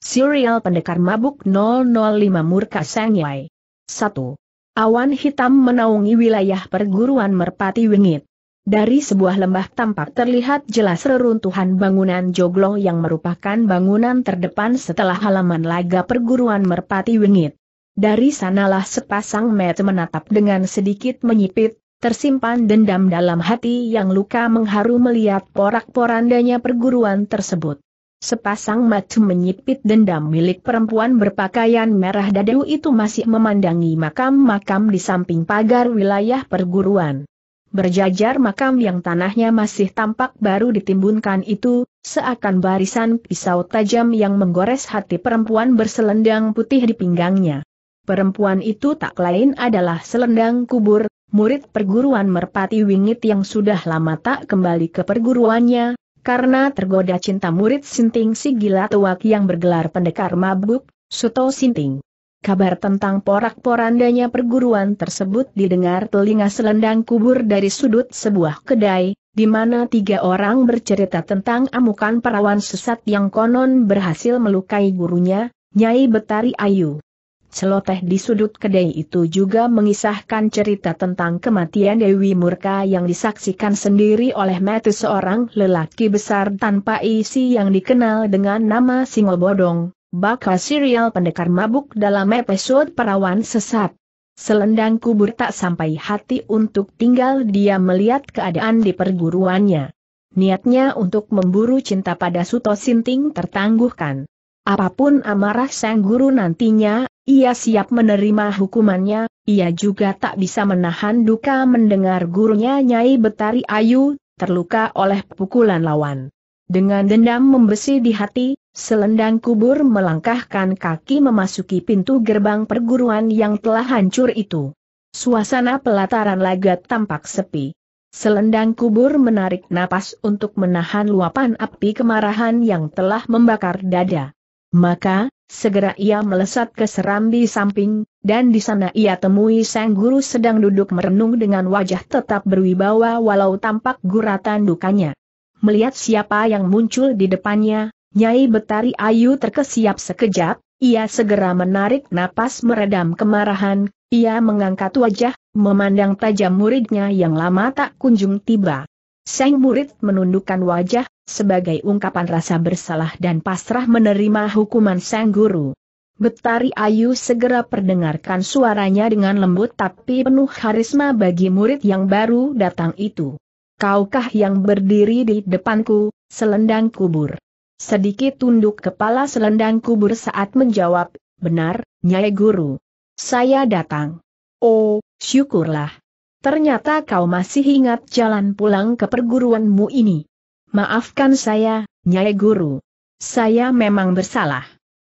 Serial Pendekar Mabuk 005 Murka Sangyai. 1. Awan hitam menaungi wilayah perguruan Merpati Wingit. Dari sebuah lembah tampak terlihat jelas reruntuhan bangunan Joglo yang merupakan bangunan terdepan setelah halaman laga perguruan Merpati Wingit. Dari sanalah sepasang mata menatap dengan sedikit menyipit, tersimpan dendam dalam hati yang luka mengharu melihat porak-porandanya perguruan tersebut. Sepasang mata menyipit dendam milik perempuan berpakaian merah dadu itu masih memandangi makam-makam di samping pagar wilayah perguruan. Berjajar makam yang tanahnya masih tampak baru ditimbunkan itu, seakan barisan pisau tajam yang menggores hati perempuan berselendang putih di pinggangnya. Perempuan itu tak lain adalah selendang kubur, murid perguruan merpati wingit yang sudah lama tak kembali ke perguruannya, karena tergoda cinta murid Sinting si gila tuak yang bergelar pendekar mabuk, Suto Sinting. Kabar tentang porak-porandanya perguruan tersebut didengar telinga selendang kubur dari sudut sebuah kedai, di mana tiga orang bercerita tentang amukan perawan sesat yang konon berhasil melukai gurunya, Nyai Betari Ayu. Celoteh di sudut kedai itu juga mengisahkan cerita tentang kematian Dewi Murka yang disaksikan sendiri oleh Matthew seorang lelaki besar tanpa isi yang dikenal dengan nama Bodong, bakal serial pendekar mabuk dalam episode Perawan Sesat. Selendang kubur tak sampai hati untuk tinggal dia melihat keadaan di perguruannya. Niatnya untuk memburu cinta pada Suto Sinting tertangguhkan. Apapun amarah sang guru nantinya ia siap menerima hukumannya, ia juga tak bisa menahan duka mendengar gurunya Nyai Betari Ayu, terluka oleh pukulan lawan. Dengan dendam membesi di hati, selendang kubur melangkahkan kaki memasuki pintu gerbang perguruan yang telah hancur itu. Suasana pelataran lagat tampak sepi. Selendang kubur menarik napas untuk menahan luapan api kemarahan yang telah membakar dada. Maka, Segera ia melesat ke serambi samping, dan di sana ia temui sang guru sedang duduk merenung dengan wajah tetap berwibawa walau tampak guratan dukanya. Melihat siapa yang muncul di depannya, Nyai Betari Ayu terkesiap sekejap, ia segera menarik napas meredam kemarahan, ia mengangkat wajah, memandang tajam muridnya yang lama tak kunjung tiba. Sang murid menundukkan wajah, sebagai ungkapan rasa bersalah dan pasrah menerima hukuman sang guru. Betari Ayu segera perdengarkan suaranya dengan lembut tapi penuh karisma bagi murid yang baru datang itu. Kaukah yang berdiri di depanku, selendang kubur? Sedikit tunduk kepala selendang kubur saat menjawab, benar, Nyai Guru. Saya datang. Oh, syukurlah. Ternyata kau masih ingat jalan pulang ke perguruanmu ini. Maafkan saya, Nyai Guru. Saya memang bersalah.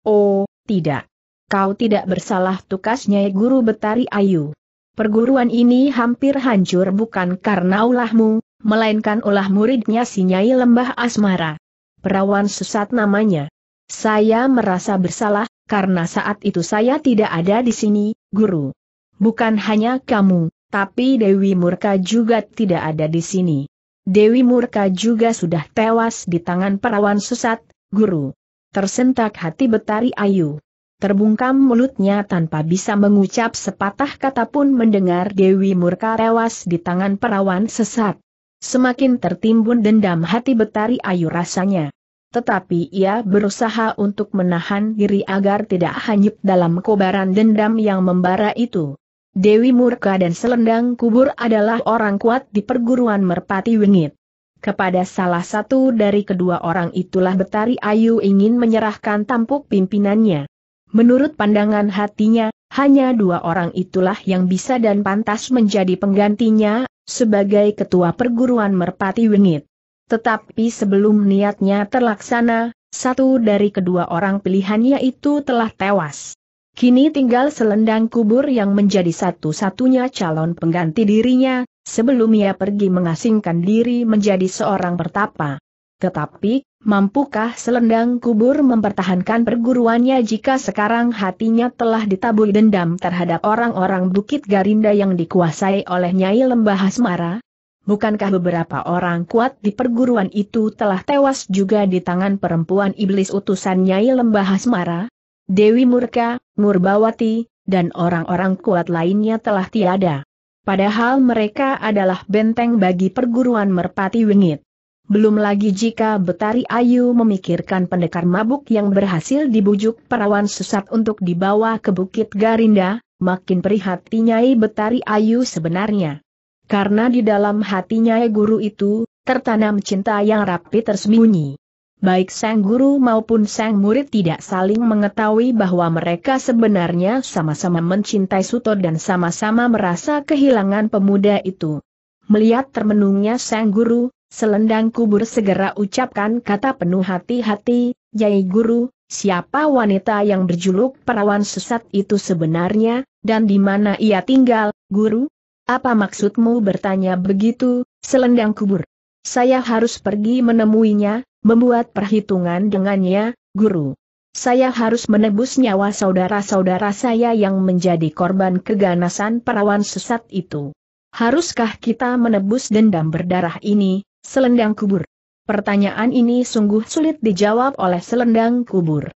Oh, tidak. Kau tidak bersalah tukas Nyai Guru Betari Ayu. Perguruan ini hampir hancur bukan karena ulahmu, melainkan ulah muridnya si Nyai Lembah Asmara. Perawan sesat namanya. Saya merasa bersalah, karena saat itu saya tidak ada di sini, Guru. Bukan hanya kamu, tapi Dewi Murka juga tidak ada di sini. Dewi Murka juga sudah tewas di tangan perawan sesat, guru. Tersentak hati Betari Ayu. Terbungkam mulutnya tanpa bisa mengucap sepatah kata pun mendengar Dewi Murka tewas di tangan perawan sesat. Semakin tertimbun dendam hati Betari Ayu rasanya. Tetapi ia berusaha untuk menahan diri agar tidak hanyut dalam kobaran dendam yang membara itu. Dewi Murka dan Selendang Kubur adalah orang kuat di perguruan Merpati Wengit. Kepada salah satu dari kedua orang itulah Betari Ayu ingin menyerahkan tampuk pimpinannya. Menurut pandangan hatinya, hanya dua orang itulah yang bisa dan pantas menjadi penggantinya, sebagai ketua perguruan Merpati Wengit. Tetapi sebelum niatnya terlaksana, satu dari kedua orang pilihannya itu telah tewas. Kini tinggal selendang kubur yang menjadi satu-satunya calon pengganti dirinya, sebelum ia pergi mengasingkan diri menjadi seorang pertapa. Tetapi, mampukah selendang kubur mempertahankan perguruannya jika sekarang hatinya telah ditabui dendam terhadap orang-orang Bukit Garinda yang dikuasai oleh Nyai Lembah Asmara? Bukankah beberapa orang kuat di perguruan itu telah tewas juga di tangan perempuan iblis utusan Nyai Lembah Asmara? Dewi Murka, Murbawati, dan orang-orang kuat lainnya telah tiada. Padahal mereka adalah benteng bagi perguruan merpati wingit. Belum lagi jika Betari Ayu memikirkan pendekar mabuk yang berhasil dibujuk perawan sesat untuk dibawa ke Bukit Garinda, makin prihatin Nyai Betari Ayu sebenarnya. Karena di dalam hatinya Guru itu, tertanam cinta yang rapi tersembunyi. Baik sang guru maupun sang murid tidak saling mengetahui bahwa mereka sebenarnya sama-sama mencintai Suto dan sama-sama merasa kehilangan pemuda itu. Melihat termenungnya sang guru, selendang kubur segera ucapkan kata penuh hati-hati, Yai Guru, siapa wanita yang berjuluk perawan sesat itu sebenarnya, dan di mana ia tinggal, Guru? Apa maksudmu bertanya begitu, selendang kubur? Saya harus pergi menemuinya, membuat perhitungan dengannya, guru. Saya harus menebus nyawa saudara-saudara saya yang menjadi korban keganasan perawan sesat itu. Haruskah kita menebus dendam berdarah ini, selendang kubur? Pertanyaan ini sungguh sulit dijawab oleh selendang kubur.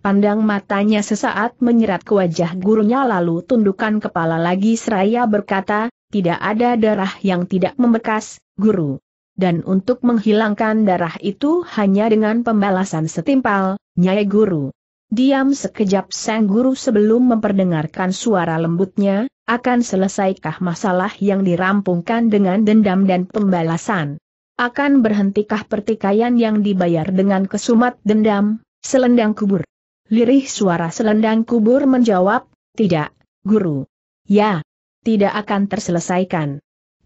Pandang matanya sesaat menyerat ke wajah gurunya lalu tundukkan kepala lagi seraya berkata, tidak ada darah yang tidak membekas, guru dan untuk menghilangkan darah itu hanya dengan pembalasan setimpal, Nyai Guru. Diam sekejap sang guru sebelum memperdengarkan suara lembutnya, akan selesaikah masalah yang dirampungkan dengan dendam dan pembalasan? Akan berhentikah pertikaian yang dibayar dengan kesumat dendam, selendang kubur? Lirih suara selendang kubur menjawab, tidak, guru. Ya, tidak akan terselesaikan.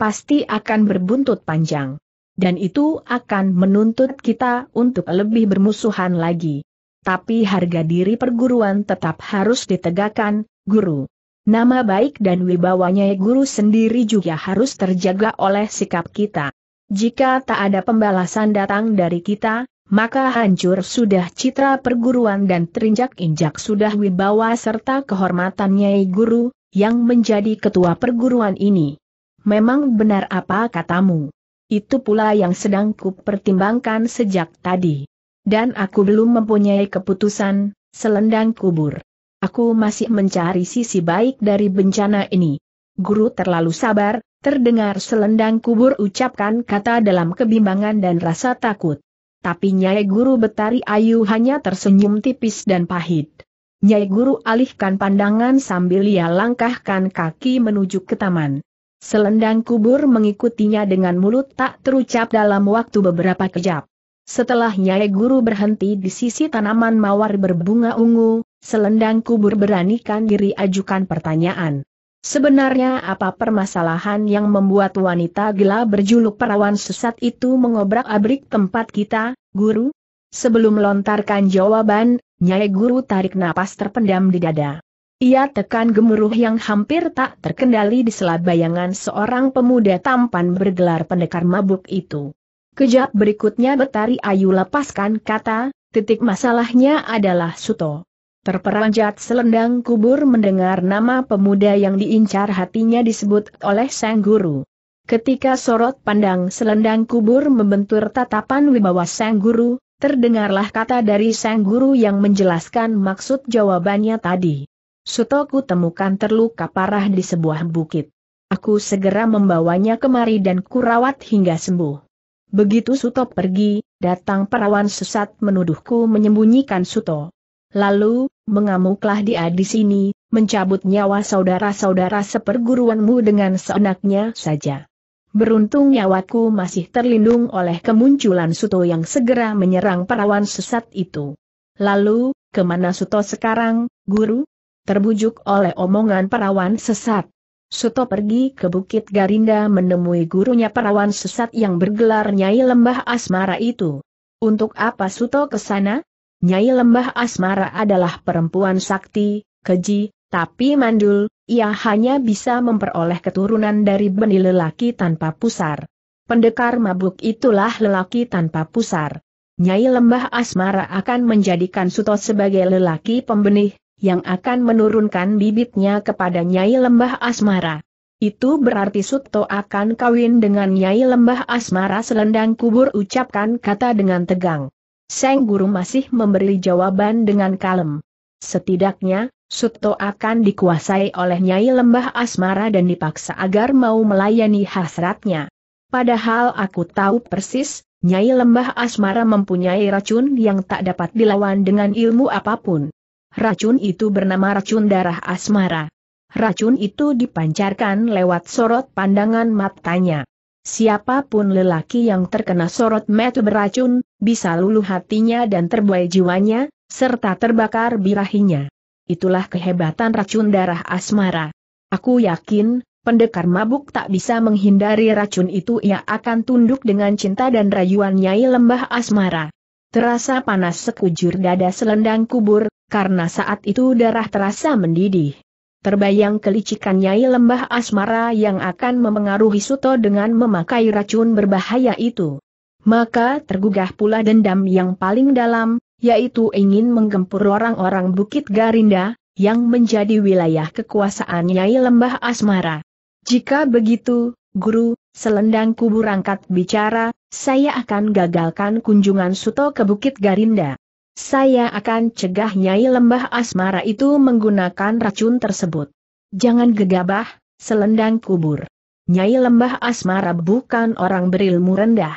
Pasti akan berbuntut panjang dan itu akan menuntut kita untuk lebih bermusuhan lagi. Tapi harga diri perguruan tetap harus ditegakkan, guru. Nama baik dan wibawanya guru sendiri juga harus terjaga oleh sikap kita. Jika tak ada pembalasan datang dari kita, maka hancur sudah citra perguruan dan terinjak-injak sudah wibawa serta kehormatannya guru, yang menjadi ketua perguruan ini. Memang benar apa katamu? Itu pula yang sedang kupertimbangkan sejak tadi. Dan aku belum mempunyai keputusan, selendang kubur. Aku masih mencari sisi baik dari bencana ini. Guru terlalu sabar, terdengar selendang kubur ucapkan kata dalam kebimbangan dan rasa takut. Tapi Nyai Guru Betari Ayu hanya tersenyum tipis dan pahit. Nyai Guru alihkan pandangan sambil ia langkahkan kaki menuju ke taman. Selendang kubur mengikutinya dengan mulut tak terucap dalam waktu beberapa kejap. Setelah Nyai Guru berhenti di sisi tanaman mawar berbunga ungu, selendang kubur beranikan diri ajukan pertanyaan. Sebenarnya apa permasalahan yang membuat wanita gila berjuluk perawan sesat itu mengobrak-abrik tempat kita, Guru? Sebelum lontarkan jawaban, Nyai Guru tarik napas terpendam di dada. Ia tekan gemuruh yang hampir tak terkendali di sela bayangan seorang pemuda tampan bergelar pendekar mabuk itu. Kejap berikutnya Betari Ayu lepaskan kata, titik masalahnya adalah Suto. Terperanjat selendang kubur mendengar nama pemuda yang diincar hatinya disebut oleh sang guru. Ketika sorot pandang selendang kubur membentur tatapan wibawa sang guru, terdengarlah kata dari sang guru yang menjelaskan maksud jawabannya tadi. Sutoku temukan terluka parah di sebuah bukit. Aku segera membawanya kemari dan kurawat hingga sembuh. Begitu Suto pergi, datang perawan sesat menuduhku menyembunyikan Suto. Lalu, mengamuklah dia di sini, mencabut nyawa saudara-saudara seperguruanmu dengan seenaknya saja. Beruntung nyawaku masih terlindung oleh kemunculan Suto yang segera menyerang perawan sesat itu. Lalu, kemana Suto sekarang, guru? terbujuk oleh omongan perawan sesat. Suto pergi ke Bukit Garinda menemui gurunya perawan sesat yang bergelar Nyai Lembah Asmara itu. Untuk apa Suto ke sana? Nyai Lembah Asmara adalah perempuan sakti, keji, tapi mandul, ia hanya bisa memperoleh keturunan dari benih lelaki tanpa pusar. Pendekar mabuk itulah lelaki tanpa pusar. Nyai Lembah Asmara akan menjadikan Suto sebagai lelaki pembenih, yang akan menurunkan bibitnya kepada Nyai Lembah Asmara. Itu berarti Suto akan kawin dengan Nyai Lembah Asmara selendang kubur ucapkan kata dengan tegang. Seng Guru masih memberi jawaban dengan kalem. Setidaknya, Suto akan dikuasai oleh Nyai Lembah Asmara dan dipaksa agar mau melayani hasratnya. Padahal aku tahu persis, Nyai Lembah Asmara mempunyai racun yang tak dapat dilawan dengan ilmu apapun. Racun itu bernama racun darah asmara. Racun itu dipancarkan lewat sorot pandangan matanya. Siapapun lelaki yang terkena sorot mata beracun, bisa luluh hatinya dan terbuai jiwanya, serta terbakar birahinya. Itulah kehebatan racun darah asmara. Aku yakin, pendekar mabuk tak bisa menghindari racun itu ia akan tunduk dengan cinta dan rayuan Nyai Lembah Asmara. Terasa panas sekujur dada selendang kubur, karena saat itu darah terasa mendidih. Terbayang kelicikan Nyai Lembah Asmara yang akan memengaruhi Suto dengan memakai racun berbahaya itu. Maka tergugah pula dendam yang paling dalam, yaitu ingin menggempur orang-orang Bukit Garinda, yang menjadi wilayah kekuasaan Nyai Lembah Asmara. Jika begitu, Guru, selendang kubur angkat bicara, saya akan gagalkan kunjungan Suto ke Bukit Garinda. Saya akan cegah Nyai Lembah Asmara itu menggunakan racun tersebut. Jangan gegabah, selendang kubur. Nyai Lembah Asmara bukan orang berilmu rendah.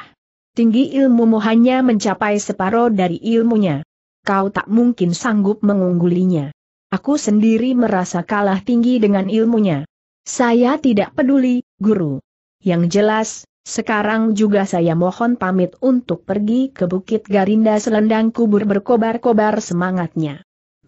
Tinggi ilmumu hanya mencapai separuh dari ilmunya. Kau tak mungkin sanggup mengunggulinya. Aku sendiri merasa kalah tinggi dengan ilmunya. Saya tidak peduli, guru. Yang jelas, sekarang juga saya mohon pamit untuk pergi ke Bukit Garinda selendang kubur berkobar-kobar semangatnya.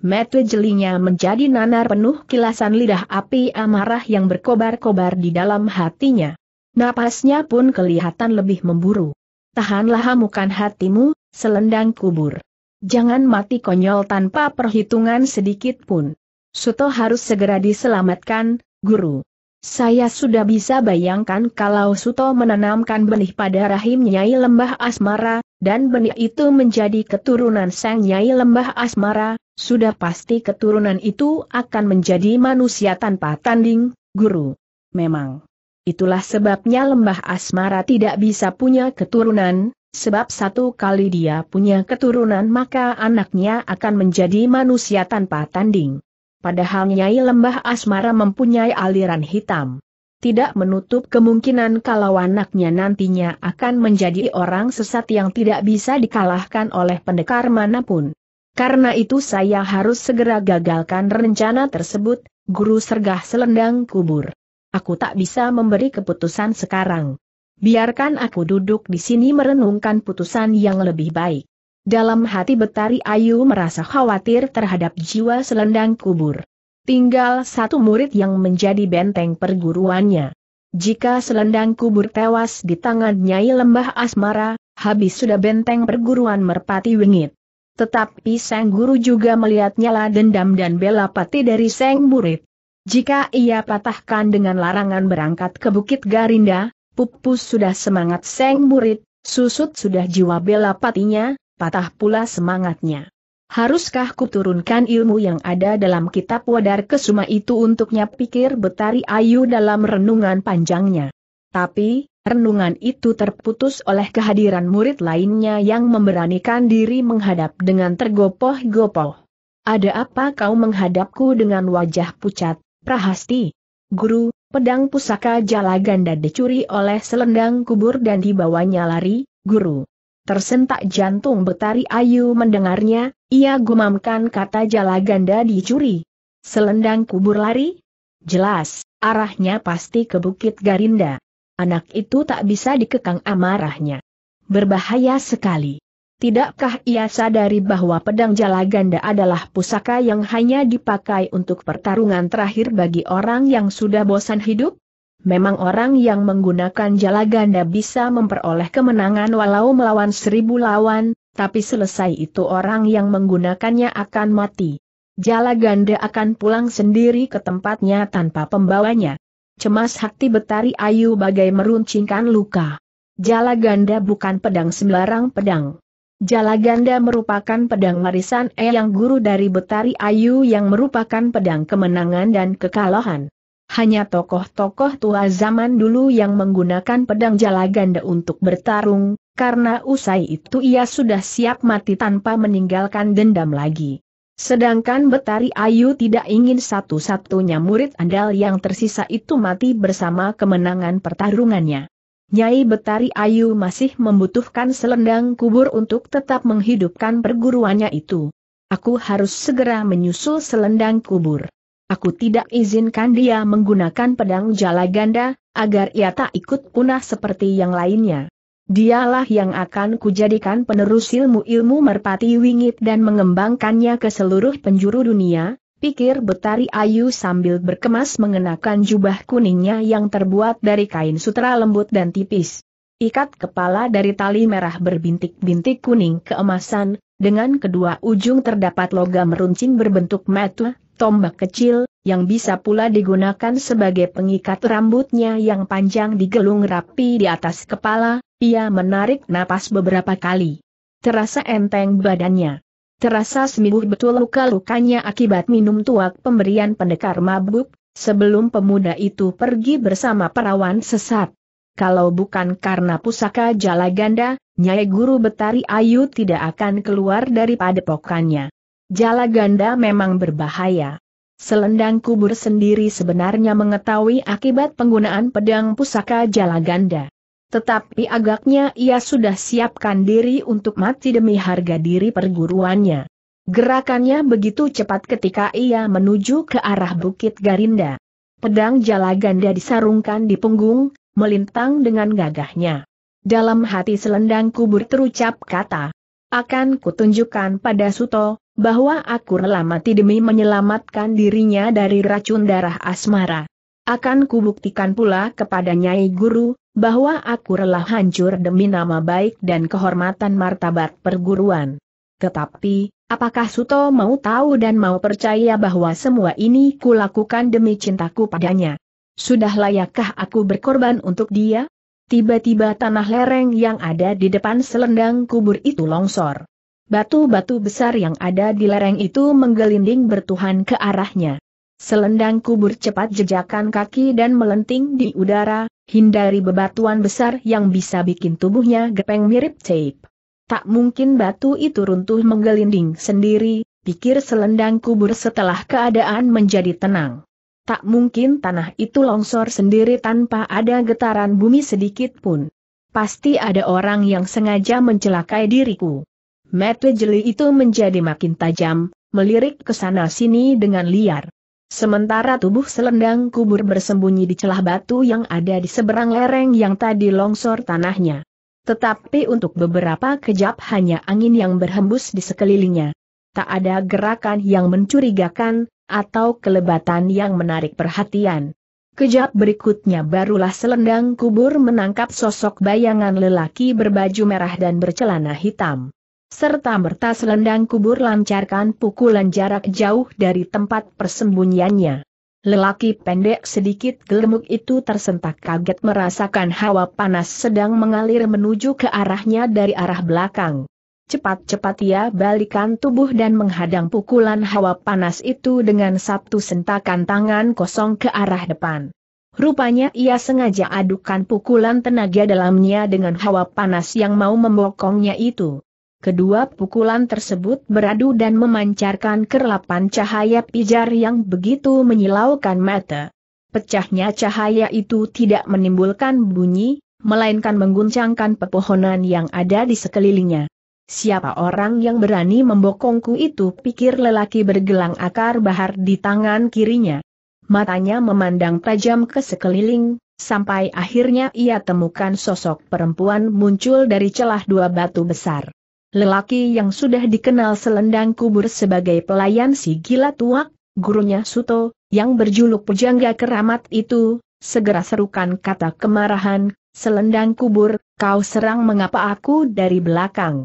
Mata jelinya menjadi nanar penuh kilasan lidah api amarah yang berkobar-kobar di dalam hatinya. Napasnya pun kelihatan lebih memburu. Tahanlah hamukan hatimu, selendang kubur. Jangan mati konyol tanpa perhitungan sedikit pun. Suto harus segera diselamatkan, guru. Saya sudah bisa bayangkan kalau Suto menanamkan benih pada rahim Nyai Lembah Asmara, dan benih itu menjadi keturunan Sang Nyai Lembah Asmara, sudah pasti keturunan itu akan menjadi manusia tanpa tanding, guru. Memang. Itulah sebabnya Lembah Asmara tidak bisa punya keturunan, sebab satu kali dia punya keturunan maka anaknya akan menjadi manusia tanpa tanding. Padahal Nyai Lembah Asmara mempunyai aliran hitam. Tidak menutup kemungkinan kalau anaknya nantinya akan menjadi orang sesat yang tidak bisa dikalahkan oleh pendekar manapun. Karena itu saya harus segera gagalkan rencana tersebut, Guru Sergah Selendang kubur. Aku tak bisa memberi keputusan sekarang. Biarkan aku duduk di sini merenungkan putusan yang lebih baik. Dalam hati Betari Ayu merasa khawatir terhadap jiwa selendang kubur. Tinggal satu murid yang menjadi benteng perguruannya. Jika selendang kubur tewas di tangan Nyai Lembah Asmara, habis sudah benteng perguruan merpati wingit. Tetapi sang guru juga melihat nyala dendam dan bela pati dari sang murid. Jika ia patahkan dengan larangan berangkat ke Bukit Garinda, pupus sudah semangat sang murid, susut sudah jiwa bela patinya, patah pula semangatnya. Haruskah kuturunkan ilmu yang ada dalam kitab wadar kesuma itu untuknya pikir Betari Ayu dalam renungan panjangnya. Tapi, renungan itu terputus oleh kehadiran murid lainnya yang memberanikan diri menghadap dengan tergopoh-gopoh. Ada apa kau menghadapku dengan wajah pucat, Prahasti? Guru, pedang pusaka jala ganda dicuri oleh selendang kubur dan dibawanya lari, guru. Tersentak jantung Betari Ayu mendengarnya, ia gumamkan kata jala ganda dicuri. Selendang kubur lari? Jelas, arahnya pasti ke Bukit Garinda. Anak itu tak bisa dikekang amarahnya. Berbahaya sekali. Tidakkah ia sadari bahwa pedang jala ganda adalah pusaka yang hanya dipakai untuk pertarungan terakhir bagi orang yang sudah bosan hidup? Memang orang yang menggunakan jala ganda bisa memperoleh kemenangan walau melawan seribu lawan, tapi selesai itu orang yang menggunakannya akan mati. Jala ganda akan pulang sendiri ke tempatnya tanpa pembawanya. Cemas hati betari ayu bagai meruncingkan luka. Jala ganda bukan pedang sembarang pedang. Jala ganda merupakan pedang warisan eyang guru dari betari ayu yang merupakan pedang kemenangan dan kekalahan. Hanya tokoh-tokoh tua zaman dulu yang menggunakan pedang jala ganda untuk bertarung, karena usai itu ia sudah siap mati tanpa meninggalkan dendam lagi. Sedangkan Betari Ayu tidak ingin satu-satunya murid andal yang tersisa itu mati bersama kemenangan pertarungannya. Nyai Betari Ayu masih membutuhkan selendang kubur untuk tetap menghidupkan perguruannya itu. Aku harus segera menyusul selendang kubur aku tidak izinkan dia menggunakan pedang jala ganda, agar ia tak ikut punah seperti yang lainnya. Dialah yang akan kujadikan penerus ilmu-ilmu merpati wingit dan mengembangkannya ke seluruh penjuru dunia, pikir Betari Ayu sambil berkemas mengenakan jubah kuningnya yang terbuat dari kain sutra lembut dan tipis. Ikat kepala dari tali merah berbintik-bintik kuning keemasan, dengan kedua ujung terdapat logam runcing berbentuk metu, tombak kecil, yang bisa pula digunakan sebagai pengikat rambutnya yang panjang digelung rapi di atas kepala, ia menarik napas beberapa kali. Terasa enteng badannya. Terasa sembuh betul luka-lukanya akibat minum tuak pemberian pendekar mabuk, sebelum pemuda itu pergi bersama perawan sesat. Kalau bukan karena pusaka jala ganda, Nyai Guru Betari Ayu tidak akan keluar dari padepokannya. Jala ganda memang berbahaya. Selendang kubur sendiri sebenarnya mengetahui akibat penggunaan pedang pusaka jala ganda. Tetapi agaknya ia sudah siapkan diri untuk mati demi harga diri perguruannya. Gerakannya begitu cepat ketika ia menuju ke arah Bukit Garinda. Pedang jala ganda disarungkan di punggung, melintang dengan gagahnya. Dalam hati selendang kubur terucap kata. Akan kutunjukkan pada Suto, bahwa aku rela mati demi menyelamatkan dirinya dari racun darah asmara. Akan kubuktikan pula kepada Nyai Guru, bahwa aku rela hancur demi nama baik dan kehormatan martabat perguruan. Tetapi, apakah Suto mau tahu dan mau percaya bahwa semua ini kulakukan demi cintaku padanya? Sudah layakkah aku berkorban untuk dia? Tiba-tiba tanah lereng yang ada di depan selendang kubur itu longsor. Batu-batu besar yang ada di lereng itu menggelinding bertuhan ke arahnya. Selendang kubur cepat jejakan kaki dan melenting di udara, hindari bebatuan besar yang bisa bikin tubuhnya gepeng mirip ceip. Tak mungkin batu itu runtuh menggelinding sendiri, pikir selendang kubur setelah keadaan menjadi tenang. Tak mungkin tanah itu longsor sendiri tanpa ada getaran bumi sedikit pun. Pasti ada orang yang sengaja mencelakai diriku. Mata jeli itu menjadi makin tajam, melirik ke sana sini dengan liar. Sementara tubuh selendang kubur bersembunyi di celah batu yang ada di seberang lereng yang tadi longsor tanahnya. Tetapi untuk beberapa kejap hanya angin yang berhembus di sekelilingnya. Tak ada gerakan yang mencurigakan, atau kelebatan yang menarik perhatian. Kejap berikutnya barulah selendang kubur menangkap sosok bayangan lelaki berbaju merah dan bercelana hitam. Serta merta selendang kubur lancarkan pukulan jarak jauh dari tempat persembunyiannya. Lelaki pendek sedikit gemuk itu tersentak kaget merasakan hawa panas sedang mengalir menuju ke arahnya dari arah belakang. Cepat-cepat ia balikan tubuh dan menghadang pukulan hawa panas itu dengan satu sentakan tangan kosong ke arah depan. Rupanya ia sengaja adukan pukulan tenaga dalamnya dengan hawa panas yang mau membokongnya itu. Kedua pukulan tersebut beradu dan memancarkan kerlapan cahaya pijar yang begitu menyilaukan mata. Pecahnya cahaya itu tidak menimbulkan bunyi, melainkan mengguncangkan pepohonan yang ada di sekelilingnya. Siapa orang yang berani membokongku itu pikir lelaki bergelang akar bahar di tangan kirinya. Matanya memandang tajam ke sekeliling, sampai akhirnya ia temukan sosok perempuan muncul dari celah dua batu besar. Lelaki yang sudah dikenal selendang kubur sebagai pelayan si gila tuak, gurunya Suto, yang berjuluk pujangga keramat itu, segera serukan kata kemarahan, selendang kubur, kau serang mengapa aku dari belakang.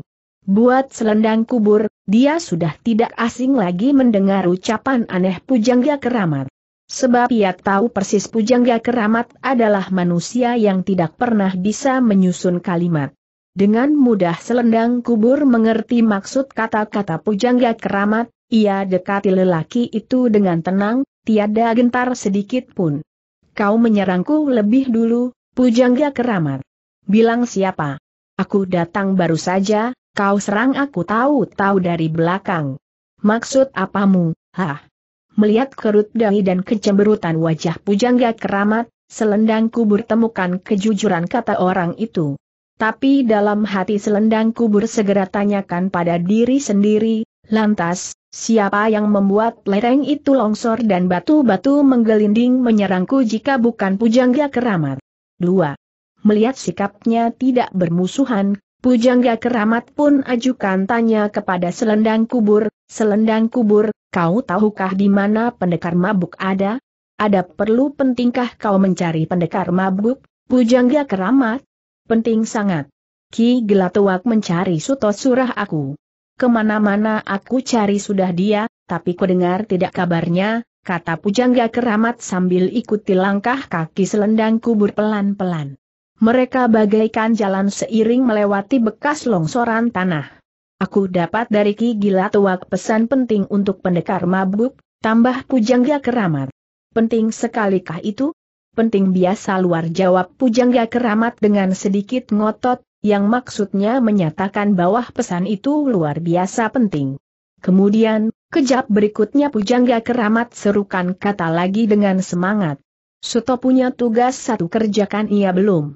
Buat selendang kubur, dia sudah tidak asing lagi mendengar ucapan aneh Pujangga Keramat. Sebab ia tahu persis Pujangga Keramat adalah manusia yang tidak pernah bisa menyusun kalimat. Dengan mudah selendang kubur mengerti maksud kata-kata Pujangga Keramat, ia dekati lelaki itu dengan tenang, tiada gentar sedikit pun. Kau menyerangku lebih dulu, Pujangga Keramat. Bilang siapa? Aku datang baru saja, Kau serang aku tahu-tahu dari belakang. Maksud apamu, hah? Melihat kerut dahi dan kecemberutan wajah pujangga keramat, Selendang Kubur temukan kejujuran kata orang itu. Tapi dalam hati selendang kubur segera tanyakan pada diri sendiri, lantas, siapa yang membuat lereng itu longsor dan batu-batu menggelinding menyerangku jika bukan pujangga keramat? 2. Melihat sikapnya tidak bermusuhan, Pujangga keramat pun ajukan tanya kepada selendang kubur, selendang kubur, kau tahukah di mana pendekar mabuk ada? Ada perlu pentingkah kau mencari pendekar mabuk? Pujangga keramat? Penting sangat. Ki Gelatuak mencari suto surah aku. Kemana-mana aku cari sudah dia, tapi kudengar tidak kabarnya, kata pujangga keramat sambil ikuti langkah kaki selendang kubur pelan-pelan. Mereka bagaikan jalan seiring melewati bekas longsoran tanah. Aku dapat dari Ki Gila Tuak pesan penting untuk pendekar mabuk, tambah Pujangga Keramat. Penting sekalikah itu? Penting biasa luar jawab Pujangga Keramat dengan sedikit ngotot, yang maksudnya menyatakan bahwa pesan itu luar biasa penting. Kemudian, kejap berikutnya Pujangga Keramat serukan kata lagi dengan semangat. Suto punya tugas satu kerjakan ia belum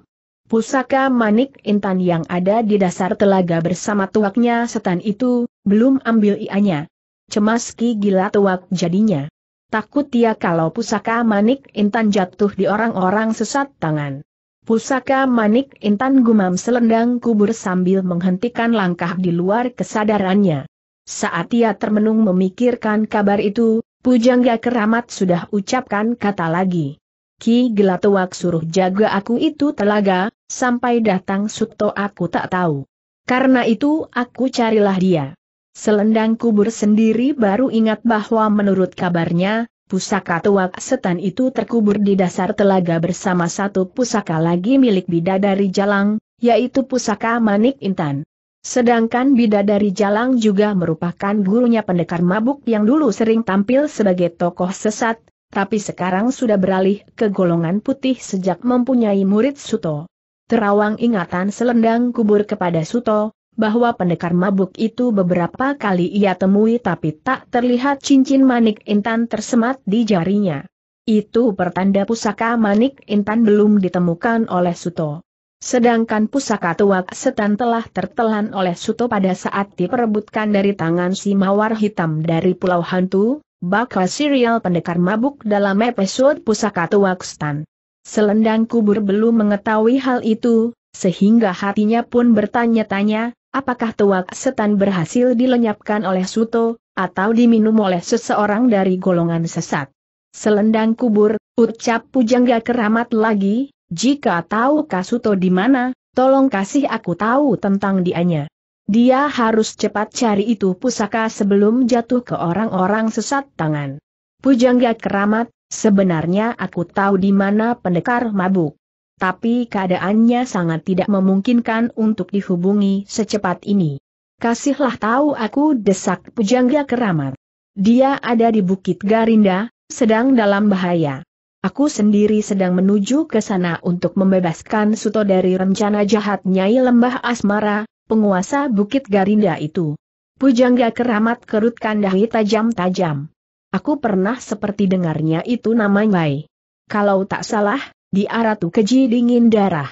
pusaka manik intan yang ada di dasar telaga bersama tuaknya setan itu, belum ambil ianya. Cemas Ki gila tuak jadinya. Takut dia kalau pusaka manik intan jatuh di orang-orang sesat tangan. Pusaka manik intan gumam selendang kubur sambil menghentikan langkah di luar kesadarannya. Saat ia termenung memikirkan kabar itu, Pujangga keramat sudah ucapkan kata lagi. Ki Gelatuak suruh jaga aku itu telaga, sampai datang Suto aku tak tahu. Karena itu aku carilah dia. Selendang kubur sendiri baru ingat bahwa menurut kabarnya, pusaka tua setan itu terkubur di dasar telaga bersama satu pusaka lagi milik bidadari Jalang, yaitu pusaka Manik Intan. Sedangkan bidadari Jalang juga merupakan gurunya pendekar mabuk yang dulu sering tampil sebagai tokoh sesat, tapi sekarang sudah beralih ke golongan putih sejak mempunyai murid Suto terawang ingatan selendang kubur kepada Suto, bahwa pendekar mabuk itu beberapa kali ia temui tapi tak terlihat cincin manik intan tersemat di jarinya. Itu pertanda pusaka manik intan belum ditemukan oleh Suto. Sedangkan pusaka tuak setan telah tertelan oleh Suto pada saat diperebutkan dari tangan si mawar hitam dari Pulau Hantu, bakal serial pendekar mabuk dalam episode pusaka tuak setan. Selendang kubur belum mengetahui hal itu, sehingga hatinya pun bertanya-tanya, apakah tuak setan berhasil dilenyapkan oleh Suto, atau diminum oleh seseorang dari golongan sesat. Selendang kubur, ucap pujangga keramat lagi, jika tahu Kasuto di mana, tolong kasih aku tahu tentang dianya. Dia harus cepat cari itu pusaka sebelum jatuh ke orang-orang sesat tangan. Pujangga keramat, Sebenarnya aku tahu di mana pendekar mabuk. Tapi keadaannya sangat tidak memungkinkan untuk dihubungi secepat ini. Kasihlah tahu aku desak pujangga keramat. Dia ada di Bukit Garinda, sedang dalam bahaya. Aku sendiri sedang menuju ke sana untuk membebaskan Suto dari rencana jahat Nyai Lembah Asmara, penguasa Bukit Garinda itu. Pujangga keramat kerutkan dahi tajam-tajam. Aku pernah seperti dengarnya itu namanya Wai. Kalau tak salah, di tu keji dingin darah.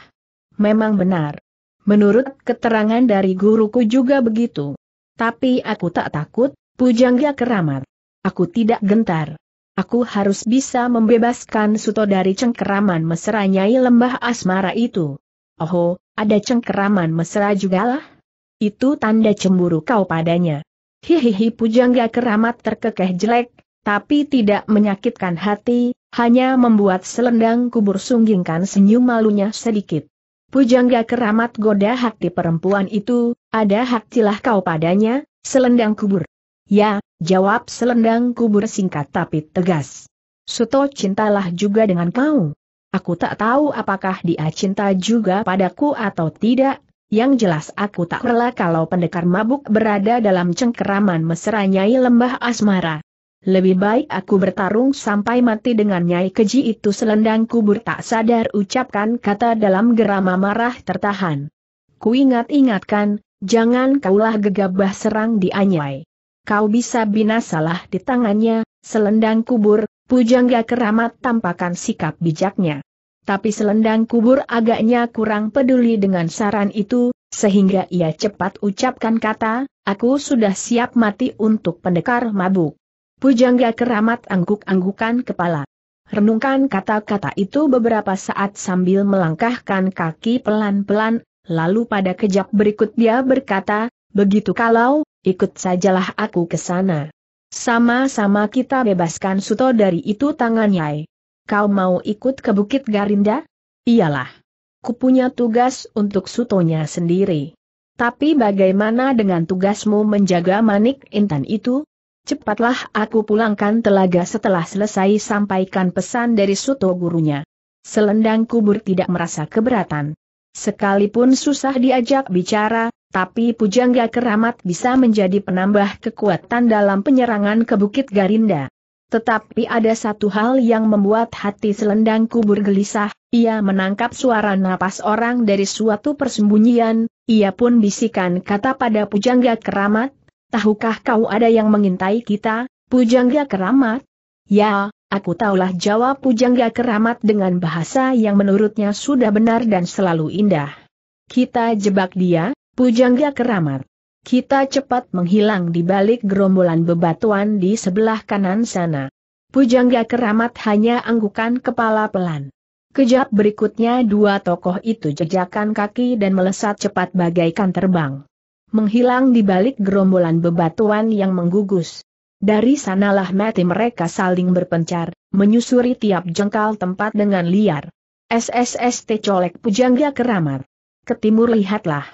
Memang benar. Menurut keterangan dari guruku juga begitu. Tapi aku tak takut, pujangga keramat. Aku tidak gentar. Aku harus bisa membebaskan Suto dari cengkeraman mesra Nyai Lembah Asmara itu. Oho, ada cengkeraman mesra juga lah. Itu tanda cemburu kau padanya. Hihihi pujangga keramat terkekeh jelek, tapi tidak menyakitkan hati, hanya membuat selendang kubur sunggingkan senyum malunya sedikit. Pujangga keramat goda hati perempuan itu, ada haktilah kau padanya, selendang kubur. Ya, jawab selendang kubur singkat tapi tegas. Suto cintalah juga dengan kau. Aku tak tahu apakah dia cinta juga padaku atau tidak, yang jelas aku tak rela kalau pendekar mabuk berada dalam cengkeraman mesra Nyai Lembah Asmara. Lebih baik aku bertarung sampai mati dengan Nyai Keji itu selendang kubur tak sadar ucapkan kata dalam gerama marah tertahan. Ku ingat-ingatkan, jangan kaulah gegabah serang dianyai. Kau bisa binasalah di tangannya, selendang kubur, pujangga keramat tampakan sikap bijaknya. Tapi selendang kubur agaknya kurang peduli dengan saran itu, sehingga ia cepat ucapkan kata, aku sudah siap mati untuk pendekar mabuk. Pujangga keramat angguk-anggukan kepala. Renungkan kata-kata itu beberapa saat sambil melangkahkan kaki pelan-pelan, lalu pada kejap berikut dia berkata, begitu kalau, ikut sajalah aku ke sana. Sama-sama kita bebaskan Suto dari itu tangannya. Kau mau ikut ke Bukit Garinda? Iyalah. Kupunya tugas untuk Sutonya sendiri. Tapi bagaimana dengan tugasmu menjaga Manik Intan itu? Cepatlah aku pulangkan telaga setelah selesai sampaikan pesan dari Suto gurunya. Selendang kubur tidak merasa keberatan. Sekalipun susah diajak bicara, tapi Pujangga Keramat bisa menjadi penambah kekuatan dalam penyerangan ke Bukit Garinda. Tetapi ada satu hal yang membuat hati selendang kubur gelisah, ia menangkap suara napas orang dari suatu persembunyian, ia pun bisikan kata pada Pujangga Keramat, tahukah kau ada yang mengintai kita, Pujangga Keramat? Ya, aku taulah jawab Pujangga Keramat dengan bahasa yang menurutnya sudah benar dan selalu indah. Kita jebak dia, Pujangga Keramat. Kita cepat menghilang di balik gerombolan bebatuan di sebelah kanan sana. Pujangga Keramat hanya anggukan kepala pelan. Kejap berikutnya dua tokoh itu jejakan kaki dan melesat cepat bagaikan terbang menghilang di balik gerombolan bebatuan yang menggugus. Dari sanalah mati mereka saling berpencar, menyusuri tiap jengkal tempat dengan liar. SSST colek pujangga keramar. Ke timur lihatlah.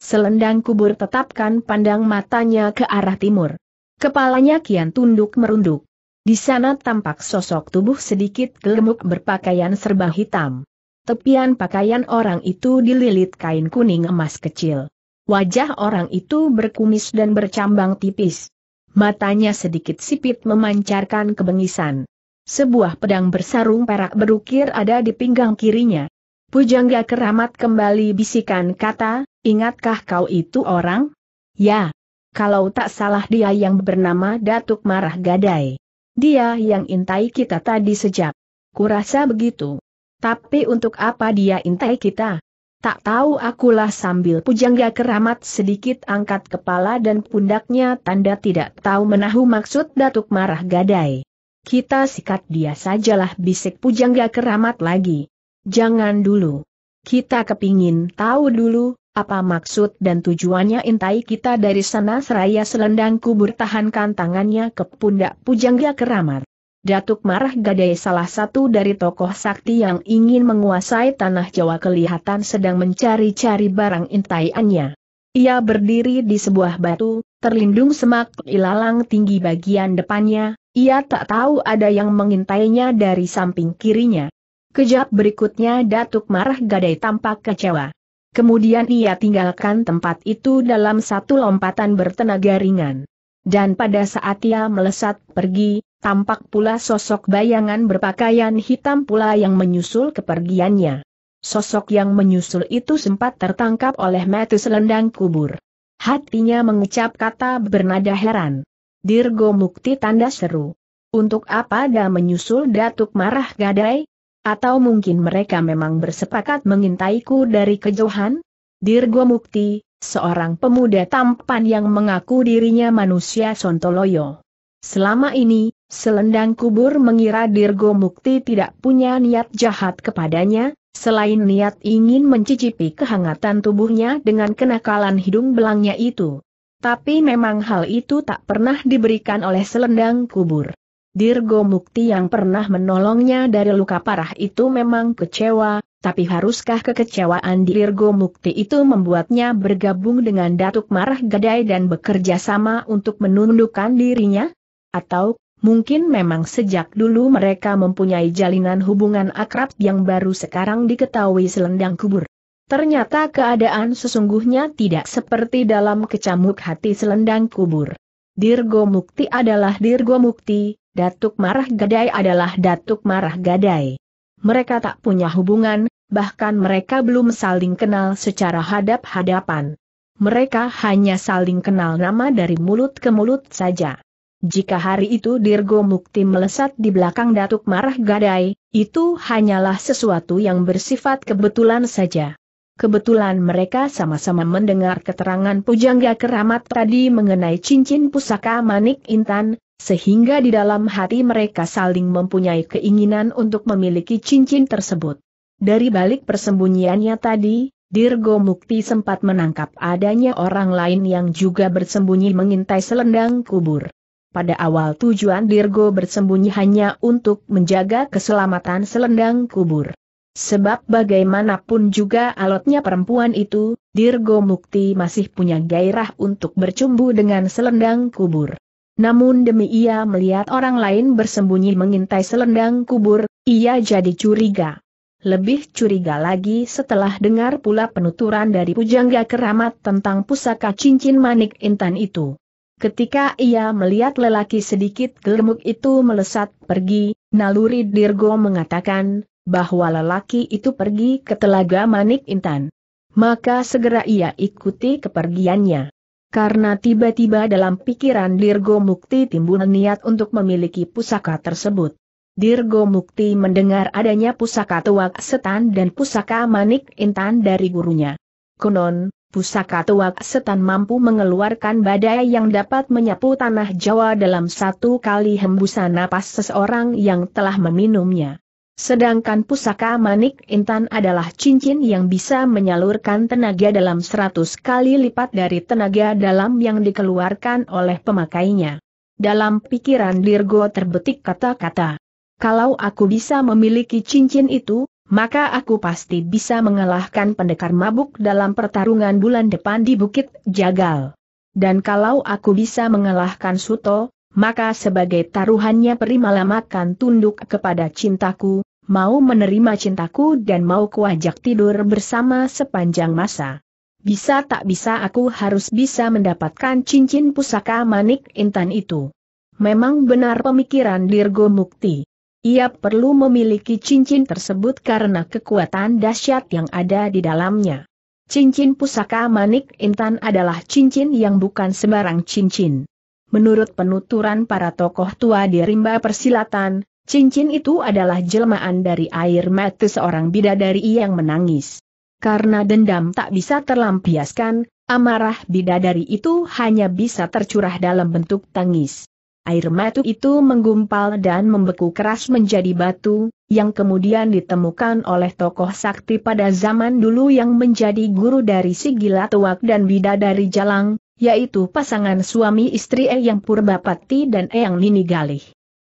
Selendang kubur tetapkan pandang matanya ke arah timur. Kepalanya kian tunduk merunduk. Di sana tampak sosok tubuh sedikit gelemuk berpakaian serba hitam. Tepian pakaian orang itu dililit kain kuning emas kecil. Wajah orang itu berkumis dan bercambang tipis. Matanya sedikit sipit memancarkan kebengisan. Sebuah pedang bersarung perak berukir ada di pinggang kirinya. Pujangga keramat kembali bisikan kata, ingatkah kau itu orang? Ya. Kalau tak salah dia yang bernama Datuk Marah Gadai. Dia yang intai kita tadi sejak. Kurasa begitu. Tapi untuk apa dia intai kita? Tak tahu akulah sambil pujangga keramat sedikit angkat kepala dan pundaknya tanda tidak tahu menahu maksud Datuk Marah Gadai. Kita sikat dia sajalah bisik pujangga keramat lagi. Jangan dulu. Kita kepingin tahu dulu, apa maksud dan tujuannya intai kita dari sana seraya selendang kubur tangannya ke pundak pujangga keramat. Datuk Marah Gadai salah satu dari tokoh sakti yang ingin menguasai tanah Jawa kelihatan sedang mencari-cari barang intaiannya. Ia berdiri di sebuah batu, terlindung semak ilalang tinggi bagian depannya, ia tak tahu ada yang mengintainya dari samping kirinya. Kejap berikutnya Datuk Marah Gadai tampak kecewa. Kemudian ia tinggalkan tempat itu dalam satu lompatan bertenaga ringan. Dan pada saat ia melesat pergi, Tampak pula sosok bayangan berpakaian hitam pula yang menyusul kepergiannya. Sosok yang menyusul itu sempat tertangkap oleh mata selendang kubur. Hatinya mengucap kata bernada heran. Dirgo Mukti tanda seru. Untuk apa dia menyusul Datuk Marah Gadai? Atau mungkin mereka memang bersepakat mengintaiku dari kejauhan? Dirgo Mukti, seorang pemuda tampan yang mengaku dirinya manusia Sontoloyo. Selama ini, Selendang kubur mengira Dirgo Mukti tidak punya niat jahat kepadanya, selain niat ingin mencicipi kehangatan tubuhnya dengan kenakalan hidung belangnya itu. Tapi memang hal itu tak pernah diberikan oleh selendang kubur. Dirgo Mukti yang pernah menolongnya dari luka parah itu memang kecewa, tapi haruskah kekecewaan Dirgo Mukti itu membuatnya bergabung dengan Datuk Marah Gadai dan bekerja sama untuk menundukkan dirinya? Atau mungkin memang sejak dulu mereka mempunyai jalinan hubungan akrab yang baru sekarang diketahui selendang kubur. Ternyata keadaan sesungguhnya tidak seperti dalam kecamuk hati selendang kubur. Dirgo Mukti adalah Dirgo Mukti, Datuk Marah Gadai adalah Datuk Marah Gadai. Mereka tak punya hubungan, bahkan mereka belum saling kenal secara hadap-hadapan. Mereka hanya saling kenal nama dari mulut ke mulut saja. Jika hari itu Dirgo Mukti melesat di belakang Datuk Marah Gadai, itu hanyalah sesuatu yang bersifat kebetulan saja. Kebetulan mereka sama-sama mendengar keterangan pujangga keramat tadi mengenai cincin pusaka manik intan, sehingga di dalam hati mereka saling mempunyai keinginan untuk memiliki cincin tersebut. Dari balik persembunyiannya tadi, Dirgo Mukti sempat menangkap adanya orang lain yang juga bersembunyi mengintai selendang kubur. Pada awal tujuan Dirgo bersembunyi hanya untuk menjaga keselamatan selendang kubur. Sebab bagaimanapun juga alotnya perempuan itu, Dirgo Mukti masih punya gairah untuk bercumbu dengan selendang kubur. Namun demi ia melihat orang lain bersembunyi mengintai selendang kubur, ia jadi curiga. Lebih curiga lagi setelah dengar pula penuturan dari pujangga keramat tentang pusaka cincin manik intan itu. Ketika ia melihat lelaki sedikit gemuk itu melesat pergi, naluri Dirgo mengatakan bahwa lelaki itu pergi ke telaga Manik Intan. Maka segera ia ikuti kepergiannya. Karena tiba-tiba dalam pikiran Dirgo Mukti timbul niat untuk memiliki pusaka tersebut. Dirgo Mukti mendengar adanya pusaka tuak setan dan pusaka manik intan dari gurunya. Konon, pusaka tuak setan mampu mengeluarkan badai yang dapat menyapu tanah Jawa dalam satu kali hembusan napas seseorang yang telah meminumnya. Sedangkan pusaka manik intan adalah cincin yang bisa menyalurkan tenaga dalam seratus kali lipat dari tenaga dalam yang dikeluarkan oleh pemakainya. Dalam pikiran Dirgo terbetik kata-kata. Kalau aku bisa memiliki cincin itu, maka aku pasti bisa mengalahkan pendekar mabuk dalam pertarungan bulan depan di Bukit Jagal. Dan kalau aku bisa mengalahkan Suto, maka sebagai taruhannya Perimalam akan tunduk kepada cintaku, mau menerima cintaku dan mau kuajak tidur bersama sepanjang masa. Bisa tak bisa aku harus bisa mendapatkan cincin pusaka manik intan itu. Memang benar pemikiran Dirgo Mukti. Ia perlu memiliki cincin tersebut karena kekuatan dahsyat yang ada di dalamnya. Cincin pusaka manik intan adalah cincin yang bukan sembarang cincin. Menurut penuturan para tokoh tua di rimba persilatan, cincin itu adalah jelmaan dari air mata seorang bidadari yang menangis. Karena dendam tak bisa terlampiaskan, amarah bidadari itu hanya bisa tercurah dalam bentuk tangis air matu itu menggumpal dan membeku keras menjadi batu, yang kemudian ditemukan oleh tokoh sakti pada zaman dulu yang menjadi guru dari Sigila Tuak dan bida dari Jalang, yaitu pasangan suami istri Eyang Purbapati dan Eyang Nini Galih.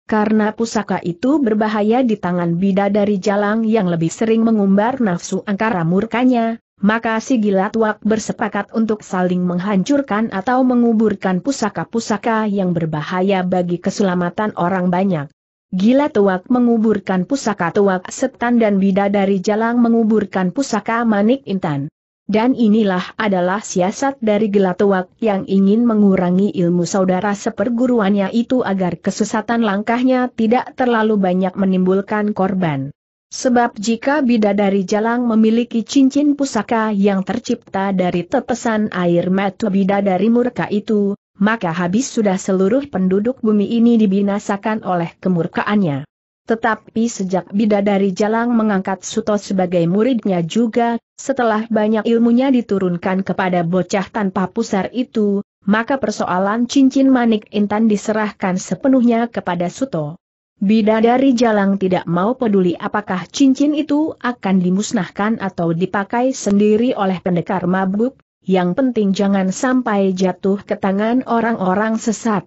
Karena pusaka itu berbahaya di tangan bida dari jalang yang lebih sering mengumbar nafsu angkara murkanya, maka si gila tuak bersepakat untuk saling menghancurkan atau menguburkan pusaka-pusaka yang berbahaya bagi keselamatan orang banyak. Gila tuak menguburkan pusaka tuak setan dan bidadari jalang menguburkan pusaka manik intan. Dan inilah adalah siasat dari tuak yang ingin mengurangi ilmu saudara seperguruannya itu agar kesesatan langkahnya tidak terlalu banyak menimbulkan korban. Sebab jika bidadari jalang memiliki cincin pusaka yang tercipta dari tetesan air mata bidadari murka itu, maka habis sudah seluruh penduduk bumi ini dibinasakan oleh kemurkaannya. Tetapi sejak bidadari jalang mengangkat Suto sebagai muridnya juga, setelah banyak ilmunya diturunkan kepada bocah tanpa pusar itu, maka persoalan cincin manik intan diserahkan sepenuhnya kepada Suto. Bidadari Jalang tidak mau peduli apakah cincin itu akan dimusnahkan atau dipakai sendiri oleh pendekar mabuk, yang penting jangan sampai jatuh ke tangan orang-orang sesat.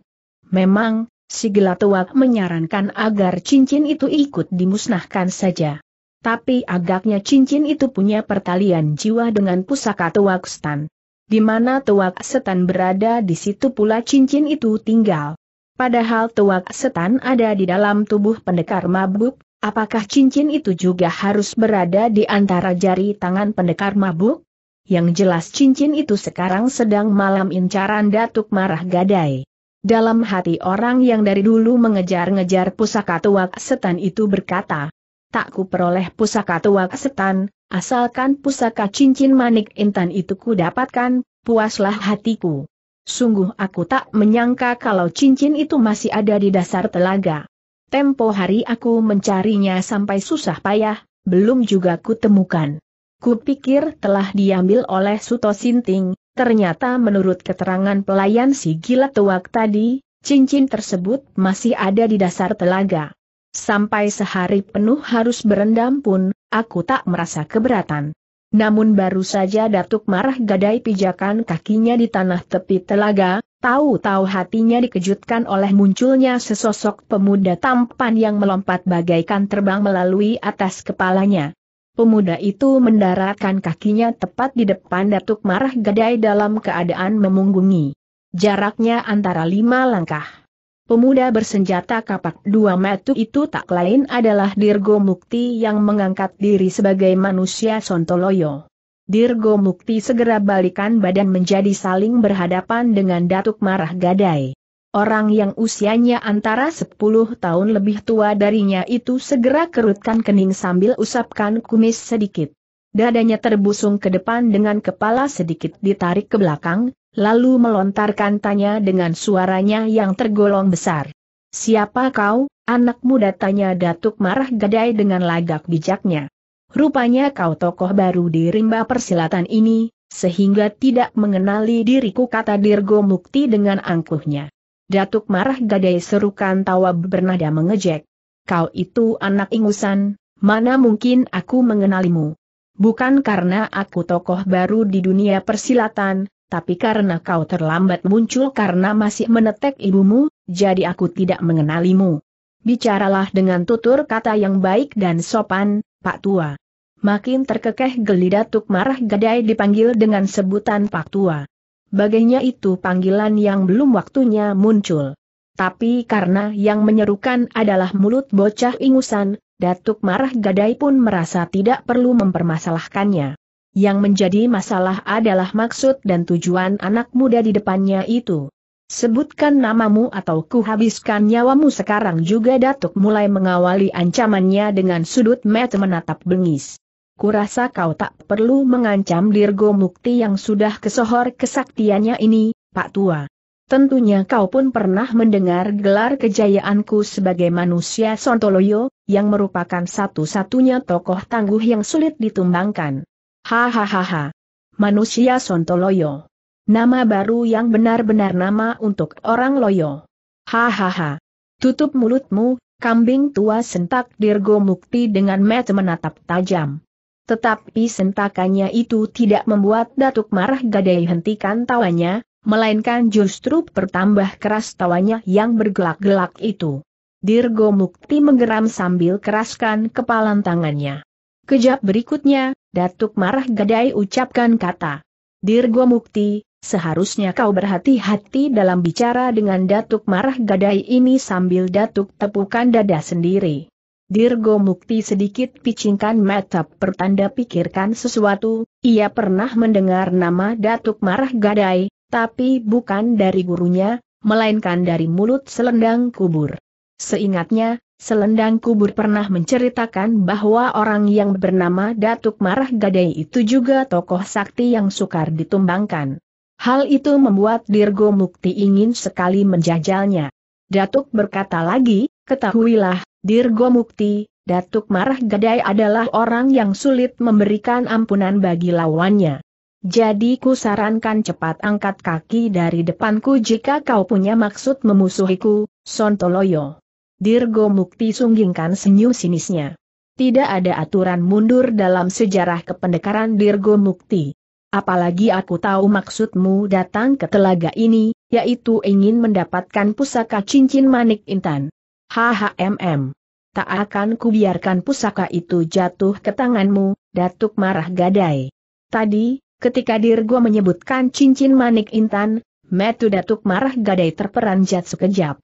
Memang, si Gelatuak menyarankan agar cincin itu ikut dimusnahkan saja. Tapi agaknya cincin itu punya pertalian jiwa dengan pusaka Tuak Stan. Di mana Tuak Setan berada di situ pula cincin itu tinggal. Padahal tuak setan ada di dalam tubuh pendekar mabuk, apakah cincin itu juga harus berada di antara jari tangan pendekar mabuk? Yang jelas cincin itu sekarang sedang malam incaran Datuk Marah Gadai. Dalam hati orang yang dari dulu mengejar-ngejar pusaka tuak setan itu berkata, tak ku peroleh pusaka tuak setan, asalkan pusaka cincin manik intan itu ku dapatkan, puaslah hatiku. Sungguh aku tak menyangka kalau cincin itu masih ada di dasar telaga. Tempo hari aku mencarinya sampai susah payah, belum juga kutemukan. Kupikir telah diambil oleh Suto Sinting, ternyata menurut keterangan pelayan si gila tuak tadi, cincin tersebut masih ada di dasar telaga. Sampai sehari penuh harus berendam pun, aku tak merasa keberatan. Namun baru saja Datuk Marah Gadai pijakan kakinya di tanah tepi telaga, tahu-tahu hatinya dikejutkan oleh munculnya sesosok pemuda tampan yang melompat bagaikan terbang melalui atas kepalanya. Pemuda itu mendaratkan kakinya tepat di depan Datuk Marah Gadai dalam keadaan memunggungi. Jaraknya antara lima langkah. Pemuda bersenjata kapak dua metu itu tak lain adalah Dirgo Mukti yang mengangkat diri sebagai manusia Sontoloyo. Dirgo Mukti segera balikan badan menjadi saling berhadapan dengan Datuk Marah Gadai. Orang yang usianya antara 10 tahun lebih tua darinya itu segera kerutkan kening sambil usapkan kumis sedikit. Dadanya terbusung ke depan dengan kepala sedikit ditarik ke belakang, lalu melontarkan tanya dengan suaranya yang tergolong besar. Siapa kau, anak muda tanya Datuk Marah Gadai dengan lagak bijaknya. Rupanya kau tokoh baru di rimba persilatan ini, sehingga tidak mengenali diriku kata Dirgo Mukti dengan angkuhnya. Datuk Marah Gadai serukan tawa bernada mengejek. Kau itu anak ingusan, mana mungkin aku mengenalimu? Bukan karena aku tokoh baru di dunia persilatan, tapi karena kau terlambat muncul karena masih menetek ibumu, jadi aku tidak mengenalimu. Bicaralah dengan tutur kata yang baik dan sopan, Pak Tua. Makin terkekeh geli Datuk Marah Gadai dipanggil dengan sebutan Pak Tua. Bagainya itu panggilan yang belum waktunya muncul. Tapi karena yang menyerukan adalah mulut bocah ingusan, Datuk Marah Gadai pun merasa tidak perlu mempermasalahkannya. Yang menjadi masalah adalah maksud dan tujuan anak muda di depannya itu. Sebutkan namamu atau kuhabiskan nyawamu sekarang juga Datuk mulai mengawali ancamannya dengan sudut mata menatap bengis. Kurasa kau tak perlu mengancam Dirgo Mukti yang sudah kesohor kesaktiannya ini, Pak Tua. Tentunya kau pun pernah mendengar gelar kejayaanku sebagai manusia Sontoloyo, yang merupakan satu-satunya tokoh tangguh yang sulit ditumbangkan. Hahaha. Manusia Sontoloyo. Nama baru yang benar-benar nama untuk orang loyo. Hahaha. Tutup mulutmu, kambing tua sentak Dirgo Mukti dengan mata menatap tajam. Tetapi sentakannya itu tidak membuat Datuk Marah Gadai hentikan tawanya, melainkan justru bertambah keras tawanya yang bergelak-gelak itu. Dirgo Mukti menggeram sambil keraskan kepalan tangannya. Kejap berikutnya, Datuk Marah Gadai ucapkan kata. Dirgo Mukti, seharusnya kau berhati-hati dalam bicara dengan Datuk Marah Gadai ini sambil Datuk tepukan dada sendiri. Dirgo Mukti sedikit picingkan mata pertanda pikirkan sesuatu, ia pernah mendengar nama Datuk Marah Gadai, tapi bukan dari gurunya, melainkan dari mulut selendang kubur. Seingatnya, Selendang Kubur pernah menceritakan bahwa orang yang bernama Datuk Marah Gadai itu juga tokoh sakti yang sukar ditumbangkan. Hal itu membuat Dirgo Mukti ingin sekali menjajalnya. Datuk berkata lagi, ketahuilah, Dirgo Mukti, Datuk Marah Gadai adalah orang yang sulit memberikan ampunan bagi lawannya. Jadi ku sarankan cepat angkat kaki dari depanku jika kau punya maksud memusuhiku, Sontoloyo. Dirgo Mukti sunggingkan senyum sinisnya. Tidak ada aturan mundur dalam sejarah kependekaran Dirgo Mukti. Apalagi aku tahu maksudmu datang ke telaga ini, yaitu ingin mendapatkan pusaka cincin manik intan. HHMM. Tak akan kubiarkan pusaka itu jatuh ke tanganmu, Datuk Marah Gadai. Tadi, ketika Dirgo menyebutkan cincin manik intan, metu Datuk Marah Gadai terperanjat sekejap.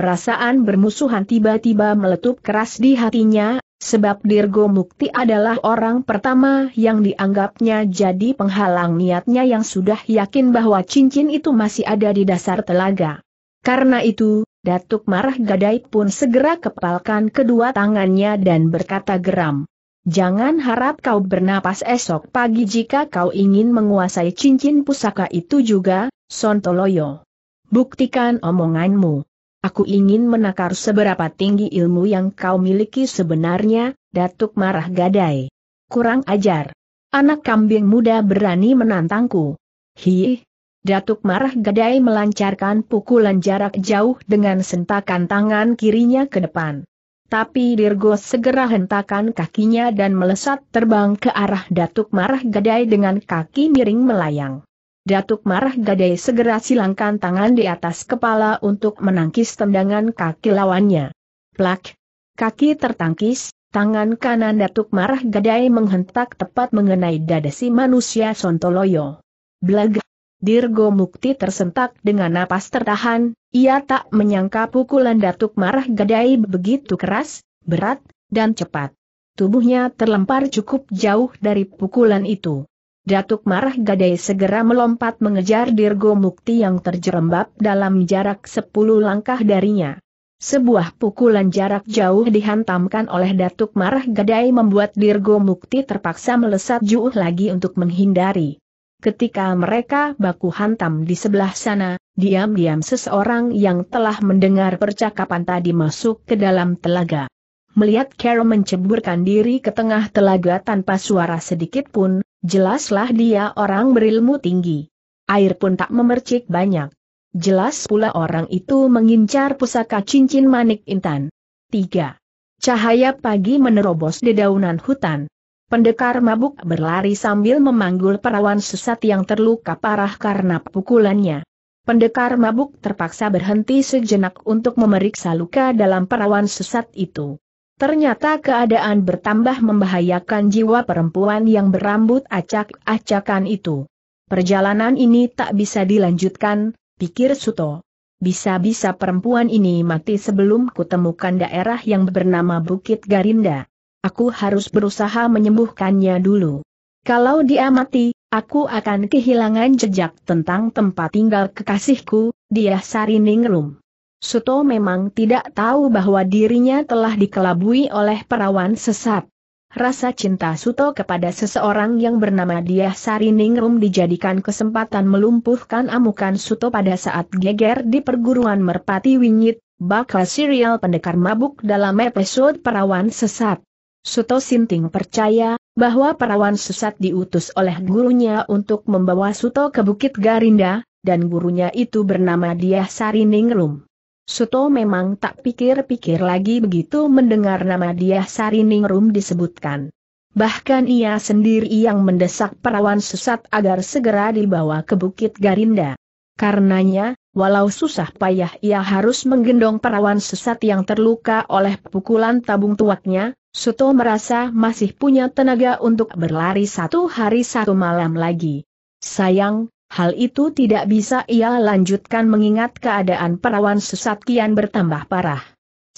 Perasaan bermusuhan tiba-tiba meletup keras di hatinya, sebab Dirgo Mukti adalah orang pertama yang dianggapnya jadi penghalang niatnya yang sudah yakin bahwa cincin itu masih ada di dasar telaga. Karena itu, Datuk Marah Gadai pun segera kepalkan kedua tangannya dan berkata geram. Jangan harap kau bernapas esok pagi jika kau ingin menguasai cincin pusaka itu juga, Sontoloyo. Buktikan omonganmu. Aku ingin menakar seberapa tinggi ilmu yang kau miliki sebenarnya, Datuk Marah Gadai. Kurang ajar. Anak kambing muda berani menantangku. Hi. Datuk Marah Gadai melancarkan pukulan jarak jauh dengan sentakan tangan kirinya ke depan. Tapi Dirgo segera hentakan kakinya dan melesat terbang ke arah Datuk Marah Gadai dengan kaki miring melayang. Datuk Marah Gadai segera silangkan tangan di atas kepala untuk menangkis tendangan kaki lawannya. Plak! Kaki tertangkis, tangan kanan Datuk Marah Gadai menghentak tepat mengenai dada si manusia Sontoloyo. Blag! Dirgo Mukti tersentak dengan napas tertahan, ia tak menyangka pukulan Datuk Marah Gadai begitu keras, berat, dan cepat. Tubuhnya terlempar cukup jauh dari pukulan itu. Datuk Marah Gadai segera melompat mengejar Dirgo Mukti yang terjerembab dalam jarak sepuluh langkah darinya. Sebuah pukulan jarak jauh dihantamkan oleh Datuk Marah Gadai membuat Dirgo Mukti terpaksa melesat jauh lagi untuk menghindari. Ketika mereka baku hantam di sebelah sana, diam-diam seseorang yang telah mendengar percakapan tadi masuk ke dalam telaga. Melihat Carol menceburkan diri ke tengah telaga tanpa suara sedikit pun, Jelaslah dia orang berilmu tinggi. Air pun tak memercik banyak. Jelas pula orang itu mengincar pusaka cincin manik intan. 3. Cahaya pagi menerobos dedaunan hutan. Pendekar mabuk berlari sambil memanggul perawan sesat yang terluka parah karena pukulannya. Pendekar mabuk terpaksa berhenti sejenak untuk memeriksa luka dalam perawan sesat itu. Ternyata keadaan bertambah membahayakan jiwa perempuan yang berambut acak-acakan itu. Perjalanan ini tak bisa dilanjutkan, pikir Suto. Bisa-bisa perempuan ini mati sebelum kutemukan daerah yang bernama Bukit Garinda. Aku harus berusaha menyembuhkannya dulu. Kalau dia mati, aku akan kehilangan jejak tentang tempat tinggal kekasihku, dia Sari Ningrum. Suto memang tidak tahu bahwa dirinya telah dikelabui oleh perawan sesat. Rasa cinta Suto kepada seseorang yang bernama Diah Sariningrum dijadikan kesempatan melumpuhkan amukan Suto pada saat geger di perguruan Merpati Wingit, bakal serial pendekar mabuk dalam episode Perawan Sesat. Suto Sinting percaya, bahwa perawan sesat diutus oleh gurunya untuk membawa Suto ke Bukit Garinda, dan gurunya itu bernama Diah Sariningrum. Suto memang tak pikir-pikir lagi begitu mendengar nama dia Sariningrum disebutkan. Bahkan ia sendiri yang mendesak perawan sesat agar segera dibawa ke Bukit Garinda. Karenanya, walau susah payah ia harus menggendong perawan sesat yang terluka oleh pukulan tabung tuaknya, Suto merasa masih punya tenaga untuk berlari satu hari satu malam lagi. Sayang, Hal itu tidak bisa ia lanjutkan mengingat keadaan perawan sesat kian bertambah parah.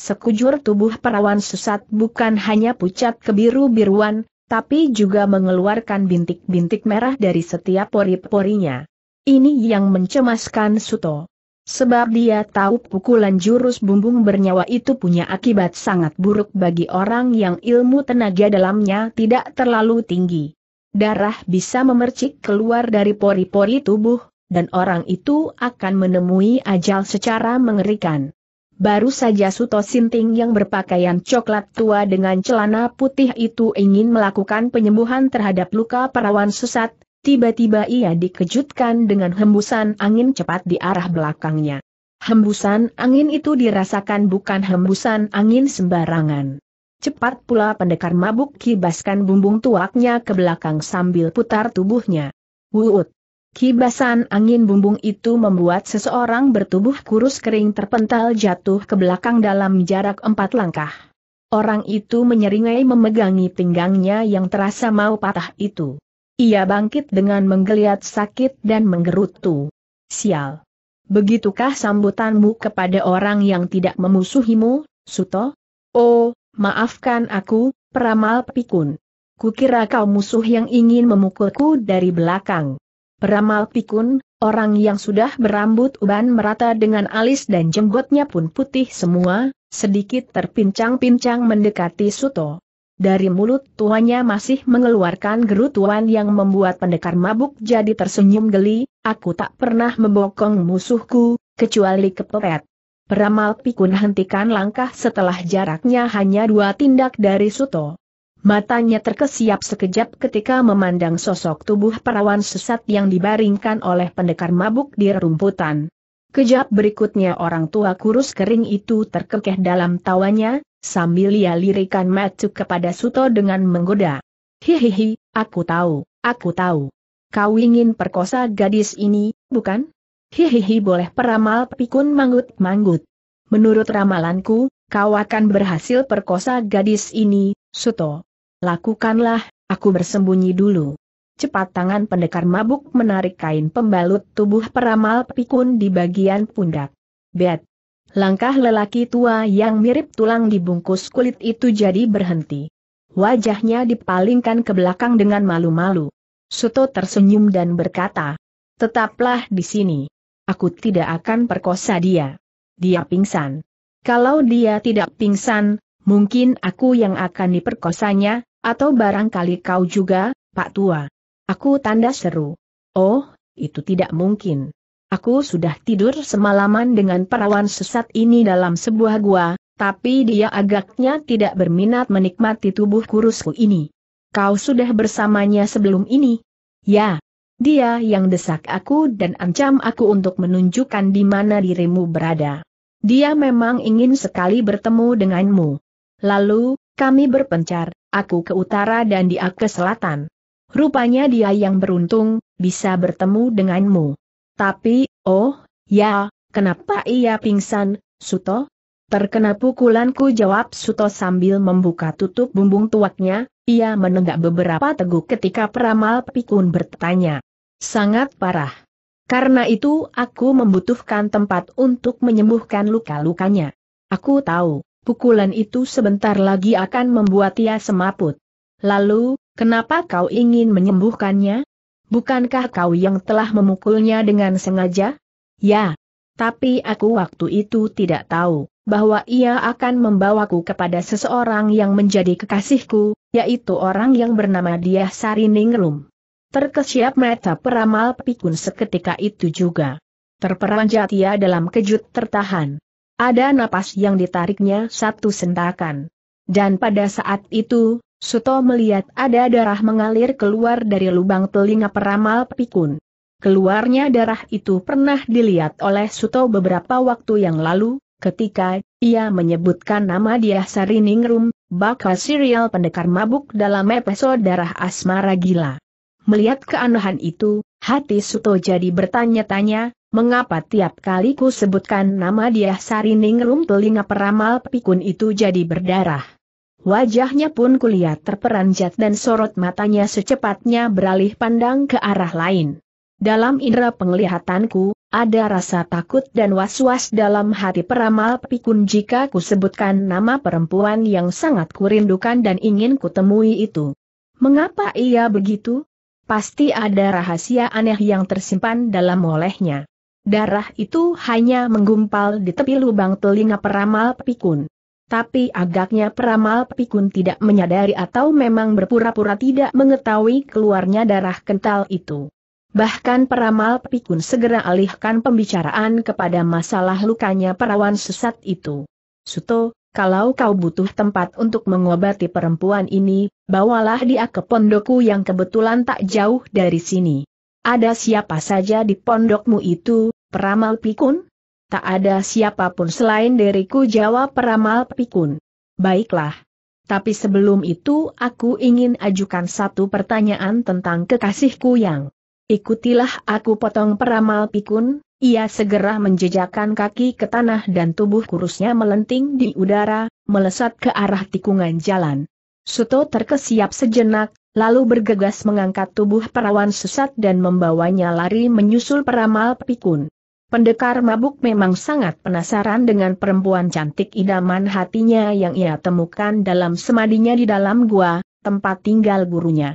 Sekujur tubuh perawan sesat bukan hanya pucat kebiru-biruan, tapi juga mengeluarkan bintik-bintik merah dari setiap pori-porinya. Ini yang mencemaskan Suto. Sebab dia tahu pukulan jurus bumbung bernyawa itu punya akibat sangat buruk bagi orang yang ilmu tenaga dalamnya tidak terlalu tinggi darah bisa memercik keluar dari pori-pori tubuh, dan orang itu akan menemui ajal secara mengerikan. Baru saja Suto Sinting yang berpakaian coklat tua dengan celana putih itu ingin melakukan penyembuhan terhadap luka perawan susat, tiba-tiba ia dikejutkan dengan hembusan angin cepat di arah belakangnya. Hembusan angin itu dirasakan bukan hembusan angin sembarangan. Cepat pula pendekar mabuk kibaskan bumbung tuaknya ke belakang sambil putar tubuhnya. Wuut. Kibasan angin bumbung itu membuat seseorang bertubuh kurus kering terpental jatuh ke belakang dalam jarak empat langkah. Orang itu menyeringai memegangi pinggangnya yang terasa mau patah itu. Ia bangkit dengan menggeliat sakit dan menggerutu. Sial. Begitukah sambutanmu kepada orang yang tidak memusuhimu, Suto? Oh, Maafkan aku, peramal pikun. Kukira kau musuh yang ingin memukulku dari belakang. Peramal pikun, orang yang sudah berambut uban merata dengan alis dan jenggotnya pun putih semua, sedikit terpincang-pincang mendekati Suto. Dari mulut tuanya masih mengeluarkan gerutuan yang membuat pendekar mabuk jadi tersenyum geli, aku tak pernah membokong musuhku, kecuali keperet. Peramal pikun hentikan langkah setelah jaraknya hanya dua tindak dari Suto. Matanya terkesiap sekejap ketika memandang sosok tubuh perawan sesat yang dibaringkan oleh pendekar mabuk di rumputan. Kejap berikutnya orang tua kurus kering itu terkekeh dalam tawanya, sambil ia lirikan matu kepada Suto dengan menggoda. Hihihi, aku tahu, aku tahu. Kau ingin perkosa gadis ini, bukan? Hihihi boleh peramal pikun manggut-manggut. Menurut ramalanku, kau akan berhasil perkosa gadis ini, Suto. Lakukanlah, aku bersembunyi dulu. Cepat tangan pendekar mabuk menarik kain pembalut tubuh peramal pikun di bagian pundak. Bet. Langkah lelaki tua yang mirip tulang dibungkus kulit itu jadi berhenti. Wajahnya dipalingkan ke belakang dengan malu-malu. Suto tersenyum dan berkata, tetaplah di sini aku tidak akan perkosa dia. Dia pingsan. Kalau dia tidak pingsan, mungkin aku yang akan diperkosanya, atau barangkali kau juga, Pak Tua. Aku tanda seru. Oh, itu tidak mungkin. Aku sudah tidur semalaman dengan perawan sesat ini dalam sebuah gua, tapi dia agaknya tidak berminat menikmati tubuh kurusku ini. Kau sudah bersamanya sebelum ini? Ya, dia yang desak aku dan ancam aku untuk menunjukkan di mana dirimu berada. Dia memang ingin sekali bertemu denganmu. Lalu, kami berpencar, aku ke utara dan dia ke selatan. Rupanya dia yang beruntung, bisa bertemu denganmu. Tapi, oh, ya, kenapa ia pingsan, Suto? Terkena pukulanku jawab Suto sambil membuka tutup bumbung tuaknya, ia menenggak beberapa teguk ketika peramal pikun bertanya. Sangat parah. Karena itu aku membutuhkan tempat untuk menyembuhkan luka-lukanya. Aku tahu, pukulan itu sebentar lagi akan membuat ia semaput. Lalu, kenapa kau ingin menyembuhkannya? Bukankah kau yang telah memukulnya dengan sengaja? Ya. Tapi aku waktu itu tidak tahu bahwa ia akan membawaku kepada seseorang yang menjadi kekasihku, yaitu orang yang bernama Diah Sariningrum. Terkesiap mata peramal pikun seketika itu juga. Terperanjat ia dalam kejut tertahan. Ada napas yang ditariknya satu sentakan. Dan pada saat itu, Suto melihat ada darah mengalir keluar dari lubang telinga peramal pikun. Keluarnya darah itu pernah dilihat oleh Suto beberapa waktu yang lalu, ketika ia menyebutkan nama dia Sariningrum, bakal serial pendekar mabuk dalam episode darah asmara gila. Melihat keanehan itu, hati Suto jadi bertanya-tanya, mengapa tiap kali ku sebutkan nama dia Sari Ningrum telinga peramal pikun itu jadi berdarah. Wajahnya pun kulihat terperanjat dan sorot matanya secepatnya beralih pandang ke arah lain. Dalam indera penglihatanku, ada rasa takut dan was-was dalam hati peramal pikun jika ku sebutkan nama perempuan yang sangat kurindukan dan ingin kutemui itu. Mengapa ia begitu? Pasti ada rahasia aneh yang tersimpan dalam molehnya. Darah itu hanya menggumpal di tepi lubang telinga peramal pikun. Tapi agaknya peramal pikun tidak menyadari atau memang berpura-pura tidak mengetahui keluarnya darah kental itu. Bahkan peramal pikun segera alihkan pembicaraan kepada masalah lukanya perawan sesat itu. Suto, kalau kau butuh tempat untuk mengobati perempuan ini, bawalah dia ke pondokku yang kebetulan tak jauh dari sini. Ada siapa saja di pondokmu itu, peramal pikun? Tak ada siapapun selain diriku jawab peramal pikun. Baiklah. Tapi sebelum itu aku ingin ajukan satu pertanyaan tentang kekasihku yang Ikutilah aku potong peramal pikun, ia segera menjejakkan kaki ke tanah dan tubuh kurusnya melenting di udara, melesat ke arah tikungan jalan. Suto terkesiap sejenak, lalu bergegas mengangkat tubuh perawan sesat dan membawanya lari menyusul peramal pikun. Pendekar mabuk memang sangat penasaran dengan perempuan cantik idaman hatinya yang ia temukan dalam semadinya di dalam gua, tempat tinggal gurunya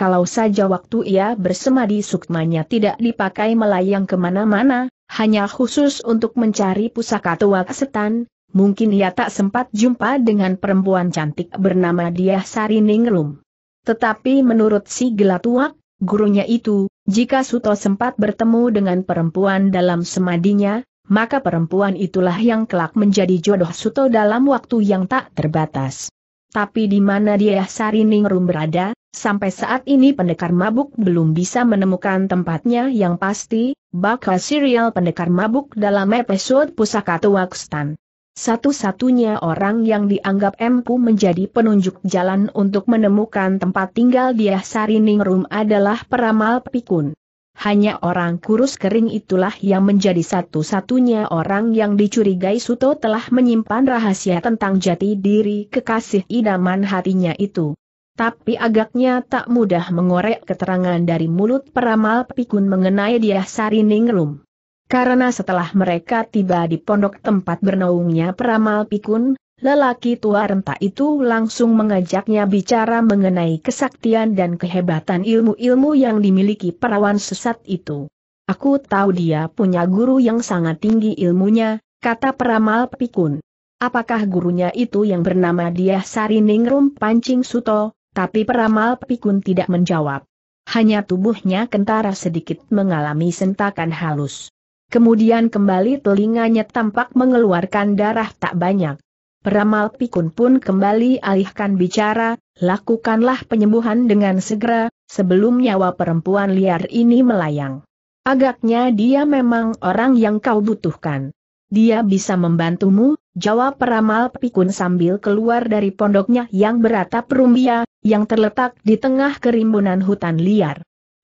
kalau saja waktu ia bersemadi sukmanya tidak dipakai melayang kemana-mana, hanya khusus untuk mencari pusaka tua setan, mungkin ia tak sempat jumpa dengan perempuan cantik bernama Diah Sari Ningrum. Tetapi menurut si Gelatuak, gurunya itu, jika Suto sempat bertemu dengan perempuan dalam semadinya, maka perempuan itulah yang kelak menjadi jodoh Suto dalam waktu yang tak terbatas. Tapi di mana Diah Sari Ningrum berada, Sampai saat ini pendekar mabuk belum bisa menemukan tempatnya yang pasti, bakal serial pendekar mabuk dalam episode Pusaka Tuakstan. Satu-satunya orang yang dianggap Empu menjadi penunjuk jalan untuk menemukan tempat tinggal dia Ningrum adalah peramal pikun. Hanya orang kurus kering itulah yang menjadi satu-satunya orang yang dicurigai Suto telah menyimpan rahasia tentang jati diri kekasih idaman hatinya itu tapi agaknya tak mudah mengorek keterangan dari mulut peramal pikun mengenai dia Ningrum. Karena setelah mereka tiba di pondok tempat bernaungnya peramal pikun, lelaki tua renta itu langsung mengajaknya bicara mengenai kesaktian dan kehebatan ilmu-ilmu yang dimiliki perawan sesat itu. Aku tahu dia punya guru yang sangat tinggi ilmunya, kata peramal pikun. Apakah gurunya itu yang bernama Diah Ningrum Pancing Suto, tapi peramal pikun tidak menjawab. Hanya tubuhnya kentara sedikit mengalami sentakan halus. Kemudian kembali telinganya tampak mengeluarkan darah tak banyak. Peramal pikun pun kembali alihkan bicara, lakukanlah penyembuhan dengan segera, sebelum nyawa perempuan liar ini melayang. Agaknya dia memang orang yang kau butuhkan. Dia bisa membantumu, jawab peramal pikun sambil keluar dari pondoknya yang beratap rumbia, yang terletak di tengah kerimbunan hutan liar.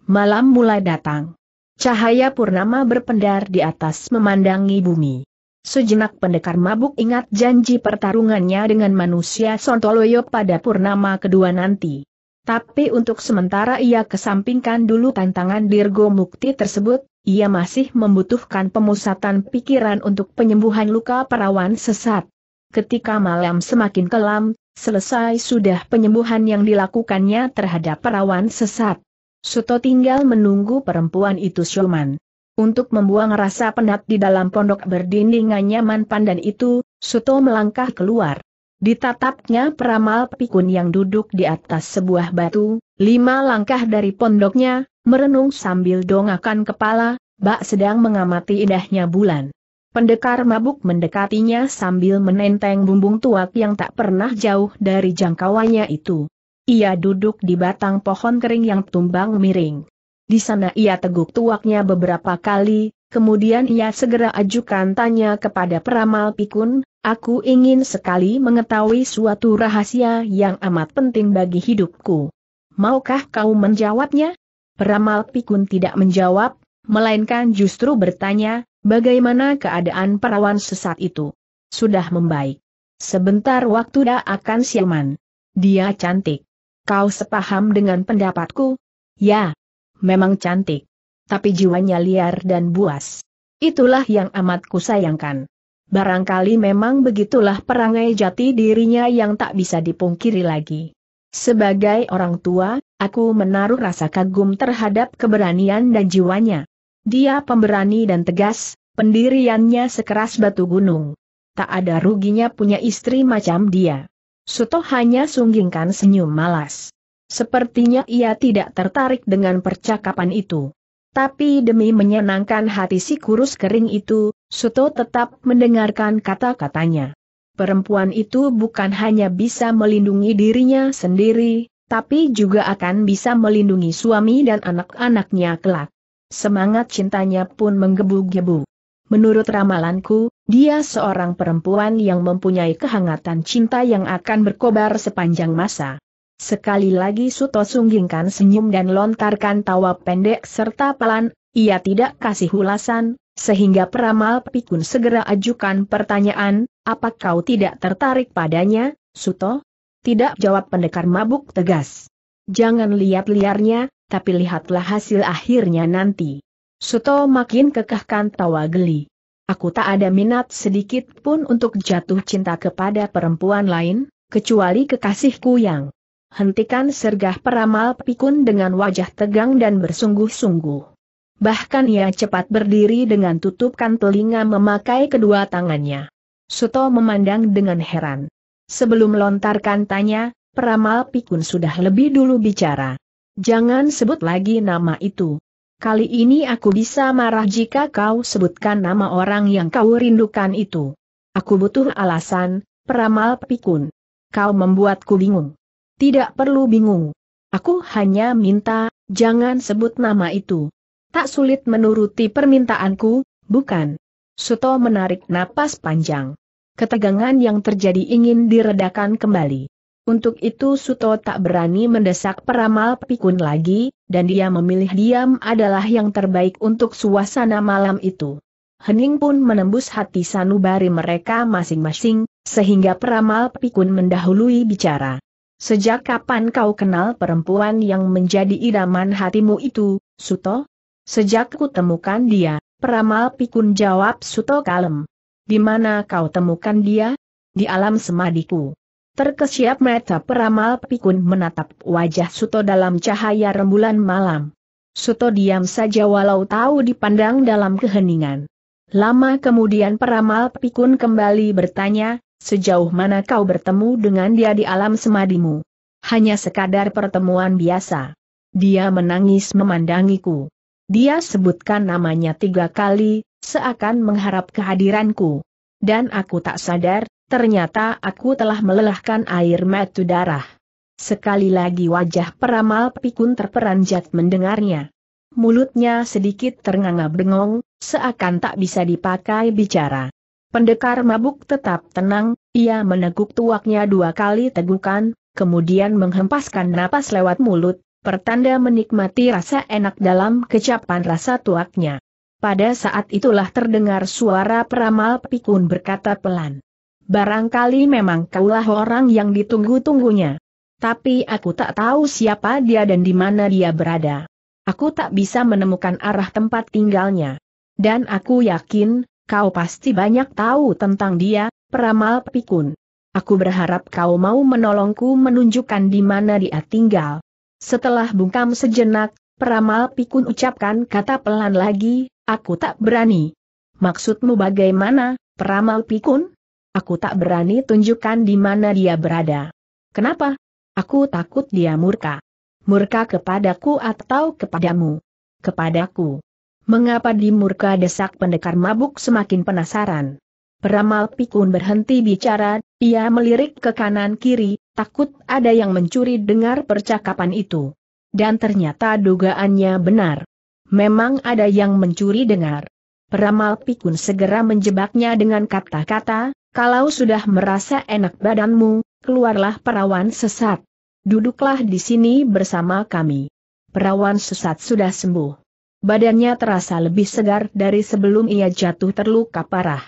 Malam mulai datang. Cahaya purnama berpendar di atas memandangi bumi. Sejenak pendekar mabuk ingat janji pertarungannya dengan manusia Sontoloyo pada purnama kedua nanti. Tapi untuk sementara ia kesampingkan dulu tantangan Dirgo Mukti tersebut, ia masih membutuhkan pemusatan pikiran untuk penyembuhan luka perawan sesat. Ketika malam semakin kelam, Selesai sudah penyembuhan yang dilakukannya terhadap perawan sesat. Suto tinggal menunggu perempuan itu Suman. Untuk membuang rasa penat di dalam pondok berdindingannya nyaman pandan itu, Suto melangkah keluar. Ditatapnya peramal pikun yang duduk di atas sebuah batu, lima langkah dari pondoknya, merenung sambil dongakan kepala, bak sedang mengamati indahnya bulan. Pendekar mabuk mendekatinya sambil menenteng bumbung tuak yang tak pernah jauh dari jangkauannya itu. Ia duduk di batang pohon kering yang tumbang miring. Di sana ia teguk tuaknya beberapa kali, kemudian ia segera ajukan tanya kepada peramal pikun, aku ingin sekali mengetahui suatu rahasia yang amat penting bagi hidupku. Maukah kau menjawabnya? Peramal pikun tidak menjawab, melainkan justru bertanya, Bagaimana keadaan perawan sesat itu? Sudah membaik. Sebentar waktu dah akan siuman. Dia cantik. Kau sepaham dengan pendapatku? Ya, memang cantik. Tapi jiwanya liar dan buas. Itulah yang amat kusayangkan. Barangkali memang begitulah perangai jati dirinya yang tak bisa dipungkiri lagi. Sebagai orang tua, aku menaruh rasa kagum terhadap keberanian dan jiwanya. Dia pemberani dan tegas, pendiriannya sekeras batu gunung. Tak ada ruginya punya istri macam dia. Suto hanya sunggingkan senyum malas. Sepertinya ia tidak tertarik dengan percakapan itu. Tapi demi menyenangkan hati si kurus kering itu, Suto tetap mendengarkan kata-katanya. Perempuan itu bukan hanya bisa melindungi dirinya sendiri, tapi juga akan bisa melindungi suami dan anak-anaknya kelak. Semangat cintanya pun menggebu-gebu. Menurut ramalanku, dia seorang perempuan yang mempunyai kehangatan cinta yang akan berkobar sepanjang masa. Sekali lagi Suto sunggingkan senyum dan lontarkan tawa pendek serta pelan, ia tidak kasih ulasan, sehingga peramal pikun segera ajukan pertanyaan, apa kau tidak tertarik padanya, Suto? Tidak jawab pendekar mabuk tegas. Jangan lihat liarnya, tapi lihatlah hasil akhirnya nanti. Suto makin kekahkan tawa geli. Aku tak ada minat sedikit pun untuk jatuh cinta kepada perempuan lain, kecuali kekasihku yang hentikan sergah peramal pikun dengan wajah tegang dan bersungguh-sungguh. Bahkan ia cepat berdiri dengan tutupkan telinga memakai kedua tangannya. Suto memandang dengan heran. Sebelum lontarkan tanya, peramal pikun sudah lebih dulu bicara. Jangan sebut lagi nama itu. Kali ini aku bisa marah jika kau sebutkan nama orang yang kau rindukan itu. Aku butuh alasan, peramal pikun. Kau membuatku bingung. Tidak perlu bingung. Aku hanya minta, jangan sebut nama itu. Tak sulit menuruti permintaanku, bukan? Suto menarik napas panjang. Ketegangan yang terjadi ingin diredakan kembali. Untuk itu Suto tak berani mendesak peramal pikun lagi, dan dia memilih diam adalah yang terbaik untuk suasana malam itu. Hening pun menembus hati sanubari mereka masing-masing, sehingga peramal pikun mendahului bicara. Sejak kapan kau kenal perempuan yang menjadi idaman hatimu itu, Suto? Sejak ku temukan dia, peramal pikun jawab Suto kalem. Di mana kau temukan dia? Di alam semadiku. Terkesiap mata peramal pikun menatap wajah Suto dalam cahaya rembulan malam. Suto diam saja walau tahu dipandang dalam keheningan. Lama kemudian peramal pikun kembali bertanya, sejauh mana kau bertemu dengan dia di alam semadimu? Hanya sekadar pertemuan biasa. Dia menangis memandangiku. Dia sebutkan namanya tiga kali, seakan mengharap kehadiranku. Dan aku tak sadar, ternyata aku telah melelahkan air mata darah. Sekali lagi wajah peramal pikun terperanjat mendengarnya. Mulutnya sedikit ternganga-bengong, seakan tak bisa dipakai bicara. Pendekar mabuk tetap tenang, ia meneguk tuaknya dua kali tegukan, kemudian menghempaskan napas lewat mulut, pertanda menikmati rasa enak dalam kecapan rasa tuaknya. Pada saat itulah terdengar suara peramal pikun berkata pelan. Barangkali memang kaulah orang yang ditunggu-tunggunya. Tapi aku tak tahu siapa dia dan di mana dia berada. Aku tak bisa menemukan arah tempat tinggalnya. Dan aku yakin, kau pasti banyak tahu tentang dia, peramal pikun. Aku berharap kau mau menolongku menunjukkan di mana dia tinggal. Setelah bungkam sejenak, peramal pikun ucapkan kata pelan lagi, aku tak berani. Maksudmu bagaimana, peramal pikun? Aku tak berani tunjukkan di mana dia berada. Kenapa? Aku takut dia murka. Murka kepadaku atau kepadamu? Kepadaku. Mengapa di murka desak pendekar mabuk semakin penasaran? Peramal pikun berhenti bicara, ia melirik ke kanan kiri, takut ada yang mencuri dengar percakapan itu. Dan ternyata dugaannya benar. Memang ada yang mencuri dengar. Peramal pikun segera menjebaknya dengan kata-kata, kalau sudah merasa enak badanmu, keluarlah perawan sesat. Duduklah di sini bersama kami. Perawan sesat sudah sembuh. Badannya terasa lebih segar dari sebelum ia jatuh terluka parah.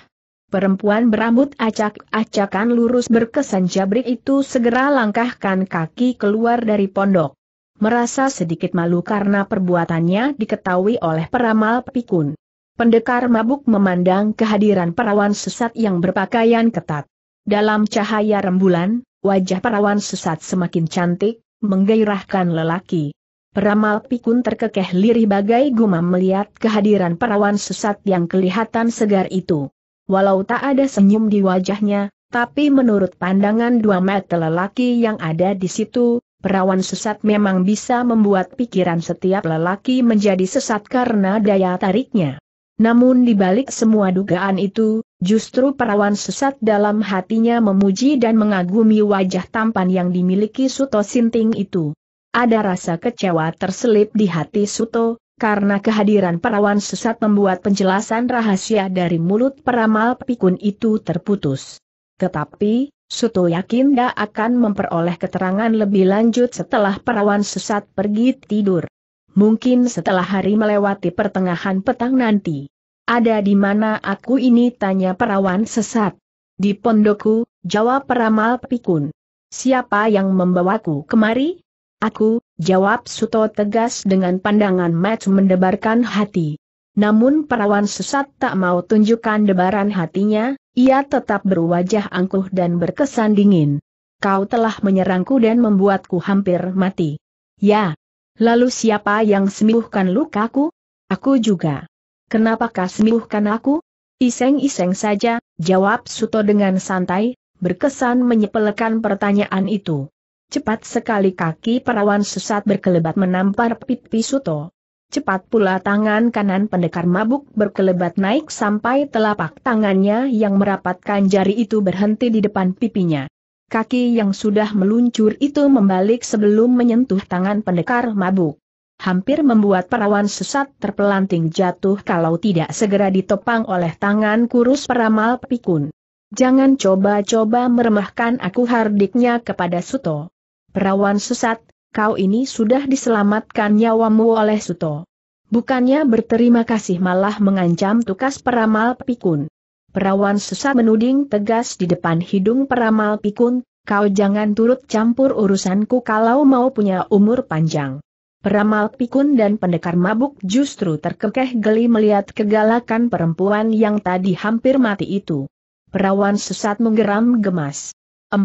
Perempuan berambut acak-acakan lurus berkesan jabrik itu segera langkahkan kaki keluar dari pondok. Merasa sedikit malu karena perbuatannya diketahui oleh peramal pikun. Pendekar mabuk memandang kehadiran perawan sesat yang berpakaian ketat. Dalam cahaya rembulan, wajah perawan sesat semakin cantik, menggairahkan lelaki. Peramal pikun terkekeh lirih bagai gumam melihat kehadiran perawan sesat yang kelihatan segar itu. Walau tak ada senyum di wajahnya, tapi menurut pandangan dua mata lelaki yang ada di situ, perawan sesat memang bisa membuat pikiran setiap lelaki menjadi sesat karena daya tariknya. Namun di balik semua dugaan itu, justru perawan sesat dalam hatinya memuji dan mengagumi wajah tampan yang dimiliki Suto Sinting itu. Ada rasa kecewa terselip di hati Suto, karena kehadiran perawan sesat membuat penjelasan rahasia dari mulut peramal pikun itu terputus. Tetapi, Suto yakin dia akan memperoleh keterangan lebih lanjut setelah perawan sesat pergi tidur mungkin setelah hari melewati pertengahan petang nanti. Ada di mana aku ini tanya perawan sesat. Di pondokku, jawab peramal pikun. Siapa yang membawaku kemari? Aku, jawab Suto tegas dengan pandangan match mendebarkan hati. Namun perawan sesat tak mau tunjukkan debaran hatinya, ia tetap berwajah angkuh dan berkesan dingin. Kau telah menyerangku dan membuatku hampir mati. Ya, Lalu siapa yang sembuhkan lukaku? Aku juga. Kenapakah sembuhkan aku? Iseng-iseng saja, jawab Suto dengan santai, berkesan menyepelekan pertanyaan itu. Cepat sekali kaki perawan sesat berkelebat menampar pipi Suto. Cepat pula tangan kanan pendekar mabuk berkelebat naik sampai telapak tangannya yang merapatkan jari itu berhenti di depan pipinya. Kaki yang sudah meluncur itu membalik sebelum menyentuh tangan pendekar mabuk. Hampir membuat perawan sesat terpelanting jatuh kalau tidak segera ditopang oleh tangan kurus peramal pikun. Jangan coba-coba meremahkan aku hardiknya kepada Suto. Perawan sesat, kau ini sudah diselamatkan nyawamu oleh Suto. Bukannya berterima kasih malah mengancam tukas peramal pikun. Perawan sesat menuding tegas di depan hidung peramal pikun, kau jangan turut campur urusanku kalau mau punya umur panjang. Peramal pikun dan pendekar mabuk justru terkekeh geli melihat kegalakan perempuan yang tadi hampir mati itu. Perawan sesat menggeram gemas. 4.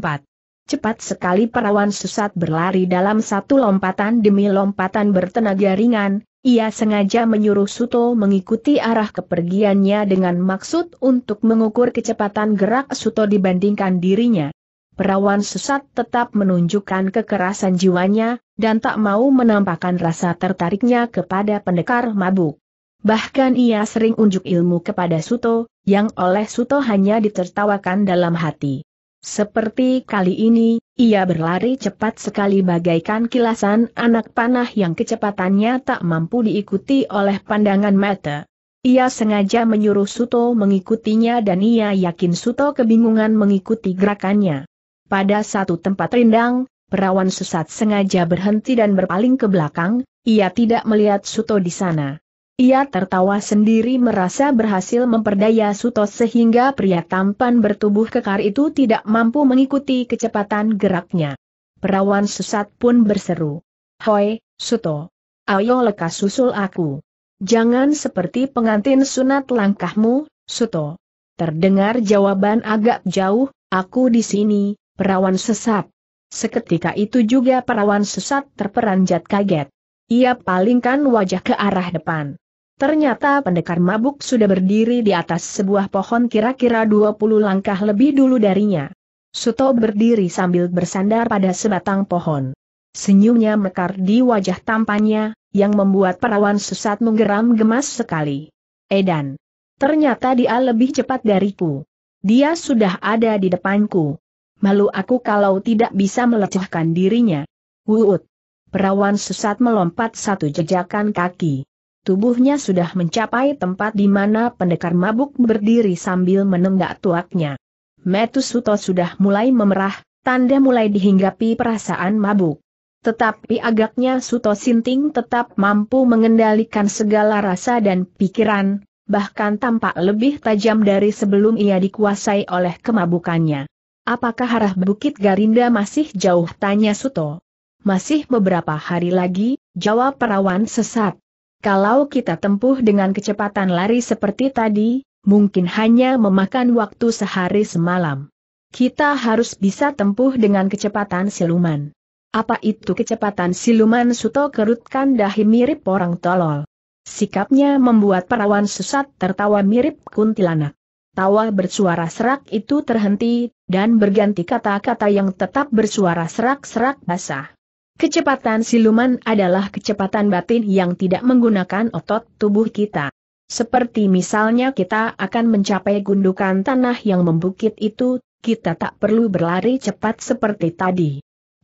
Cepat sekali perawan sesat berlari dalam satu lompatan demi lompatan bertenaga ringan, ia sengaja menyuruh Suto mengikuti arah kepergiannya dengan maksud untuk mengukur kecepatan gerak Suto dibandingkan dirinya. Perawan sesat tetap menunjukkan kekerasan jiwanya, dan tak mau menampakkan rasa tertariknya kepada pendekar mabuk. Bahkan ia sering unjuk ilmu kepada Suto, yang oleh Suto hanya ditertawakan dalam hati. Seperti kali ini, ia berlari cepat sekali bagaikan kilasan anak panah yang kecepatannya tak mampu diikuti oleh pandangan mata. Ia sengaja menyuruh Suto mengikutinya dan ia yakin Suto kebingungan mengikuti gerakannya. Pada satu tempat rindang, perawan sesat sengaja berhenti dan berpaling ke belakang, ia tidak melihat Suto di sana. Ia tertawa sendiri merasa berhasil memperdaya Suto sehingga pria tampan bertubuh kekar itu tidak mampu mengikuti kecepatan geraknya. Perawan sesat pun berseru. Hoi, Suto. Ayo lekas susul aku. Jangan seperti pengantin sunat langkahmu, Suto. Terdengar jawaban agak jauh, aku di sini, perawan sesat. Seketika itu juga perawan sesat terperanjat kaget. Ia palingkan wajah ke arah depan. Ternyata pendekar mabuk sudah berdiri di atas sebuah pohon kira-kira 20 langkah lebih dulu darinya. Suto berdiri sambil bersandar pada sebatang pohon. Senyumnya mekar di wajah tampannya, yang membuat perawan sesat menggeram gemas sekali. Edan. Ternyata dia lebih cepat dariku. Dia sudah ada di depanku. Malu aku kalau tidak bisa melecehkan dirinya. Wuut. Perawan sesat melompat satu jejakan kaki. Tubuhnya sudah mencapai tempat di mana pendekar mabuk berdiri sambil menenggak tuaknya. Metus Suto sudah mulai memerah, tanda mulai dihinggapi perasaan mabuk. Tetapi agaknya Suto Sinting tetap mampu mengendalikan segala rasa dan pikiran, bahkan tampak lebih tajam dari sebelum ia dikuasai oleh kemabukannya. Apakah arah Bukit Garinda masih jauh? Tanya Suto. Masih beberapa hari lagi, jawab perawan sesat. Kalau kita tempuh dengan kecepatan lari seperti tadi, mungkin hanya memakan waktu sehari semalam. Kita harus bisa tempuh dengan kecepatan siluman. Apa itu kecepatan siluman Suto kerutkan dahi mirip orang tolol. Sikapnya membuat perawan sesat tertawa mirip kuntilanak. Tawa bersuara serak itu terhenti, dan berganti kata-kata yang tetap bersuara serak-serak basah. Kecepatan siluman adalah kecepatan batin yang tidak menggunakan otot tubuh kita. Seperti misalnya kita akan mencapai gundukan tanah yang membukit itu, kita tak perlu berlari cepat seperti tadi.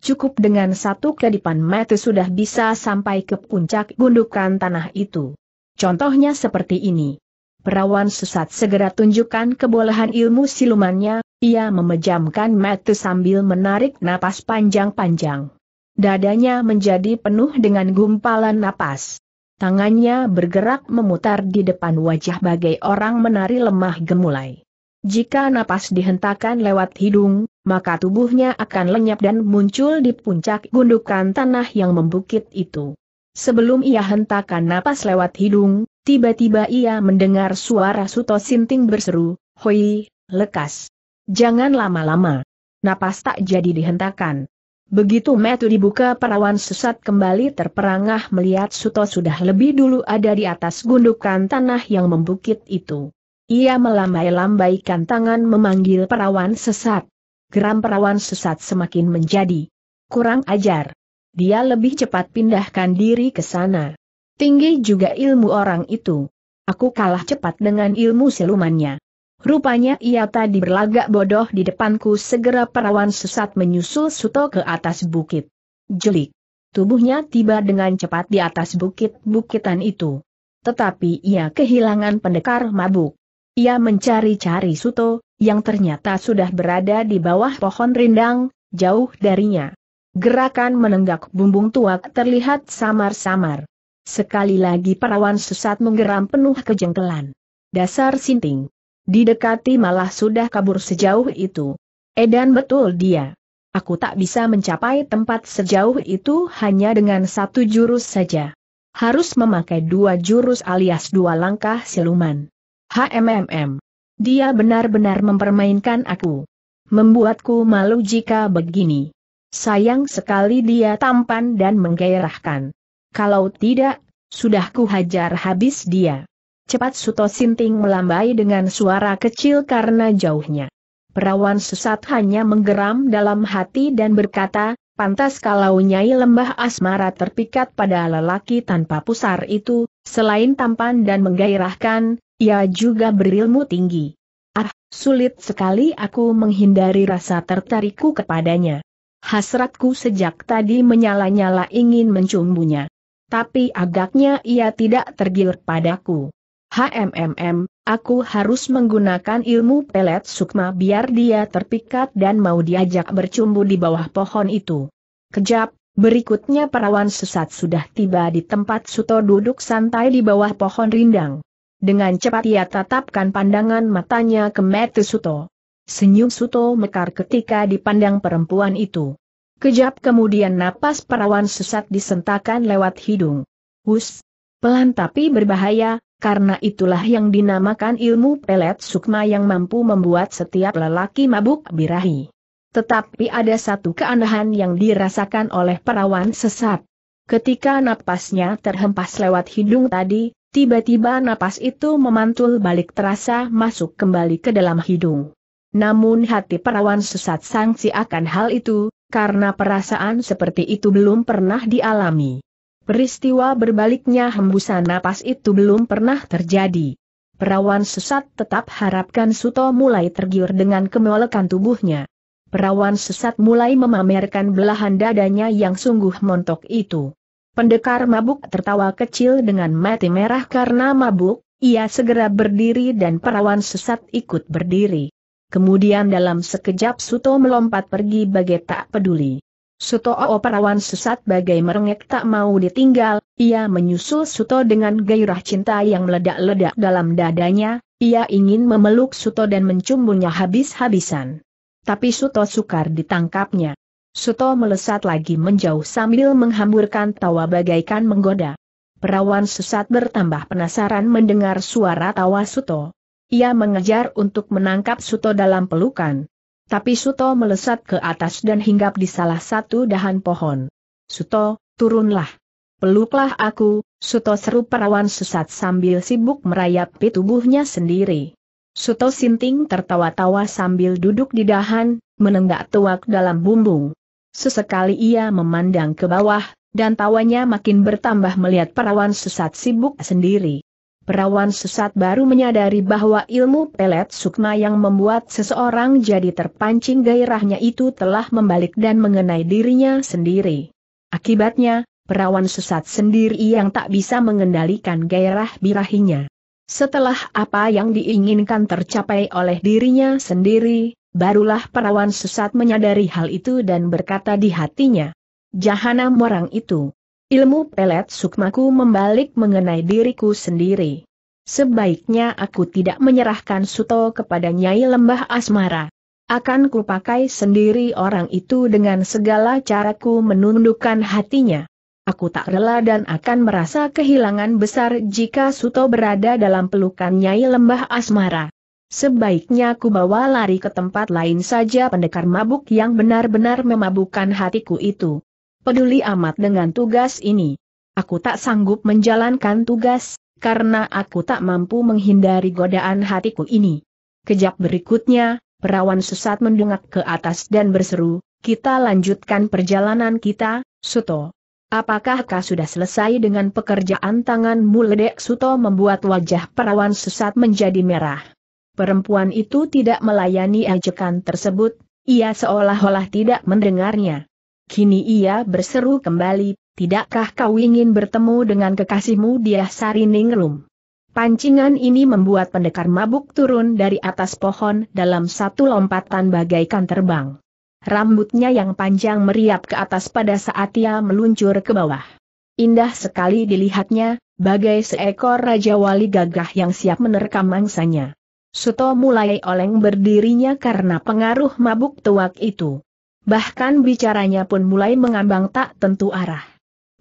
Cukup dengan satu kedipan mata sudah bisa sampai ke puncak gundukan tanah itu. Contohnya seperti ini. Perawan sesat segera tunjukkan kebolehan ilmu silumannya, ia memejamkan mata sambil menarik napas panjang-panjang. Dadanya menjadi penuh dengan gumpalan napas. Tangannya bergerak memutar di depan wajah bagai orang menari lemah gemulai. Jika napas dihentakan lewat hidung, maka tubuhnya akan lenyap dan muncul di puncak gundukan tanah yang membukit itu. Sebelum ia hentakan napas lewat hidung, tiba-tiba ia mendengar suara Suto Sinting berseru, Hoi, lekas. Jangan lama-lama. Napas tak jadi dihentakan. Begitu metu dibuka perawan sesat kembali terperangah melihat Suto sudah lebih dulu ada di atas gundukan tanah yang membukit itu. Ia melambai-lambaikan tangan memanggil perawan sesat. Geram perawan sesat semakin menjadi kurang ajar. Dia lebih cepat pindahkan diri ke sana. Tinggi juga ilmu orang itu. Aku kalah cepat dengan ilmu silumannya. Rupanya ia tadi berlagak bodoh di depanku segera perawan sesat menyusul Suto ke atas bukit. Jelik. Tubuhnya tiba dengan cepat di atas bukit-bukitan itu. Tetapi ia kehilangan pendekar mabuk. Ia mencari-cari Suto, yang ternyata sudah berada di bawah pohon rindang, jauh darinya. Gerakan menenggak bumbung tua terlihat samar-samar. Sekali lagi perawan sesat menggeram penuh kejengkelan. Dasar sinting. Didekati malah sudah kabur sejauh itu. Edan betul dia. Aku tak bisa mencapai tempat sejauh itu hanya dengan satu jurus saja. Harus memakai dua jurus alias dua langkah siluman. HMMM. Dia benar-benar mempermainkan aku. Membuatku malu jika begini. Sayang sekali dia tampan dan menggairahkan. Kalau tidak, sudah kuhajar habis dia. Cepat Suto Sinting melambai dengan suara kecil karena jauhnya. Perawan sesat hanya menggeram dalam hati dan berkata, pantas kalau Nyai Lembah Asmara terpikat pada lelaki tanpa pusar itu, selain tampan dan menggairahkan, ia juga berilmu tinggi. Ah, sulit sekali aku menghindari rasa tertarikku kepadanya. Hasratku sejak tadi menyala-nyala ingin mencumbunya. Tapi agaknya ia tidak tergiur padaku. HMMM, aku harus menggunakan ilmu pelet sukma biar dia terpikat dan mau diajak bercumbu di bawah pohon itu. Kejap, berikutnya perawan sesat sudah tiba di tempat Suto duduk santai di bawah pohon rindang. Dengan cepat ia tatapkan pandangan matanya ke mata Suto. Senyum Suto mekar ketika dipandang perempuan itu. Kejap kemudian napas perawan sesat disentakan lewat hidung. Hus! Pelan tapi berbahaya, karena itulah yang dinamakan ilmu pelet sukma yang mampu membuat setiap lelaki mabuk birahi. Tetapi ada satu keanehan yang dirasakan oleh perawan sesat. Ketika napasnya terhempas lewat hidung tadi, tiba-tiba napas itu memantul balik terasa masuk kembali ke dalam hidung. Namun hati perawan sesat sangsi akan hal itu, karena perasaan seperti itu belum pernah dialami. Peristiwa berbaliknya hembusan napas itu belum pernah terjadi. Perawan sesat tetap harapkan Suto mulai tergiur dengan kemolekan tubuhnya. Perawan sesat mulai memamerkan belahan dadanya yang sungguh montok itu. Pendekar mabuk tertawa kecil dengan mati merah karena mabuk, ia segera berdiri dan perawan sesat ikut berdiri. Kemudian dalam sekejap Suto melompat pergi bagai tak peduli. Suto o perawan sesat bagai merengek tak mau ditinggal, ia menyusul Suto dengan gairah cinta yang meledak-ledak dalam dadanya, ia ingin memeluk Suto dan mencumbunya habis-habisan. Tapi Suto sukar ditangkapnya. Suto melesat lagi menjauh sambil menghamburkan tawa bagaikan menggoda. Perawan sesat bertambah penasaran mendengar suara tawa Suto. Ia mengejar untuk menangkap Suto dalam pelukan. Tapi Suto melesat ke atas dan hinggap di salah satu dahan pohon. Suto, turunlah. Peluklah aku, Suto seru perawan sesat sambil sibuk merayapi tubuhnya sendiri. Suto Sinting tertawa-tawa sambil duduk di dahan, menenggak tuak dalam bumbung. Sesekali ia memandang ke bawah, dan tawanya makin bertambah melihat perawan sesat sibuk sendiri perawan sesat baru menyadari bahwa ilmu pelet sukma yang membuat seseorang jadi terpancing gairahnya itu telah membalik dan mengenai dirinya sendiri. Akibatnya, perawan sesat sendiri yang tak bisa mengendalikan gairah birahinya. Setelah apa yang diinginkan tercapai oleh dirinya sendiri, barulah perawan sesat menyadari hal itu dan berkata di hatinya, Jahanam orang itu. Ilmu pelet sukmaku membalik mengenai diriku sendiri. Sebaiknya aku tidak menyerahkan Suto kepada Nyai Lembah Asmara. Akan kupakai sendiri orang itu dengan segala caraku menundukkan hatinya. Aku tak rela dan akan merasa kehilangan besar jika Suto berada dalam pelukan Nyai Lembah Asmara. Sebaiknya aku bawa lari ke tempat lain saja pendekar mabuk yang benar-benar memabukkan hatiku itu peduli amat dengan tugas ini. Aku tak sanggup menjalankan tugas, karena aku tak mampu menghindari godaan hatiku ini. Kejap berikutnya, perawan sesat mendongak ke atas dan berseru, kita lanjutkan perjalanan kita, Suto. Apakah kau sudah selesai dengan pekerjaan tangan ledek Suto membuat wajah perawan sesat menjadi merah. Perempuan itu tidak melayani ajakan tersebut, ia seolah-olah tidak mendengarnya. Kini ia berseru kembali, tidakkah kau ingin bertemu dengan kekasihmu dia Sariningrum? Pancingan ini membuat pendekar mabuk turun dari atas pohon dalam satu lompatan bagaikan terbang. Rambutnya yang panjang meriap ke atas pada saat ia meluncur ke bawah. Indah sekali dilihatnya, bagai seekor raja wali gagah yang siap menerkam mangsanya. Suto mulai oleng berdirinya karena pengaruh mabuk tuak itu bahkan bicaranya pun mulai mengambang tak tentu arah.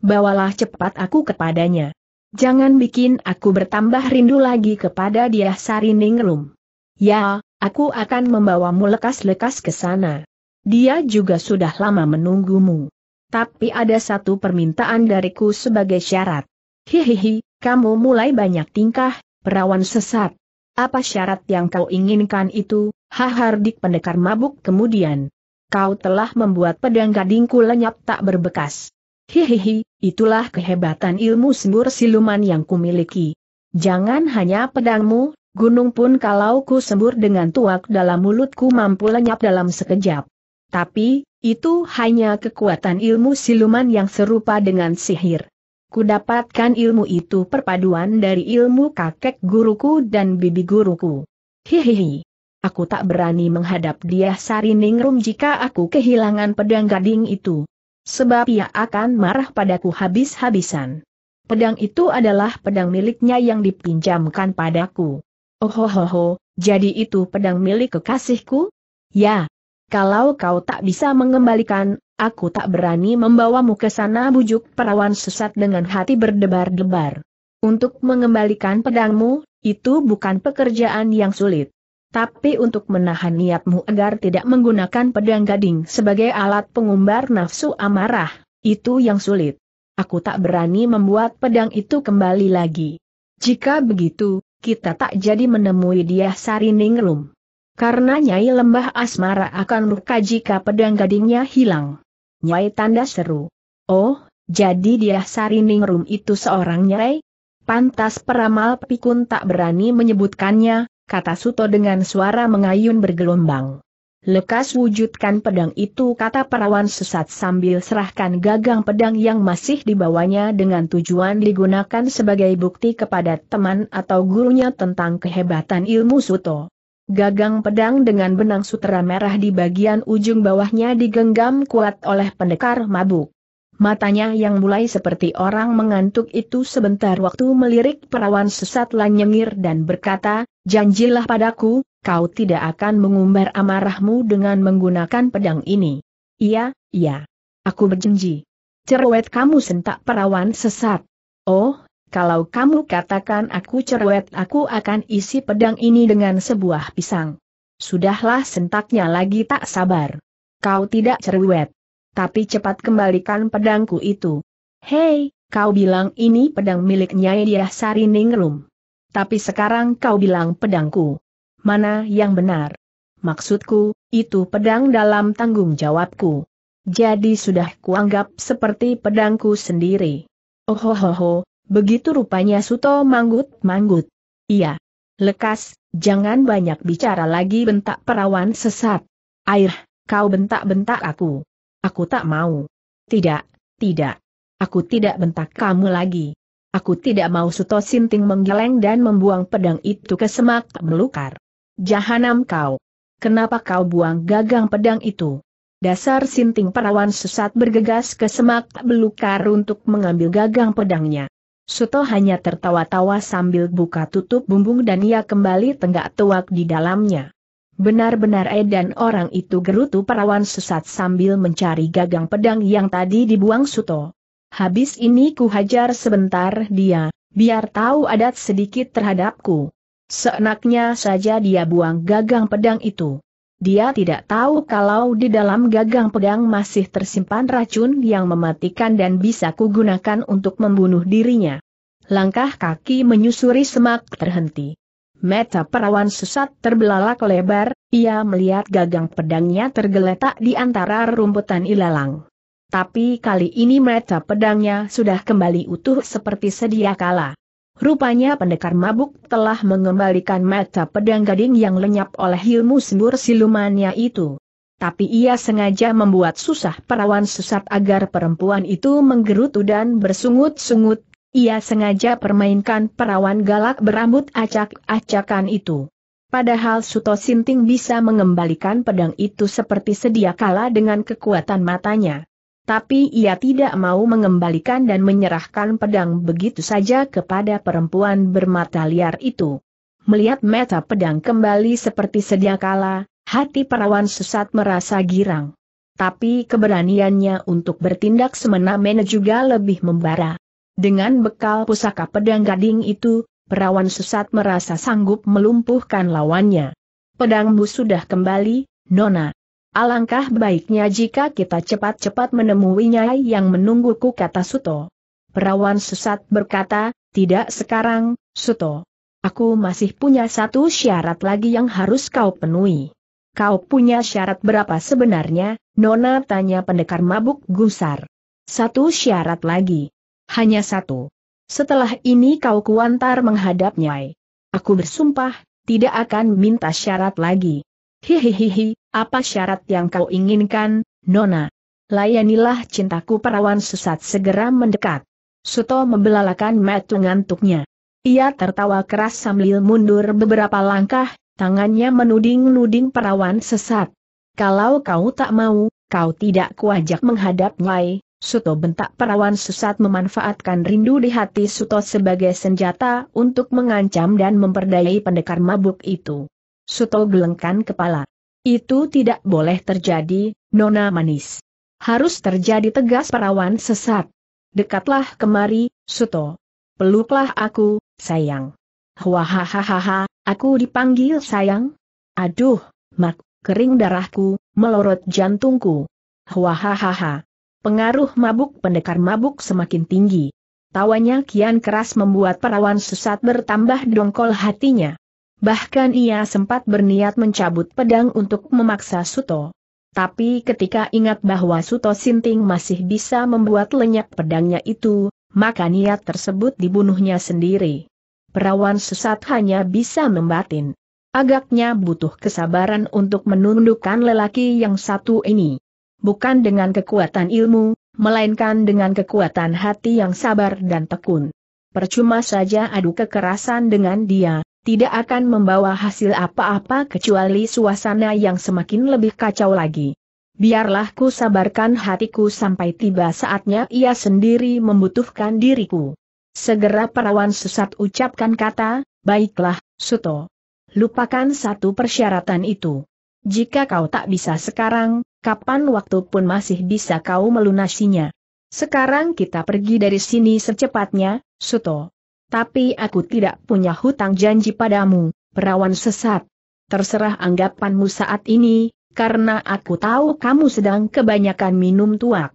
Bawalah cepat aku kepadanya. Jangan bikin aku bertambah rindu lagi kepada dia Sari Ningrum. Ya, aku akan membawamu lekas-lekas ke sana. Dia juga sudah lama menunggumu. Tapi ada satu permintaan dariku sebagai syarat. Hihihi, kamu mulai banyak tingkah, perawan sesat. Apa syarat yang kau inginkan itu, hahardik pendekar mabuk kemudian kau telah membuat pedang gadingku lenyap tak berbekas. Hihihi, itulah kehebatan ilmu sembur siluman yang kumiliki. Jangan hanya pedangmu, gunung pun kalau ku sembur dengan tuak dalam mulutku mampu lenyap dalam sekejap. Tapi, itu hanya kekuatan ilmu siluman yang serupa dengan sihir. Ku dapatkan ilmu itu perpaduan dari ilmu kakek guruku dan bibi guruku. Hihihi. Aku tak berani menghadap dia Sariningrum jika aku kehilangan pedang gading itu. Sebab ia akan marah padaku habis-habisan. Pedang itu adalah pedang miliknya yang dipinjamkan padaku. Ohohoho, jadi itu pedang milik kekasihku? Ya. Kalau kau tak bisa mengembalikan, aku tak berani membawamu ke sana bujuk perawan sesat dengan hati berdebar-debar. Untuk mengembalikan pedangmu, itu bukan pekerjaan yang sulit. Tapi untuk menahan niatmu agar tidak menggunakan pedang gading sebagai alat pengumbar nafsu amarah, itu yang sulit. Aku tak berani membuat pedang itu kembali lagi. Jika begitu, kita tak jadi menemui dia Sariningrum. Karena Nyai Lembah Asmara akan luka jika pedang gadingnya hilang. Nyai tanda seru. Oh, jadi dia Sariningrum itu seorang Nyai? Pantas peramal pikun tak berani menyebutkannya, kata Suto dengan suara mengayun bergelombang. Lekas wujudkan pedang itu kata perawan sesat sambil serahkan gagang pedang yang masih dibawanya dengan tujuan digunakan sebagai bukti kepada teman atau gurunya tentang kehebatan ilmu Suto. Gagang pedang dengan benang sutera merah di bagian ujung bawahnya digenggam kuat oleh pendekar mabuk. Matanya yang mulai seperti orang mengantuk itu sebentar waktu melirik perawan sesat Lanyengir dan berkata, Janjilah padaku, kau tidak akan mengumbar amarahmu dengan menggunakan pedang ini. Iya, iya. Aku berjanji. Cerewet kamu sentak perawan sesat. Oh, kalau kamu katakan aku cerewet aku akan isi pedang ini dengan sebuah pisang. Sudahlah sentaknya lagi tak sabar. Kau tidak cerewet tapi cepat kembalikan pedangku itu. Hei, kau bilang ini pedang milik Nyai Sari Ningrum. Tapi sekarang kau bilang pedangku. Mana yang benar? Maksudku, itu pedang dalam tanggung jawabku. Jadi sudah kuanggap seperti pedangku sendiri. Ohohoho, begitu rupanya Suto manggut-manggut. Iya. Lekas, jangan banyak bicara lagi bentak perawan sesat. Air, kau bentak-bentak aku. Aku tak mau. Tidak, tidak. Aku tidak bentak kamu lagi. Aku tidak mau Suto Sinting menggeleng dan membuang pedang itu ke semak melukar. Jahanam kau. Kenapa kau buang gagang pedang itu? Dasar Sinting perawan sesat bergegas ke semak belukar untuk mengambil gagang pedangnya. Suto hanya tertawa-tawa sambil buka tutup bumbung dan ia kembali tenggak tuak di dalamnya. Benar-benar edan eh, orang itu gerutu perawan sesat sambil mencari gagang pedang yang tadi dibuang Suto. Habis ini ku hajar sebentar dia, biar tahu adat sedikit terhadapku. Seenaknya saja dia buang gagang pedang itu. Dia tidak tahu kalau di dalam gagang pedang masih tersimpan racun yang mematikan dan bisa kugunakan untuk membunuh dirinya. Langkah kaki menyusuri semak terhenti. Meta perawan sesat terbelalak lebar, ia melihat gagang pedangnya tergeletak di antara rumputan ilalang. Tapi kali ini meta pedangnya sudah kembali utuh seperti sedia kala. Rupanya pendekar mabuk telah mengembalikan meta pedang gading yang lenyap oleh ilmu sembur silumannya itu. Tapi ia sengaja membuat susah perawan sesat agar perempuan itu menggerutu dan bersungut-sungut, ia sengaja permainkan perawan galak berambut acak-acakan itu. Padahal Suto Sinting bisa mengembalikan pedang itu seperti sedia kala dengan kekuatan matanya. Tapi ia tidak mau mengembalikan dan menyerahkan pedang begitu saja kepada perempuan bermata liar itu. Melihat meta pedang kembali seperti sedia kala, hati perawan sesat merasa girang. Tapi keberaniannya untuk bertindak semena-mena juga lebih membara. Dengan bekal pusaka pedang gading itu, perawan sesat merasa sanggup melumpuhkan lawannya. Pedangmu sudah kembali, Nona. Alangkah baiknya jika kita cepat-cepat menemuinya yang menungguku kata Suto. Perawan sesat berkata, tidak sekarang, Suto. Aku masih punya satu syarat lagi yang harus kau penuhi. Kau punya syarat berapa sebenarnya, Nona tanya pendekar mabuk gusar. Satu syarat lagi. Hanya satu. Setelah ini kau kuantar menghadap Nyai. Aku bersumpah, tidak akan minta syarat lagi. Hihihihi, apa syarat yang kau inginkan, Nona? Layanilah cintaku perawan sesat segera mendekat. Suto membelalakan metu ngantuknya. Ia tertawa keras sambil mundur beberapa langkah, tangannya menuding-nuding perawan sesat. Kalau kau tak mau, kau tidak kuajak menghadap Nyai, Suto bentak perawan sesat memanfaatkan rindu di hati Suto sebagai senjata untuk mengancam dan memperdayai pendekar mabuk itu. Suto gelengkan kepala. Itu tidak boleh terjadi, Nona Manis. Harus terjadi tegas perawan sesat. Dekatlah kemari, Suto. Peluklah aku, sayang. Wahahaha, aku dipanggil sayang. Aduh, mak, kering darahku, melorot jantungku. Wahahaha. Pengaruh mabuk pendekar mabuk semakin tinggi. Tawanya kian keras membuat perawan sesat bertambah dongkol hatinya. Bahkan ia sempat berniat mencabut pedang untuk memaksa Suto. Tapi ketika ingat bahwa Suto Sinting masih bisa membuat lenyap pedangnya itu, maka niat tersebut dibunuhnya sendiri. Perawan sesat hanya bisa membatin. Agaknya butuh kesabaran untuk menundukkan lelaki yang satu ini bukan dengan kekuatan ilmu, melainkan dengan kekuatan hati yang sabar dan tekun. Percuma saja adu kekerasan dengan dia, tidak akan membawa hasil apa-apa kecuali suasana yang semakin lebih kacau lagi. Biarlah ku sabarkan hatiku sampai tiba saatnya ia sendiri membutuhkan diriku. Segera perawan sesat ucapkan kata, baiklah, Suto. Lupakan satu persyaratan itu. Jika kau tak bisa sekarang, kapan waktu pun masih bisa kau melunasinya. Sekarang kita pergi dari sini secepatnya, Suto. Tapi aku tidak punya hutang janji padamu, perawan sesat. Terserah anggapanmu saat ini, karena aku tahu kamu sedang kebanyakan minum tuak.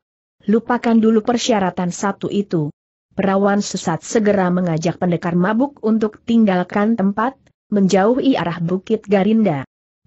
Lupakan dulu persyaratan satu itu. Perawan sesat segera mengajak pendekar mabuk untuk tinggalkan tempat, menjauhi arah Bukit Garinda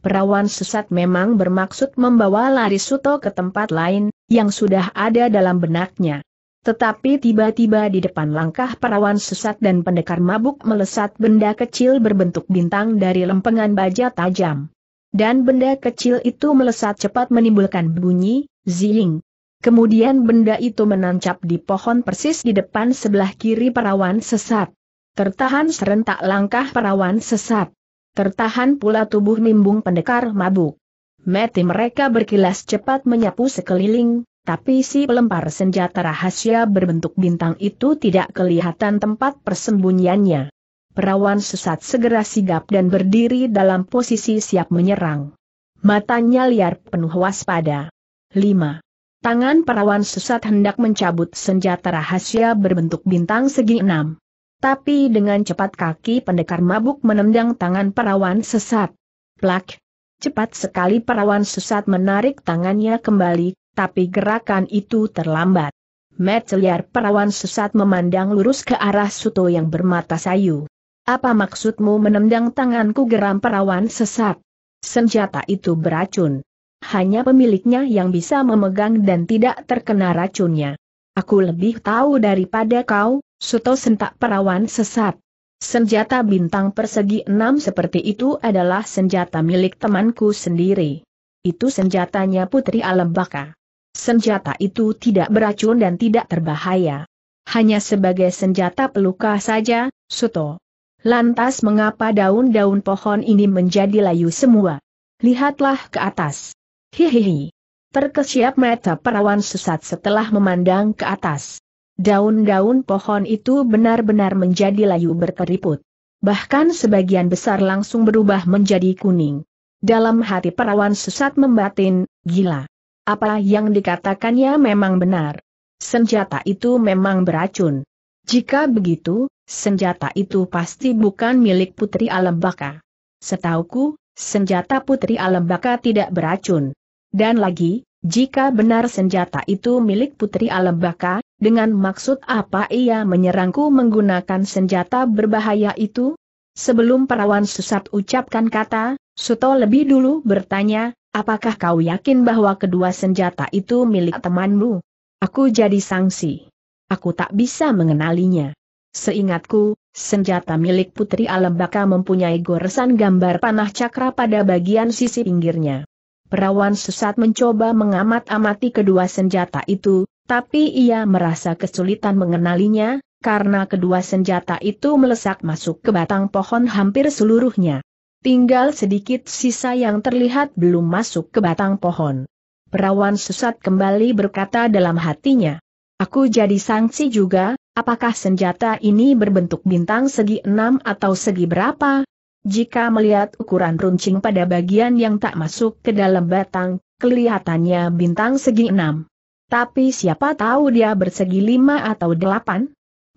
perawan sesat memang bermaksud membawa lari Suto ke tempat lain, yang sudah ada dalam benaknya. Tetapi tiba-tiba di depan langkah perawan sesat dan pendekar mabuk melesat benda kecil berbentuk bintang dari lempengan baja tajam. Dan benda kecil itu melesat cepat menimbulkan bunyi, zing. Kemudian benda itu menancap di pohon persis di depan sebelah kiri perawan sesat. Tertahan serentak langkah perawan sesat. Tertahan pula tubuh nimbung pendekar mabuk. Mati mereka berkilas cepat menyapu sekeliling, tapi si pelempar senjata rahasia berbentuk bintang itu tidak kelihatan tempat persembunyiannya. Perawan sesat segera sigap dan berdiri dalam posisi siap menyerang. Matanya liar penuh waspada. 5. Tangan perawan sesat hendak mencabut senjata rahasia berbentuk bintang segi enam. Tapi dengan cepat kaki pendekar mabuk menendang tangan perawan sesat. Plak! Cepat sekali perawan sesat menarik tangannya kembali, tapi gerakan itu terlambat. Metzeliar perawan sesat memandang lurus ke arah Suto yang bermata sayu. Apa maksudmu menendang tanganku geram perawan sesat? Senjata itu beracun. Hanya pemiliknya yang bisa memegang dan tidak terkena racunnya. Aku lebih tahu daripada kau, Suto sentak perawan sesat. Senjata bintang persegi enam seperti itu adalah senjata milik temanku sendiri. Itu senjatanya Putri Alembaka. Senjata itu tidak beracun dan tidak terbahaya. Hanya sebagai senjata peluka saja, Suto. Lantas mengapa daun-daun pohon ini menjadi layu semua? Lihatlah ke atas. Hihihi terkesiap mata perawan sesat setelah memandang ke atas. Daun-daun pohon itu benar-benar menjadi layu berkeriput. Bahkan sebagian besar langsung berubah menjadi kuning. Dalam hati perawan sesat membatin, gila. Apa yang dikatakannya memang benar. Senjata itu memang beracun. Jika begitu, senjata itu pasti bukan milik Putri Alembaka. Setauku, senjata Putri Alembaka tidak beracun. Dan lagi, jika benar senjata itu milik Putri Alembaka, dengan maksud apa ia menyerangku menggunakan senjata berbahaya itu? Sebelum perawan Susat ucapkan kata, Suto lebih dulu bertanya, apakah kau yakin bahwa kedua senjata itu milik temanmu? Aku jadi sanksi. Aku tak bisa mengenalinya. Seingatku, senjata milik Putri Alembaka mempunyai goresan gambar panah cakra pada bagian sisi pinggirnya. Perawan sesat mencoba mengamat-amati kedua senjata itu, tapi ia merasa kesulitan mengenalinya, karena kedua senjata itu melesak masuk ke batang pohon hampir seluruhnya. Tinggal sedikit sisa yang terlihat belum masuk ke batang pohon. Perawan sesat kembali berkata dalam hatinya, Aku jadi sanksi juga, apakah senjata ini berbentuk bintang segi enam atau segi berapa, jika melihat ukuran runcing pada bagian yang tak masuk ke dalam batang, kelihatannya bintang segi enam. Tapi siapa tahu dia bersegi lima atau delapan?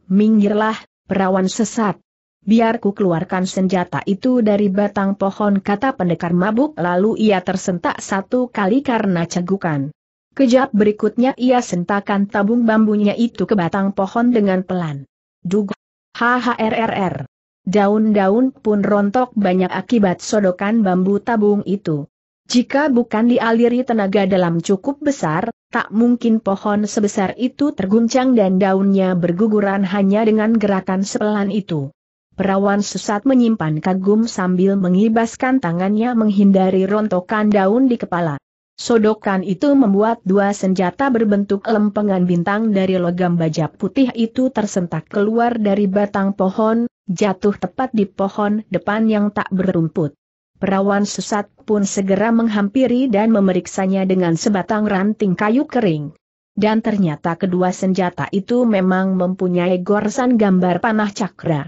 Minggirlah, perawan sesat. Biarku keluarkan senjata itu dari batang pohon kata pendekar mabuk lalu ia tersentak satu kali karena cegukan. Kejap berikutnya ia sentakan tabung bambunya itu ke batang pohon dengan pelan. Dug. HHRRR. Daun-daun pun rontok banyak akibat sodokan bambu tabung itu. Jika bukan dialiri tenaga dalam cukup besar, tak mungkin pohon sebesar itu terguncang dan daunnya berguguran hanya dengan gerakan sepelan itu. Perawan sesat menyimpan kagum sambil mengibaskan tangannya menghindari rontokan daun di kepala. Sodokan itu membuat dua senjata berbentuk lempengan bintang dari logam baja putih itu tersentak keluar dari batang pohon, jatuh tepat di pohon depan yang tak berumput. Perawan sesat pun segera menghampiri dan memeriksanya dengan sebatang ranting kayu kering. Dan ternyata kedua senjata itu memang mempunyai gorsan gambar panah cakra.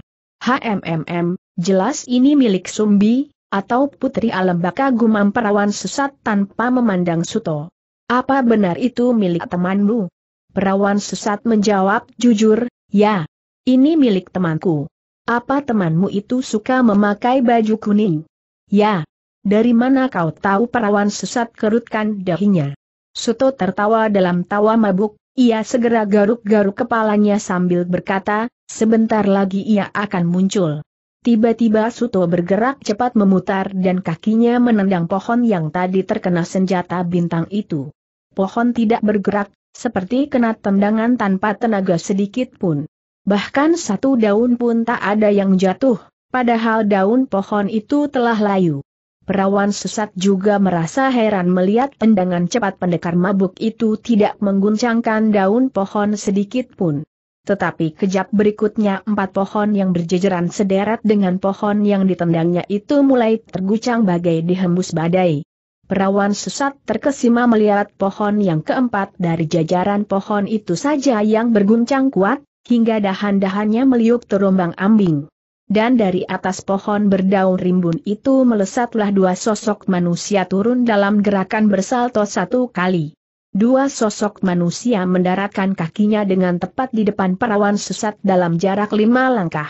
HMMM, jelas ini milik Sumbi, atau Putri Alam Baka gumam perawan sesat tanpa memandang Suto. Apa benar itu milik temanmu? Perawan sesat menjawab jujur, ya. Ini milik temanku. Apa temanmu itu suka memakai baju kuning? Ya. Dari mana kau tahu perawan sesat kerutkan dahinya? Suto tertawa dalam tawa mabuk, ia segera garuk-garuk kepalanya sambil berkata, sebentar lagi ia akan muncul. Tiba-tiba Suto bergerak cepat memutar dan kakinya menendang pohon yang tadi terkena senjata bintang itu. Pohon tidak bergerak, seperti kena tendangan tanpa tenaga sedikit pun. Bahkan satu daun pun tak ada yang jatuh, padahal daun pohon itu telah layu. Perawan sesat juga merasa heran melihat tendangan cepat pendekar mabuk itu tidak mengguncangkan daun pohon sedikit pun. Tetapi kejap berikutnya empat pohon yang berjejeran sederet dengan pohon yang ditendangnya itu mulai terguncang bagai dihembus badai. Perawan sesat terkesima melihat pohon yang keempat dari jajaran pohon itu saja yang berguncang kuat, hingga dahan-dahannya meliuk terombang ambing. Dan dari atas pohon berdaun rimbun itu melesatlah dua sosok manusia turun dalam gerakan bersalto satu kali. Dua sosok manusia mendaratkan kakinya dengan tepat di depan perawan sesat dalam jarak lima langkah.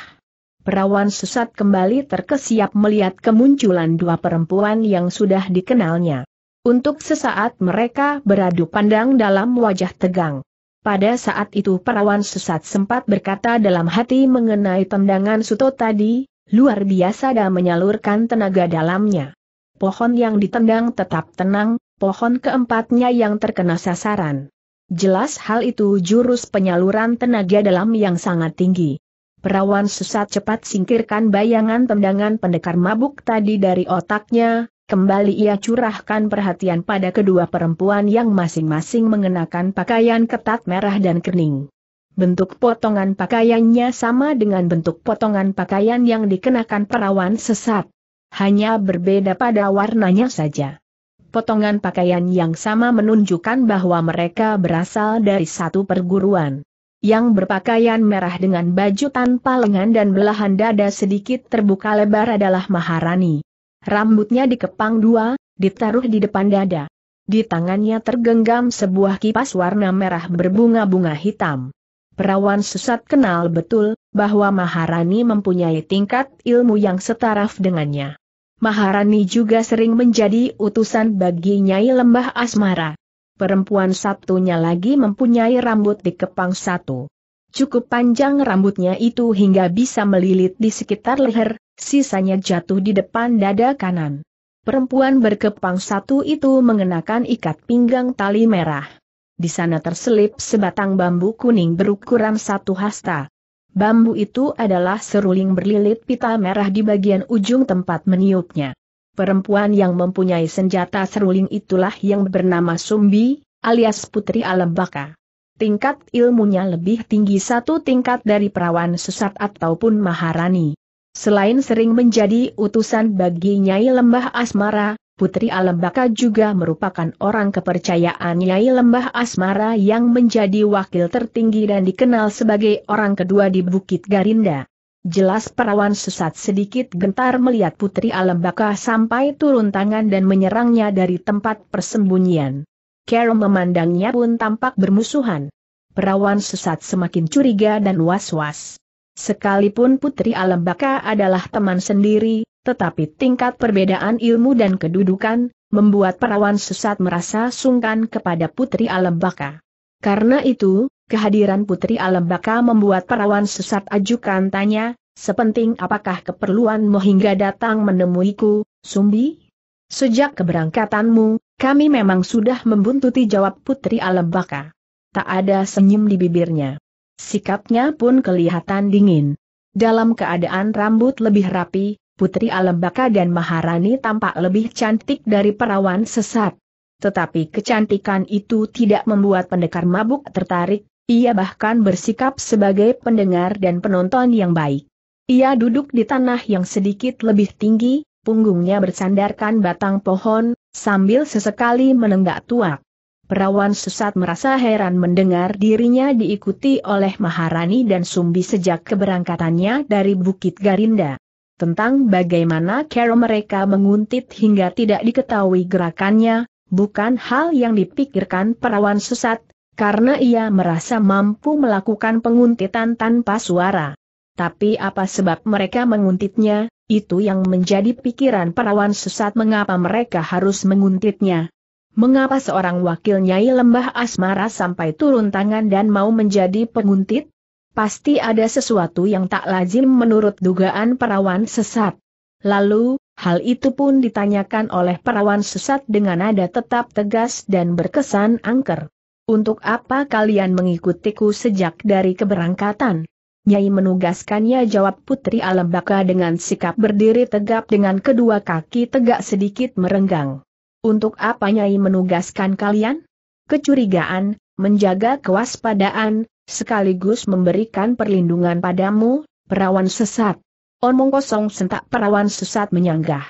Perawan sesat kembali terkesiap melihat kemunculan dua perempuan yang sudah dikenalnya. Untuk sesaat mereka beradu pandang dalam wajah tegang. Pada saat itu perawan sesat sempat berkata dalam hati mengenai tendangan Suto tadi, luar biasa dan menyalurkan tenaga dalamnya. Pohon yang ditendang tetap tenang, pohon keempatnya yang terkena sasaran. Jelas hal itu jurus penyaluran tenaga dalam yang sangat tinggi. Perawan sesat cepat singkirkan bayangan tendangan pendekar mabuk tadi dari otaknya, Kembali ia curahkan perhatian pada kedua perempuan yang masing-masing mengenakan pakaian ketat merah dan kening. Bentuk potongan pakaiannya sama dengan bentuk potongan pakaian yang dikenakan perawan sesat. Hanya berbeda pada warnanya saja. Potongan pakaian yang sama menunjukkan bahwa mereka berasal dari satu perguruan. Yang berpakaian merah dengan baju tanpa lengan dan belahan dada sedikit terbuka lebar adalah Maharani. Rambutnya dikepang dua, ditaruh di depan dada. Di tangannya tergenggam sebuah kipas warna merah berbunga-bunga hitam. Perawan sesat kenal betul, bahwa Maharani mempunyai tingkat ilmu yang setaraf dengannya. Maharani juga sering menjadi utusan bagi Nyai Lembah Asmara. Perempuan satunya lagi mempunyai rambut dikepang satu. Cukup panjang rambutnya itu hingga bisa melilit di sekitar leher, sisanya jatuh di depan dada kanan. Perempuan berkepang satu itu mengenakan ikat pinggang tali merah. Di sana terselip sebatang bambu kuning berukuran satu hasta. Bambu itu adalah seruling berlilit pita merah di bagian ujung tempat meniupnya. Perempuan yang mempunyai senjata seruling itulah yang bernama Sumbi, alias Putri Alam Alembaka. Tingkat ilmunya lebih tinggi satu tingkat dari perawan sesat ataupun maharani. Selain sering menjadi utusan bagi Nyai Lembah Asmara, Putri Alembaka juga merupakan orang kepercayaan Nyai Lembah Asmara yang menjadi wakil tertinggi dan dikenal sebagai orang kedua di Bukit Garinda. Jelas perawan sesat sedikit gentar melihat Putri Alembaka sampai turun tangan dan menyerangnya dari tempat persembunyian. Carol memandangnya pun tampak bermusuhan. Perawan sesat semakin curiga dan was-was. Sekalipun Putri Alembaka adalah teman sendiri, tetapi tingkat perbedaan ilmu dan kedudukan, membuat perawan sesat merasa sungkan kepada Putri Alembaka. Karena itu, kehadiran Putri Alembaka membuat perawan sesat ajukan tanya, sepenting apakah keperluanmu hingga datang menemuiku, Sumbi? Sejak keberangkatanmu, kami memang sudah membuntuti jawab Putri Alembaka. Tak ada senyum di bibirnya. Sikapnya pun kelihatan dingin. Dalam keadaan rambut lebih rapi, Putri Alembaka dan Maharani tampak lebih cantik dari perawan sesat. Tetapi kecantikan itu tidak membuat pendekar mabuk tertarik, ia bahkan bersikap sebagai pendengar dan penonton yang baik. Ia duduk di tanah yang sedikit lebih tinggi, punggungnya bersandarkan batang pohon, sambil sesekali menenggak tuak. Perawan sesat merasa heran mendengar dirinya diikuti oleh Maharani dan Sumbi sejak keberangkatannya dari Bukit Garinda. Tentang bagaimana cara mereka menguntit hingga tidak diketahui gerakannya, bukan hal yang dipikirkan perawan sesat, karena ia merasa mampu melakukan penguntitan tanpa suara. Tapi apa sebab mereka menguntitnya, itu yang menjadi pikiran perawan sesat mengapa mereka harus menguntitnya. Mengapa seorang wakil Nyai Lembah Asmara sampai turun tangan dan mau menjadi penguntit? Pasti ada sesuatu yang tak lazim menurut dugaan perawan sesat. Lalu, hal itu pun ditanyakan oleh perawan sesat dengan nada tetap tegas dan berkesan angker. Untuk apa kalian mengikutiku sejak dari keberangkatan? Nyai menugaskannya jawab Putri Alembaka dengan sikap berdiri tegap dengan kedua kaki tegak sedikit merenggang. Untuk apa Nyai menugaskan kalian? Kecurigaan, menjaga kewaspadaan, sekaligus memberikan perlindungan padamu, perawan sesat. Omong kosong sentak perawan sesat menyanggah.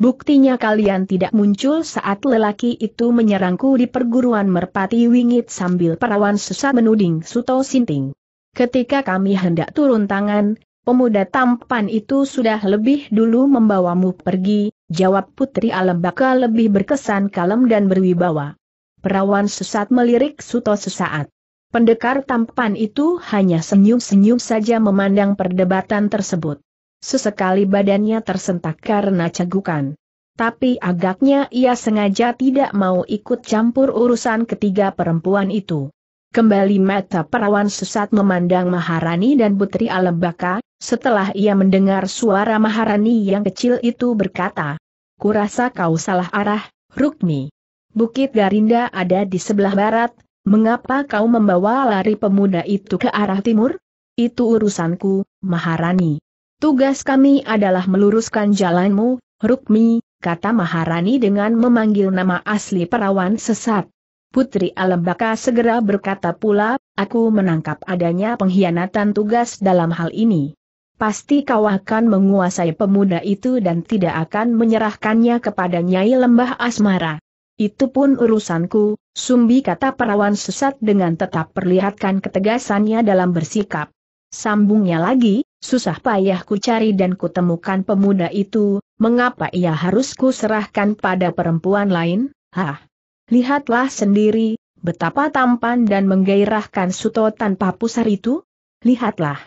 Buktinya kalian tidak muncul saat lelaki itu menyerangku di perguruan merpati wingit sambil perawan sesat menuding Suto Sinting. Ketika kami hendak turun tangan, pemuda tampan itu sudah lebih dulu membawamu pergi, jawab Putri alam Alembaka lebih berkesan kalem dan berwibawa. Perawan sesat melirik Suto sesaat. Pendekar tampan itu hanya senyum-senyum saja memandang perdebatan tersebut. Sesekali badannya tersentak karena cegukan. Tapi agaknya ia sengaja tidak mau ikut campur urusan ketiga perempuan itu. Kembali mata perawan sesat memandang Maharani dan Putri Alembaka, setelah ia mendengar suara Maharani yang kecil itu berkata, Kurasa kau salah arah, Rukmi. Bukit Garinda ada di sebelah barat, mengapa kau membawa lari pemuda itu ke arah timur? Itu urusanku, Maharani. Tugas kami adalah meluruskan jalanmu, Rukmi, kata Maharani dengan memanggil nama asli perawan sesat. Putri Alembaka segera berkata pula, aku menangkap adanya pengkhianatan tugas dalam hal ini. Pasti kau akan menguasai pemuda itu dan tidak akan menyerahkannya kepada Nyai Lembah Asmara. Itu pun urusanku, Sumbi kata perawan sesat dengan tetap perlihatkan ketegasannya dalam bersikap. Sambungnya lagi, susah payah ku cari dan kutemukan pemuda itu, mengapa ia harus ku serahkan pada perempuan lain? Hah! Lihatlah sendiri, betapa tampan dan menggairahkan Suto tanpa pusar itu. Lihatlah.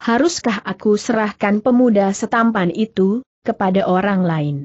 Haruskah aku serahkan pemuda setampan itu, kepada orang lain?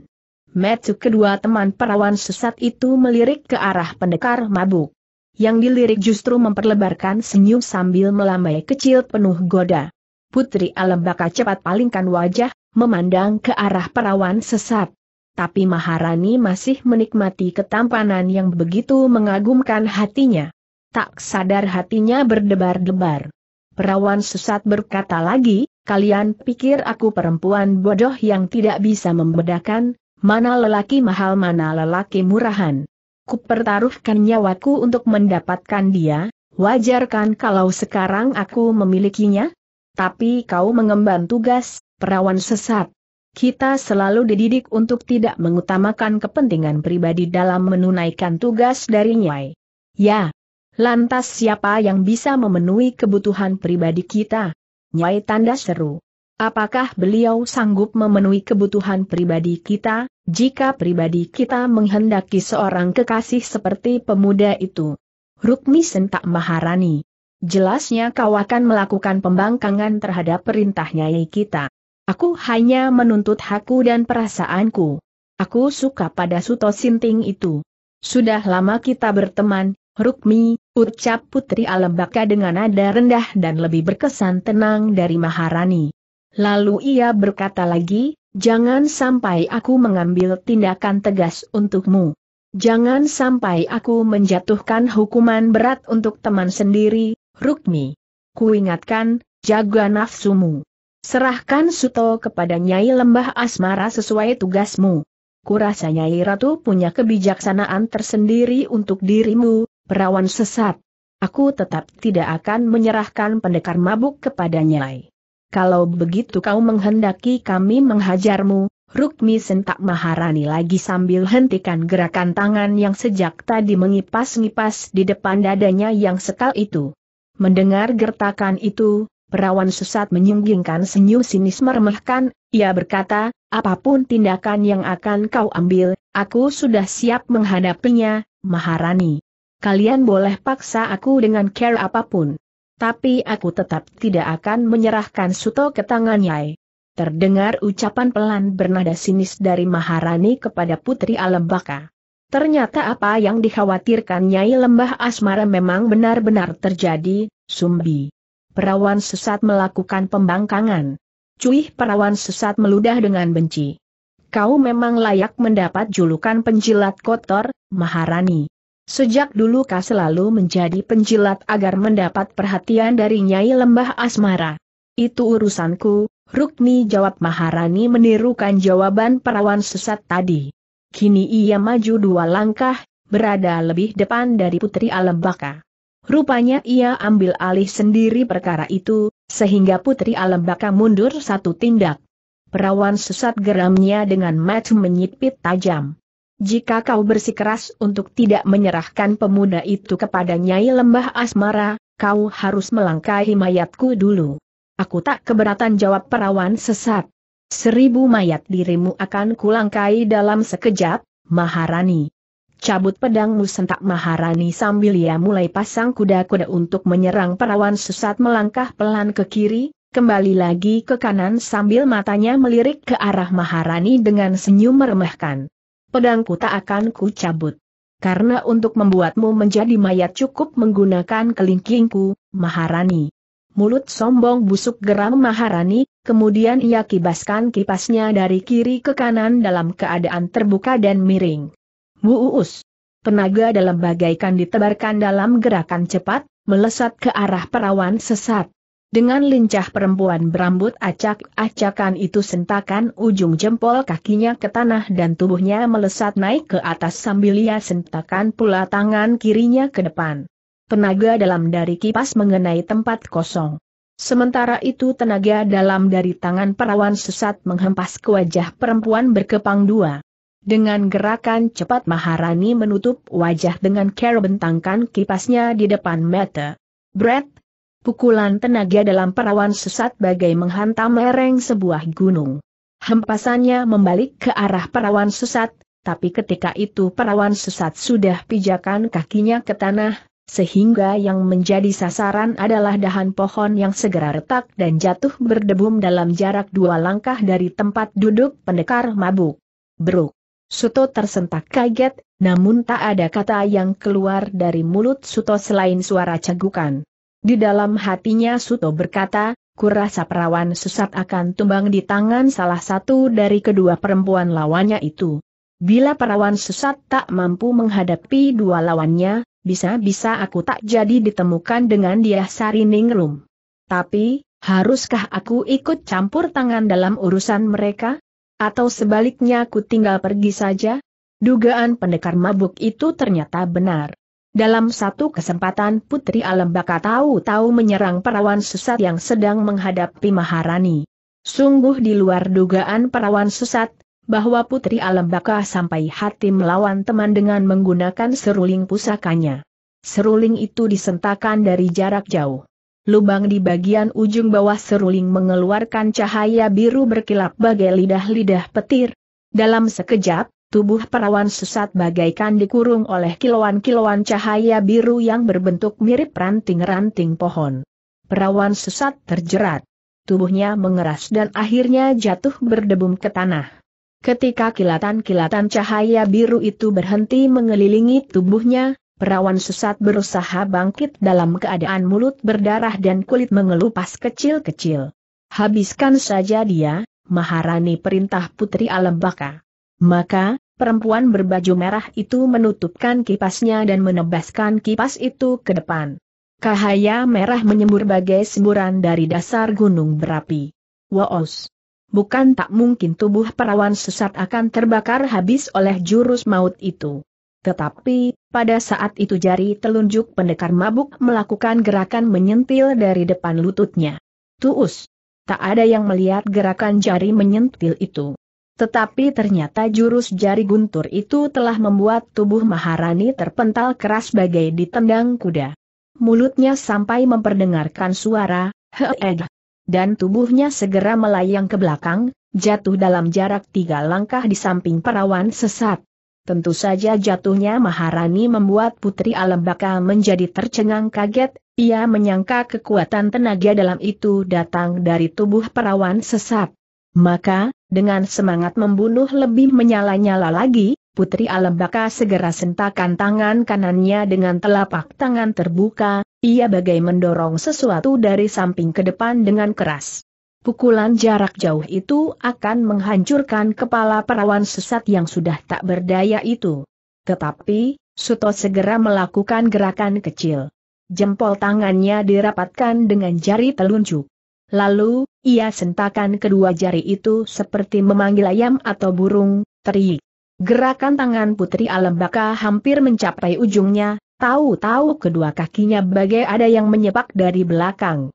Metu kedua teman perawan sesat itu melirik ke arah pendekar mabuk. Yang dilirik justru memperlebarkan senyum sambil melambai kecil penuh goda. Putri Alembaka cepat palingkan wajah, memandang ke arah perawan sesat tapi Maharani masih menikmati ketampanan yang begitu mengagumkan hatinya. Tak sadar hatinya berdebar-debar. Perawan sesat berkata lagi, kalian pikir aku perempuan bodoh yang tidak bisa membedakan, mana lelaki mahal mana lelaki murahan. Kupertaruhkan nyawaku untuk mendapatkan dia, wajarkan kalau sekarang aku memilikinya? Tapi kau mengemban tugas, perawan sesat. Kita selalu dididik untuk tidak mengutamakan kepentingan pribadi dalam menunaikan tugas dari Nyai. Ya. Lantas siapa yang bisa memenuhi kebutuhan pribadi kita? Nyai tanda seru. Apakah beliau sanggup memenuhi kebutuhan pribadi kita, jika pribadi kita menghendaki seorang kekasih seperti pemuda itu? Rukmi sentak Maharani. Jelasnya kau akan melakukan pembangkangan terhadap perintah Nyai kita. Aku hanya menuntut hakku dan perasaanku. Aku suka pada Suto Sinting itu. Sudah lama kita berteman, Rukmi, ucap Putri Alembaka dengan nada rendah dan lebih berkesan tenang dari Maharani. Lalu ia berkata lagi, jangan sampai aku mengambil tindakan tegas untukmu. Jangan sampai aku menjatuhkan hukuman berat untuk teman sendiri, Rukmi. Kuingatkan, jaga nafsumu. Serahkan Suto kepada Nyai Lembah Asmara sesuai tugasmu. Kurasa Nyai Ratu punya kebijaksanaan tersendiri untuk dirimu, perawan sesat. Aku tetap tidak akan menyerahkan pendekar mabuk kepada Nyai. Kalau begitu kau menghendaki kami menghajarmu, Rukmi sentak Maharani lagi sambil hentikan gerakan tangan yang sejak tadi mengipas-ngipas di depan dadanya yang sekal itu. Mendengar gertakan itu, Perawan sesat menyunggingkan senyum sinis meremehkan, ia berkata, apapun tindakan yang akan kau ambil, aku sudah siap menghadapinya, Maharani. Kalian boleh paksa aku dengan care apapun. Tapi aku tetap tidak akan menyerahkan Suto ke tangan Yai." Terdengar ucapan pelan bernada sinis dari Maharani kepada Putri Alembaka. Ternyata apa yang dikhawatirkan Nyai Lembah Asmara memang benar-benar terjadi, Sumbi. Perawan sesat melakukan pembangkangan. Cuih perawan sesat meludah dengan benci. Kau memang layak mendapat julukan penjilat kotor, Maharani. Sejak dulu kau selalu menjadi penjilat agar mendapat perhatian dari Nyai Lembah Asmara. Itu urusanku, Rukmi jawab Maharani menirukan jawaban perawan sesat tadi. Kini ia maju dua langkah, berada lebih depan dari Putri Alembaka. Rupanya ia ambil alih sendiri perkara itu, sehingga Putri alam Alembaka mundur satu tindak. Perawan sesat geramnya dengan match menyipit tajam. Jika kau bersikeras untuk tidak menyerahkan pemuda itu kepada Nyai Lembah Asmara, kau harus melangkahi mayatku dulu. Aku tak keberatan jawab perawan sesat. Seribu mayat dirimu akan kulangkai dalam sekejap, Maharani. Cabut pedangmu sentak Maharani sambil ia mulai pasang kuda-kuda untuk menyerang perawan sesat melangkah pelan ke kiri, kembali lagi ke kanan sambil matanya melirik ke arah Maharani dengan senyum meremehkan. Pedangku tak akan ku cabut. Karena untuk membuatmu menjadi mayat cukup menggunakan kelingkingku, Maharani. Mulut sombong busuk geram Maharani, kemudian ia kibaskan kipasnya dari kiri ke kanan dalam keadaan terbuka dan miring. Bu Uus. Tenaga dalam bagaikan ditebarkan dalam gerakan cepat, melesat ke arah perawan sesat. Dengan lincah perempuan berambut acak-acakan itu sentakan ujung jempol kakinya ke tanah dan tubuhnya melesat naik ke atas sambil ia sentakan pula tangan kirinya ke depan. Tenaga dalam dari kipas mengenai tempat kosong. Sementara itu tenaga dalam dari tangan perawan sesat menghempas ke wajah perempuan berkepang dua. Dengan gerakan cepat Maharani menutup wajah dengan care bentangkan kipasnya di depan mata. Brett, pukulan tenaga dalam perawan sesat bagai menghantam lereng sebuah gunung. Hempasannya membalik ke arah perawan sesat, tapi ketika itu perawan sesat sudah pijakan kakinya ke tanah, sehingga yang menjadi sasaran adalah dahan pohon yang segera retak dan jatuh berdebum dalam jarak dua langkah dari tempat duduk pendekar mabuk. Bruk. Suto tersentak kaget, namun tak ada kata yang keluar dari mulut Suto selain suara cegukan. Di dalam hatinya Suto berkata, kurasa perawan susat akan tumbang di tangan salah satu dari kedua perempuan lawannya itu. Bila perawan susat tak mampu menghadapi dua lawannya, bisa-bisa aku tak jadi ditemukan dengan dia Sari Ningrum. Tapi, haruskah aku ikut campur tangan dalam urusan mereka? Atau sebaliknya ku tinggal pergi saja? Dugaan pendekar mabuk itu ternyata benar. Dalam satu kesempatan Putri Alembaka tahu-tahu menyerang perawan sesat yang sedang menghadapi Maharani. Sungguh di luar dugaan perawan sesat, bahwa Putri Alembaka sampai hati melawan teman dengan menggunakan seruling pusakanya. Seruling itu disentakan dari jarak jauh. Lubang di bagian ujung bawah seruling mengeluarkan cahaya biru berkilap bagai lidah-lidah petir. Dalam sekejap, tubuh perawan sesat bagaikan dikurung oleh kilauan-kilauan cahaya biru yang berbentuk mirip ranting-ranting pohon. Perawan sesat terjerat. Tubuhnya mengeras dan akhirnya jatuh berdebum ke tanah. Ketika kilatan-kilatan cahaya biru itu berhenti mengelilingi tubuhnya, Perawan sesat berusaha bangkit dalam keadaan mulut berdarah dan kulit mengelupas kecil-kecil. Habiskan saja dia, Maharani perintah Putri Baka. Maka, perempuan berbaju merah itu menutupkan kipasnya dan menebaskan kipas itu ke depan. Cahaya merah menyembur bagai semburan dari dasar gunung berapi. Woos! Bukan tak mungkin tubuh perawan sesat akan terbakar habis oleh jurus maut itu. Tetapi, pada saat itu jari telunjuk pendekar mabuk melakukan gerakan menyentil dari depan lututnya. Tuus! Tak ada yang melihat gerakan jari menyentil itu. Tetapi ternyata jurus jari guntur itu telah membuat tubuh Maharani terpental keras bagai ditendang kuda. Mulutnya sampai memperdengarkan suara, heeg, dan tubuhnya segera melayang ke belakang, jatuh dalam jarak tiga langkah di samping perawan sesat. Tentu saja jatuhnya Maharani membuat Putri Alembaka menjadi tercengang kaget, ia menyangka kekuatan tenaga dalam itu datang dari tubuh perawan sesat. Maka, dengan semangat membunuh lebih menyala-nyala lagi, Putri Alembaka segera sentakan tangan kanannya dengan telapak tangan terbuka, ia bagai mendorong sesuatu dari samping ke depan dengan keras pukulan jarak jauh itu akan menghancurkan kepala perawan sesat yang sudah tak berdaya itu. Tetapi, Suto segera melakukan gerakan kecil. Jempol tangannya dirapatkan dengan jari telunjuk. Lalu, ia sentakan kedua jari itu seperti memanggil ayam atau burung, teri. Gerakan tangan Putri Alembaka hampir mencapai ujungnya, tahu-tahu kedua kakinya bagai ada yang menyepak dari belakang.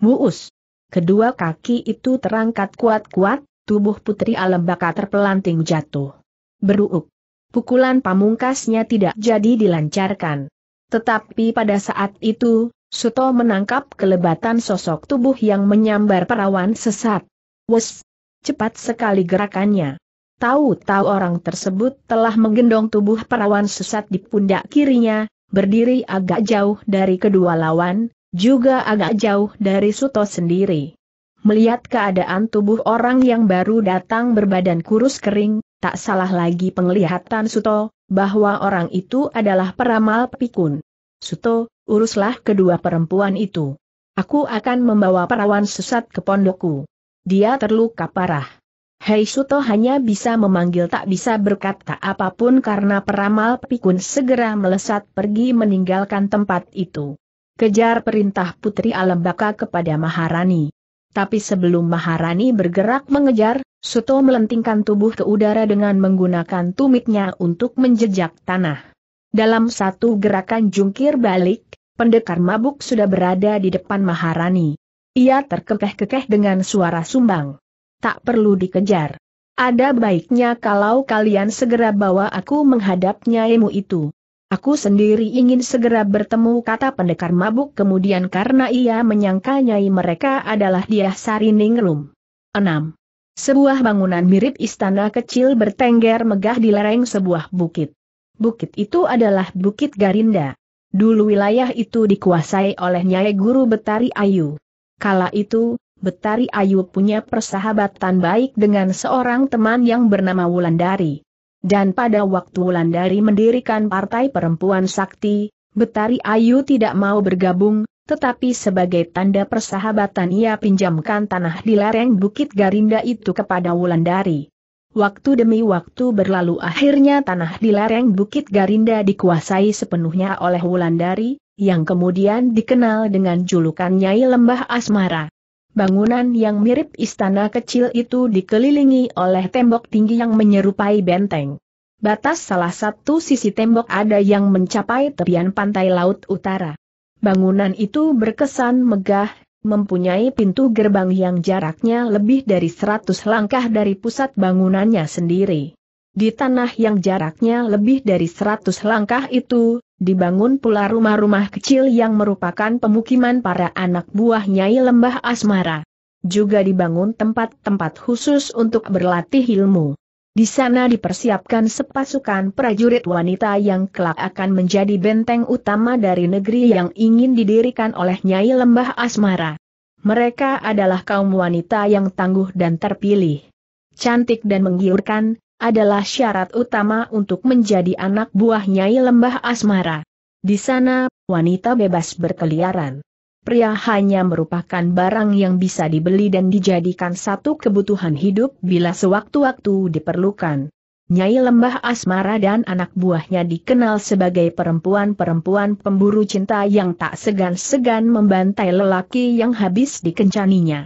Muus! Kedua kaki itu terangkat kuat-kuat, tubuh Putri Alembaka terpelanting jatuh. Beruuk. Pukulan pamungkasnya tidak jadi dilancarkan. Tetapi pada saat itu, Suto menangkap kelebatan sosok tubuh yang menyambar perawan sesat. Wes! Cepat sekali gerakannya. Tahu-tahu orang tersebut telah menggendong tubuh perawan sesat di pundak kirinya, berdiri agak jauh dari kedua lawan, juga agak jauh dari Suto sendiri. Melihat keadaan tubuh orang yang baru datang berbadan kurus kering, tak salah lagi penglihatan Suto, bahwa orang itu adalah peramal pikun. Suto, uruslah kedua perempuan itu. Aku akan membawa perawan sesat ke pondokku. Dia terluka parah. Hei Suto hanya bisa memanggil tak bisa berkata apapun karena peramal pikun segera melesat pergi meninggalkan tempat itu. Kejar perintah Putri Alembaka kepada Maharani. Tapi sebelum Maharani bergerak mengejar, Suto melentingkan tubuh ke udara dengan menggunakan tumitnya untuk menjejak tanah. Dalam satu gerakan jungkir balik, pendekar mabuk sudah berada di depan Maharani. Ia terkekeh-kekeh dengan suara sumbang. Tak perlu dikejar. Ada baiknya kalau kalian segera bawa aku menghadap nyaimu itu. Aku sendiri ingin segera bertemu kata pendekar mabuk kemudian karena ia menyangka nyai mereka adalah dia Sari Ningrum. 6. Sebuah bangunan mirip istana kecil bertengger megah di lereng sebuah bukit. Bukit itu adalah Bukit Garinda. Dulu wilayah itu dikuasai oleh Nyai Guru Betari Ayu. Kala itu, Betari Ayu punya persahabatan baik dengan seorang teman yang bernama Wulandari. Dan pada waktu Wulandari mendirikan Partai Perempuan Sakti, Betari Ayu tidak mau bergabung, tetapi sebagai tanda persahabatan ia pinjamkan tanah di lereng Bukit Garinda itu kepada Wulandari. Waktu demi waktu berlalu akhirnya tanah di lereng Bukit Garinda dikuasai sepenuhnya oleh Wulandari, yang kemudian dikenal dengan julukan Nyai Lembah Asmara. Bangunan yang mirip istana kecil itu dikelilingi oleh tembok tinggi yang menyerupai benteng. Batas salah satu sisi tembok ada yang mencapai tepian pantai laut utara. Bangunan itu berkesan megah, mempunyai pintu gerbang yang jaraknya lebih dari 100 langkah dari pusat bangunannya sendiri. Di tanah yang jaraknya lebih dari 100 langkah itu, dibangun pula rumah-rumah kecil yang merupakan pemukiman para anak buah Nyai Lembah Asmara. Juga dibangun tempat-tempat khusus untuk berlatih ilmu. Di sana dipersiapkan sepasukan prajurit wanita yang kelak akan menjadi benteng utama dari negeri yang ingin didirikan oleh Nyai Lembah Asmara. Mereka adalah kaum wanita yang tangguh dan terpilih. Cantik dan menggiurkan, adalah syarat utama untuk menjadi anak buah Nyai Lembah Asmara. Di sana, wanita bebas berkeliaran. Pria hanya merupakan barang yang bisa dibeli dan dijadikan satu kebutuhan hidup bila sewaktu-waktu diperlukan. Nyai Lembah Asmara dan anak buahnya dikenal sebagai perempuan-perempuan pemburu cinta yang tak segan-segan membantai lelaki yang habis dikencaninya.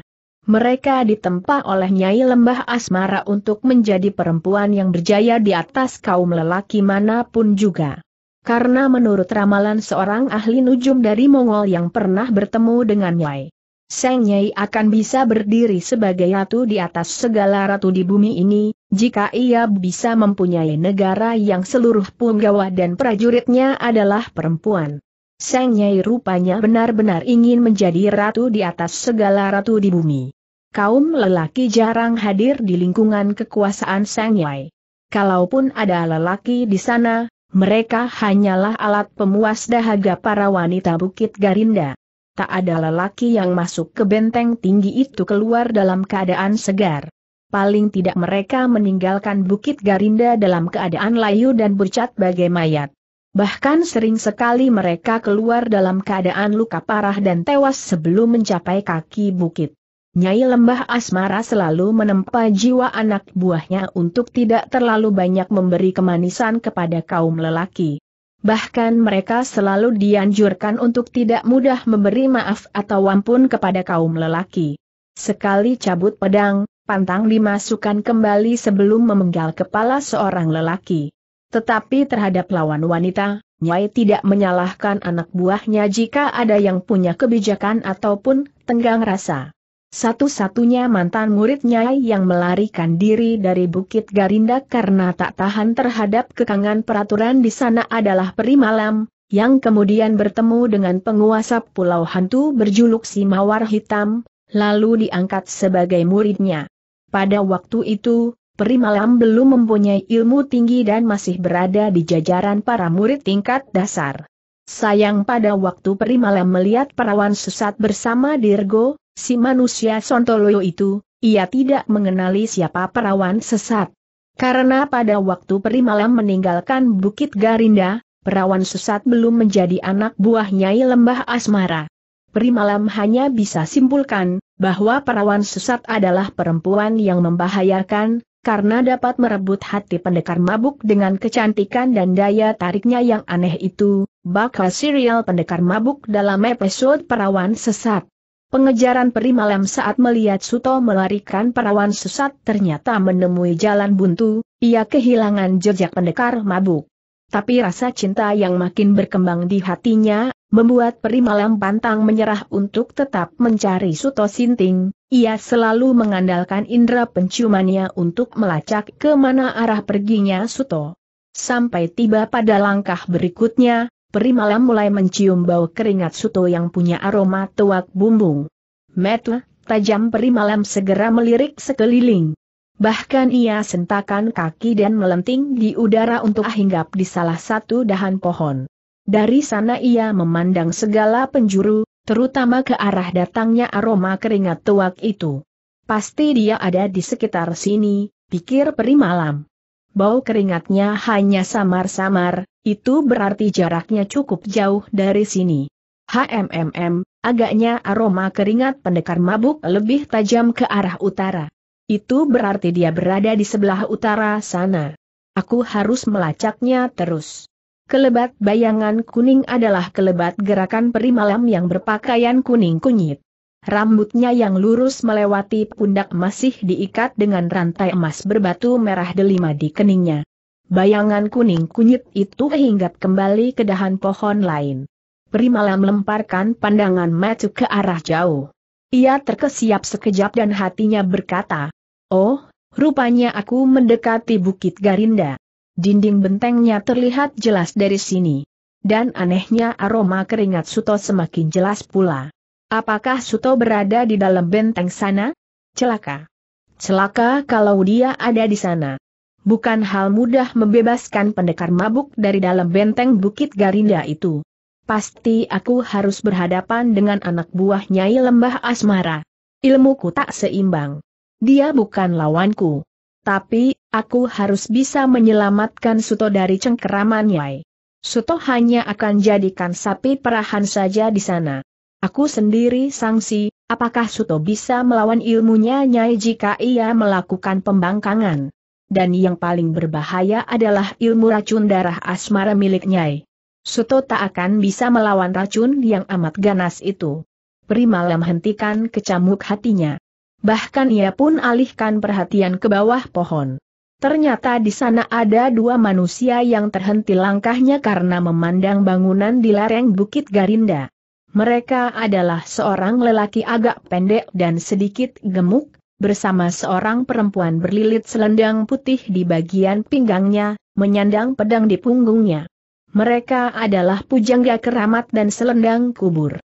Mereka ditempa oleh Nyai Lembah Asmara untuk menjadi perempuan yang berjaya di atas kaum lelaki manapun juga. Karena menurut ramalan seorang ahli nujum dari Mongol yang pernah bertemu dengan Nyai. Seng Nyai akan bisa berdiri sebagai ratu di atas segala ratu di bumi ini, jika ia bisa mempunyai negara yang seluruh punggawa dan prajuritnya adalah perempuan. Seng Nyai rupanya benar-benar ingin menjadi ratu di atas segala ratu di bumi kaum lelaki jarang hadir di lingkungan kekuasaan Sang Yai. Kalaupun ada lelaki di sana, mereka hanyalah alat pemuas dahaga para wanita Bukit Garinda. Tak ada lelaki yang masuk ke benteng tinggi itu keluar dalam keadaan segar. Paling tidak mereka meninggalkan Bukit Garinda dalam keadaan layu dan bercat bagai mayat. Bahkan sering sekali mereka keluar dalam keadaan luka parah dan tewas sebelum mencapai kaki bukit. Nyai Lembah Asmara selalu menempa jiwa anak buahnya untuk tidak terlalu banyak memberi kemanisan kepada kaum lelaki. Bahkan mereka selalu dianjurkan untuk tidak mudah memberi maaf atau ampun kepada kaum lelaki. Sekali cabut pedang, pantang dimasukkan kembali sebelum memenggal kepala seorang lelaki. Tetapi terhadap lawan wanita, Nyai tidak menyalahkan anak buahnya jika ada yang punya kebijakan ataupun tenggang rasa. Satu-satunya mantan muridnya yang melarikan diri dari Bukit Garinda karena tak tahan terhadap kekangan peraturan di sana adalah Peri Malam, yang kemudian bertemu dengan penguasa Pulau Hantu berjuluk Si Mawar Hitam, lalu diangkat sebagai muridnya. Pada waktu itu, Peri Malam belum mempunyai ilmu tinggi dan masih berada di jajaran para murid tingkat dasar. Sayang pada waktu Peri Malam melihat perawan sesat bersama Dirgo, Si manusia Sontoloyo itu, ia tidak mengenali siapa perawan sesat. Karena pada waktu malam meninggalkan Bukit Garinda, perawan sesat belum menjadi anak buah Nyai Lembah Asmara. malam hanya bisa simpulkan, bahwa perawan sesat adalah perempuan yang membahayakan, karena dapat merebut hati pendekar mabuk dengan kecantikan dan daya tariknya yang aneh itu, bakal serial pendekar mabuk dalam episode perawan sesat. Pengejaran peri malam saat melihat Suto melarikan perawan sesat ternyata menemui jalan buntu, ia kehilangan jejak pendekar mabuk. Tapi rasa cinta yang makin berkembang di hatinya, membuat peri malam pantang menyerah untuk tetap mencari Suto Sinting, ia selalu mengandalkan indera penciumannya untuk melacak ke mana arah perginya Suto. Sampai tiba pada langkah berikutnya, Peri malam mulai mencium bau keringat Suto yang punya aroma tuak bumbung. Metle, tajam peri malam segera melirik sekeliling. Bahkan ia sentakan kaki dan melenting di udara untuk hinggap di salah satu dahan pohon. Dari sana ia memandang segala penjuru, terutama ke arah datangnya aroma keringat tuak itu. Pasti dia ada di sekitar sini, pikir peri malam. Bau keringatnya hanya samar-samar, itu berarti jaraknya cukup jauh dari sini. HMMM, agaknya aroma keringat pendekar mabuk lebih tajam ke arah utara. Itu berarti dia berada di sebelah utara sana. Aku harus melacaknya terus. Kelebat bayangan kuning adalah kelebat gerakan peri malam yang berpakaian kuning kunyit. Rambutnya yang lurus melewati pundak masih diikat dengan rantai emas berbatu merah delima di keningnya. Bayangan kuning kunyit itu hinggap kembali ke dahan pohon lain. Primala melemparkan pandangan mata ke arah jauh. Ia terkesiap sekejap dan hatinya berkata, Oh, rupanya aku mendekati Bukit Garinda. Dinding bentengnya terlihat jelas dari sini. Dan anehnya aroma keringat Suto semakin jelas pula. Apakah Suto berada di dalam benteng sana? Celaka. Celaka kalau dia ada di sana bukan hal mudah membebaskan pendekar mabuk dari dalam benteng Bukit Garinda itu. Pasti aku harus berhadapan dengan anak buah Nyai Lembah Asmara. Ilmuku tak seimbang. Dia bukan lawanku. Tapi, aku harus bisa menyelamatkan Suto dari cengkeraman Nyai. Suto hanya akan jadikan sapi perahan saja di sana. Aku sendiri sangsi, apakah Suto bisa melawan ilmunya Nyai jika ia melakukan pembangkangan? dan yang paling berbahaya adalah ilmu racun darah asmara milik Nyai. Suto tak akan bisa melawan racun yang amat ganas itu. Primalam hentikan kecamuk hatinya. Bahkan ia pun alihkan perhatian ke bawah pohon. Ternyata di sana ada dua manusia yang terhenti langkahnya karena memandang bangunan di lereng Bukit Garinda. Mereka adalah seorang lelaki agak pendek dan sedikit gemuk, bersama seorang perempuan berlilit selendang putih di bagian pinggangnya, menyandang pedang di punggungnya. Mereka adalah pujangga keramat dan selendang kubur.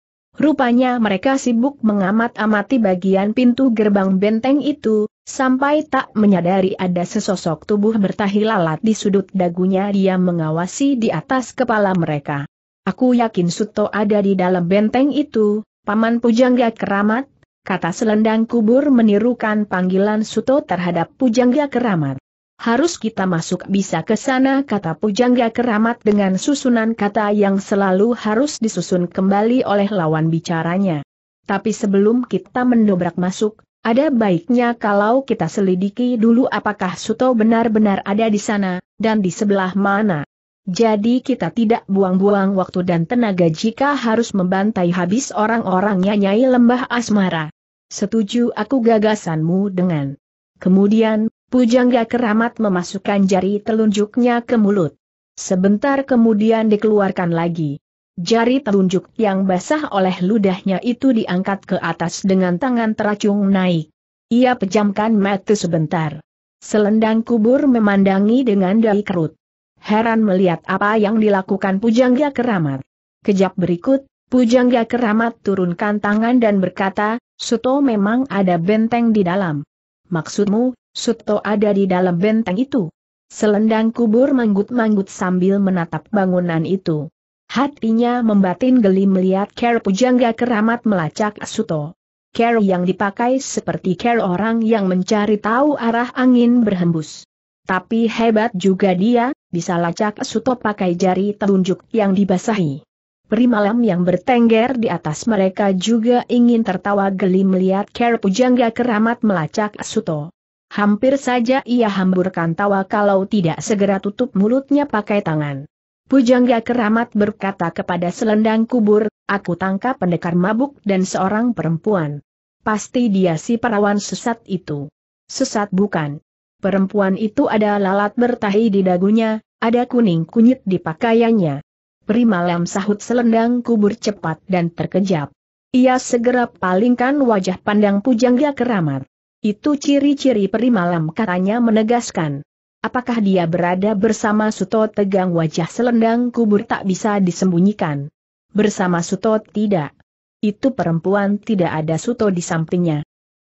Rupanya mereka sibuk mengamat-amati bagian pintu gerbang benteng itu, sampai tak menyadari ada sesosok tubuh bertahi lalat di sudut dagunya dia mengawasi di atas kepala mereka. Aku yakin Suto ada di dalam benteng itu, Paman Pujangga Keramat, kata selendang kubur menirukan panggilan Suto terhadap Pujangga Keramat. Harus kita masuk bisa ke sana kata Pujangga Keramat dengan susunan kata yang selalu harus disusun kembali oleh lawan bicaranya. Tapi sebelum kita mendobrak masuk, ada baiknya kalau kita selidiki dulu apakah Suto benar-benar ada di sana, dan di sebelah mana. Jadi kita tidak buang-buang waktu dan tenaga jika harus membantai habis orang orang Nyai Lembah Asmara. Setuju aku gagasanmu dengan. Kemudian, Pujangga Keramat memasukkan jari telunjuknya ke mulut. Sebentar kemudian dikeluarkan lagi. Jari telunjuk yang basah oleh ludahnya itu diangkat ke atas dengan tangan teracung naik. Ia pejamkan mata sebentar. Selendang kubur memandangi dengan dahi kerut heran melihat apa yang dilakukan Pujangga Keramat. Kejap berikut, Pujangga Keramat turunkan tangan dan berkata, Suto memang ada benteng di dalam. Maksudmu, Suto ada di dalam benteng itu? Selendang kubur manggut-manggut sambil menatap bangunan itu. Hatinya membatin geli melihat ker Pujangga Keramat melacak Suto. Ker yang dipakai seperti ker orang yang mencari tahu arah angin berhembus. Tapi hebat juga dia, bisa lacak Suto pakai jari telunjuk yang dibasahi. Peri malam yang bertengger di atas mereka juga ingin tertawa geli melihat Ker Pujangga keramat melacak Suto. Hampir saja ia hamburkan tawa kalau tidak segera tutup mulutnya pakai tangan. Pujangga keramat berkata kepada selendang kubur, aku tangkap pendekar mabuk dan seorang perempuan. Pasti dia si perawan sesat itu. Sesat bukan? Perempuan itu ada lalat bertahi di dagunya, ada kuning kunyit di pakaiannya. malam sahut selendang kubur cepat dan terkejap. Ia segera palingkan wajah pandang pujangga keramat. Itu ciri-ciri malam katanya menegaskan. Apakah dia berada bersama Suto tegang wajah selendang kubur tak bisa disembunyikan. Bersama Suto tidak. Itu perempuan tidak ada Suto di sampingnya.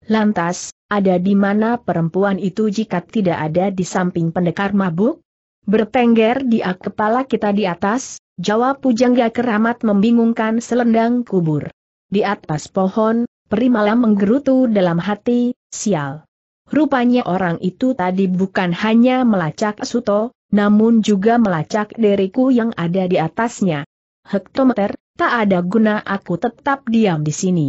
Lantas, ada di mana perempuan itu jika tidak ada di samping pendekar mabuk? Bertengger di kepala kita di atas, jawab pujangga keramat membingungkan selendang kubur. Di atas pohon, Malam menggerutu dalam hati, sial. Rupanya orang itu tadi bukan hanya melacak Suto, namun juga melacak deriku yang ada di atasnya. Hektometer, tak ada guna aku tetap diam di sini.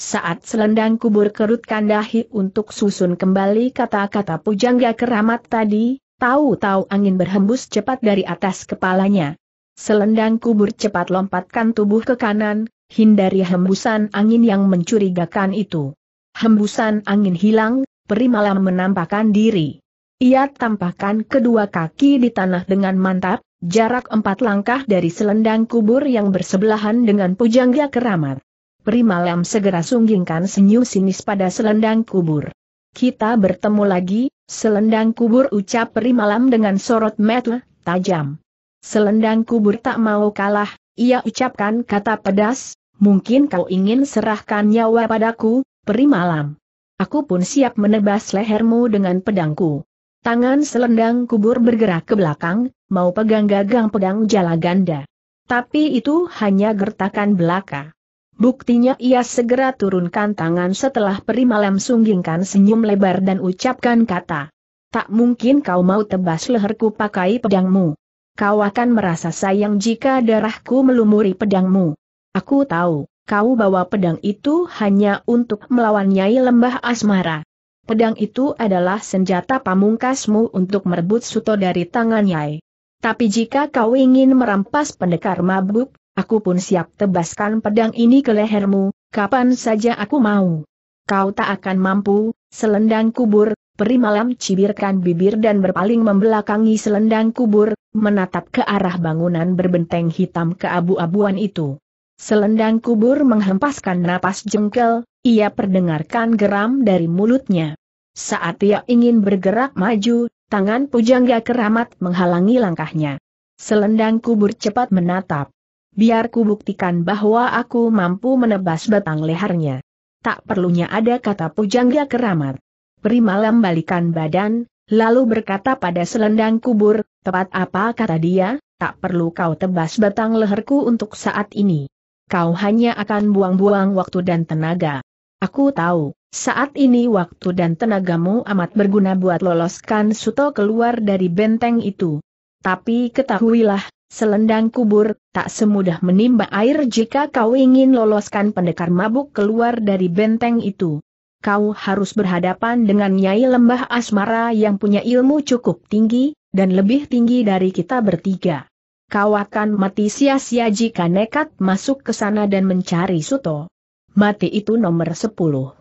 Saat selendang kubur kerutkan dahi untuk susun kembali kata-kata pujangga keramat tadi, tahu-tahu angin berhembus cepat dari atas kepalanya. Selendang kubur cepat lompatkan tubuh ke kanan, hindari hembusan angin yang mencurigakan itu. Hembusan angin hilang, peri malam menampakkan diri. Ia tampakkan kedua kaki di tanah dengan mantap, jarak empat langkah dari selendang kubur yang bersebelahan dengan pujangga keramat. Malam segera sunggingkan senyum sinis pada selendang kubur. Kita bertemu lagi, selendang kubur ucap Malam dengan sorot mata tajam. Selendang kubur tak mau kalah, ia ucapkan kata pedas, mungkin kau ingin serahkan nyawa padaku, Malam. Aku pun siap menebas lehermu dengan pedangku. Tangan selendang kubur bergerak ke belakang, mau pegang gagang pedang jala ganda. Tapi itu hanya gertakan belaka. Buktinya ia segera turunkan tangan setelah malam sunggingkan senyum lebar dan ucapkan kata. Tak mungkin kau mau tebas leherku pakai pedangmu. Kau akan merasa sayang jika darahku melumuri pedangmu. Aku tahu, kau bawa pedang itu hanya untuk melawan Nyai Lembah Asmara. Pedang itu adalah senjata pamungkasmu untuk merebut Suto dari tangan Nyai. Tapi jika kau ingin merampas pendekar mabuk, Aku pun siap tebaskan pedang ini ke lehermu, kapan saja aku mau. Kau tak akan mampu, selendang kubur, peri malam cibirkan bibir dan berpaling membelakangi selendang kubur, menatap ke arah bangunan berbenteng hitam keabu-abuan itu. Selendang kubur menghempaskan napas jengkel, ia perdengarkan geram dari mulutnya. Saat ia ingin bergerak maju, tangan pujangga keramat menghalangi langkahnya. Selendang kubur cepat menatap biar ku buktikan bahwa aku mampu menebas batang lehernya. Tak perlunya ada kata pujangga keramat. Primalam balikan badan, lalu berkata pada selendang kubur, tepat apa kata dia, tak perlu kau tebas batang leherku untuk saat ini. Kau hanya akan buang-buang waktu dan tenaga. Aku tahu, saat ini waktu dan tenagamu amat berguna buat loloskan Suto keluar dari benteng itu. Tapi ketahuilah, Selendang kubur, tak semudah menimba air jika kau ingin loloskan pendekar mabuk keluar dari benteng itu. Kau harus berhadapan dengan Nyai Lembah Asmara yang punya ilmu cukup tinggi, dan lebih tinggi dari kita bertiga. Kau akan mati sia-sia jika nekat masuk ke sana dan mencari Suto. Mati itu nomor sepuluh.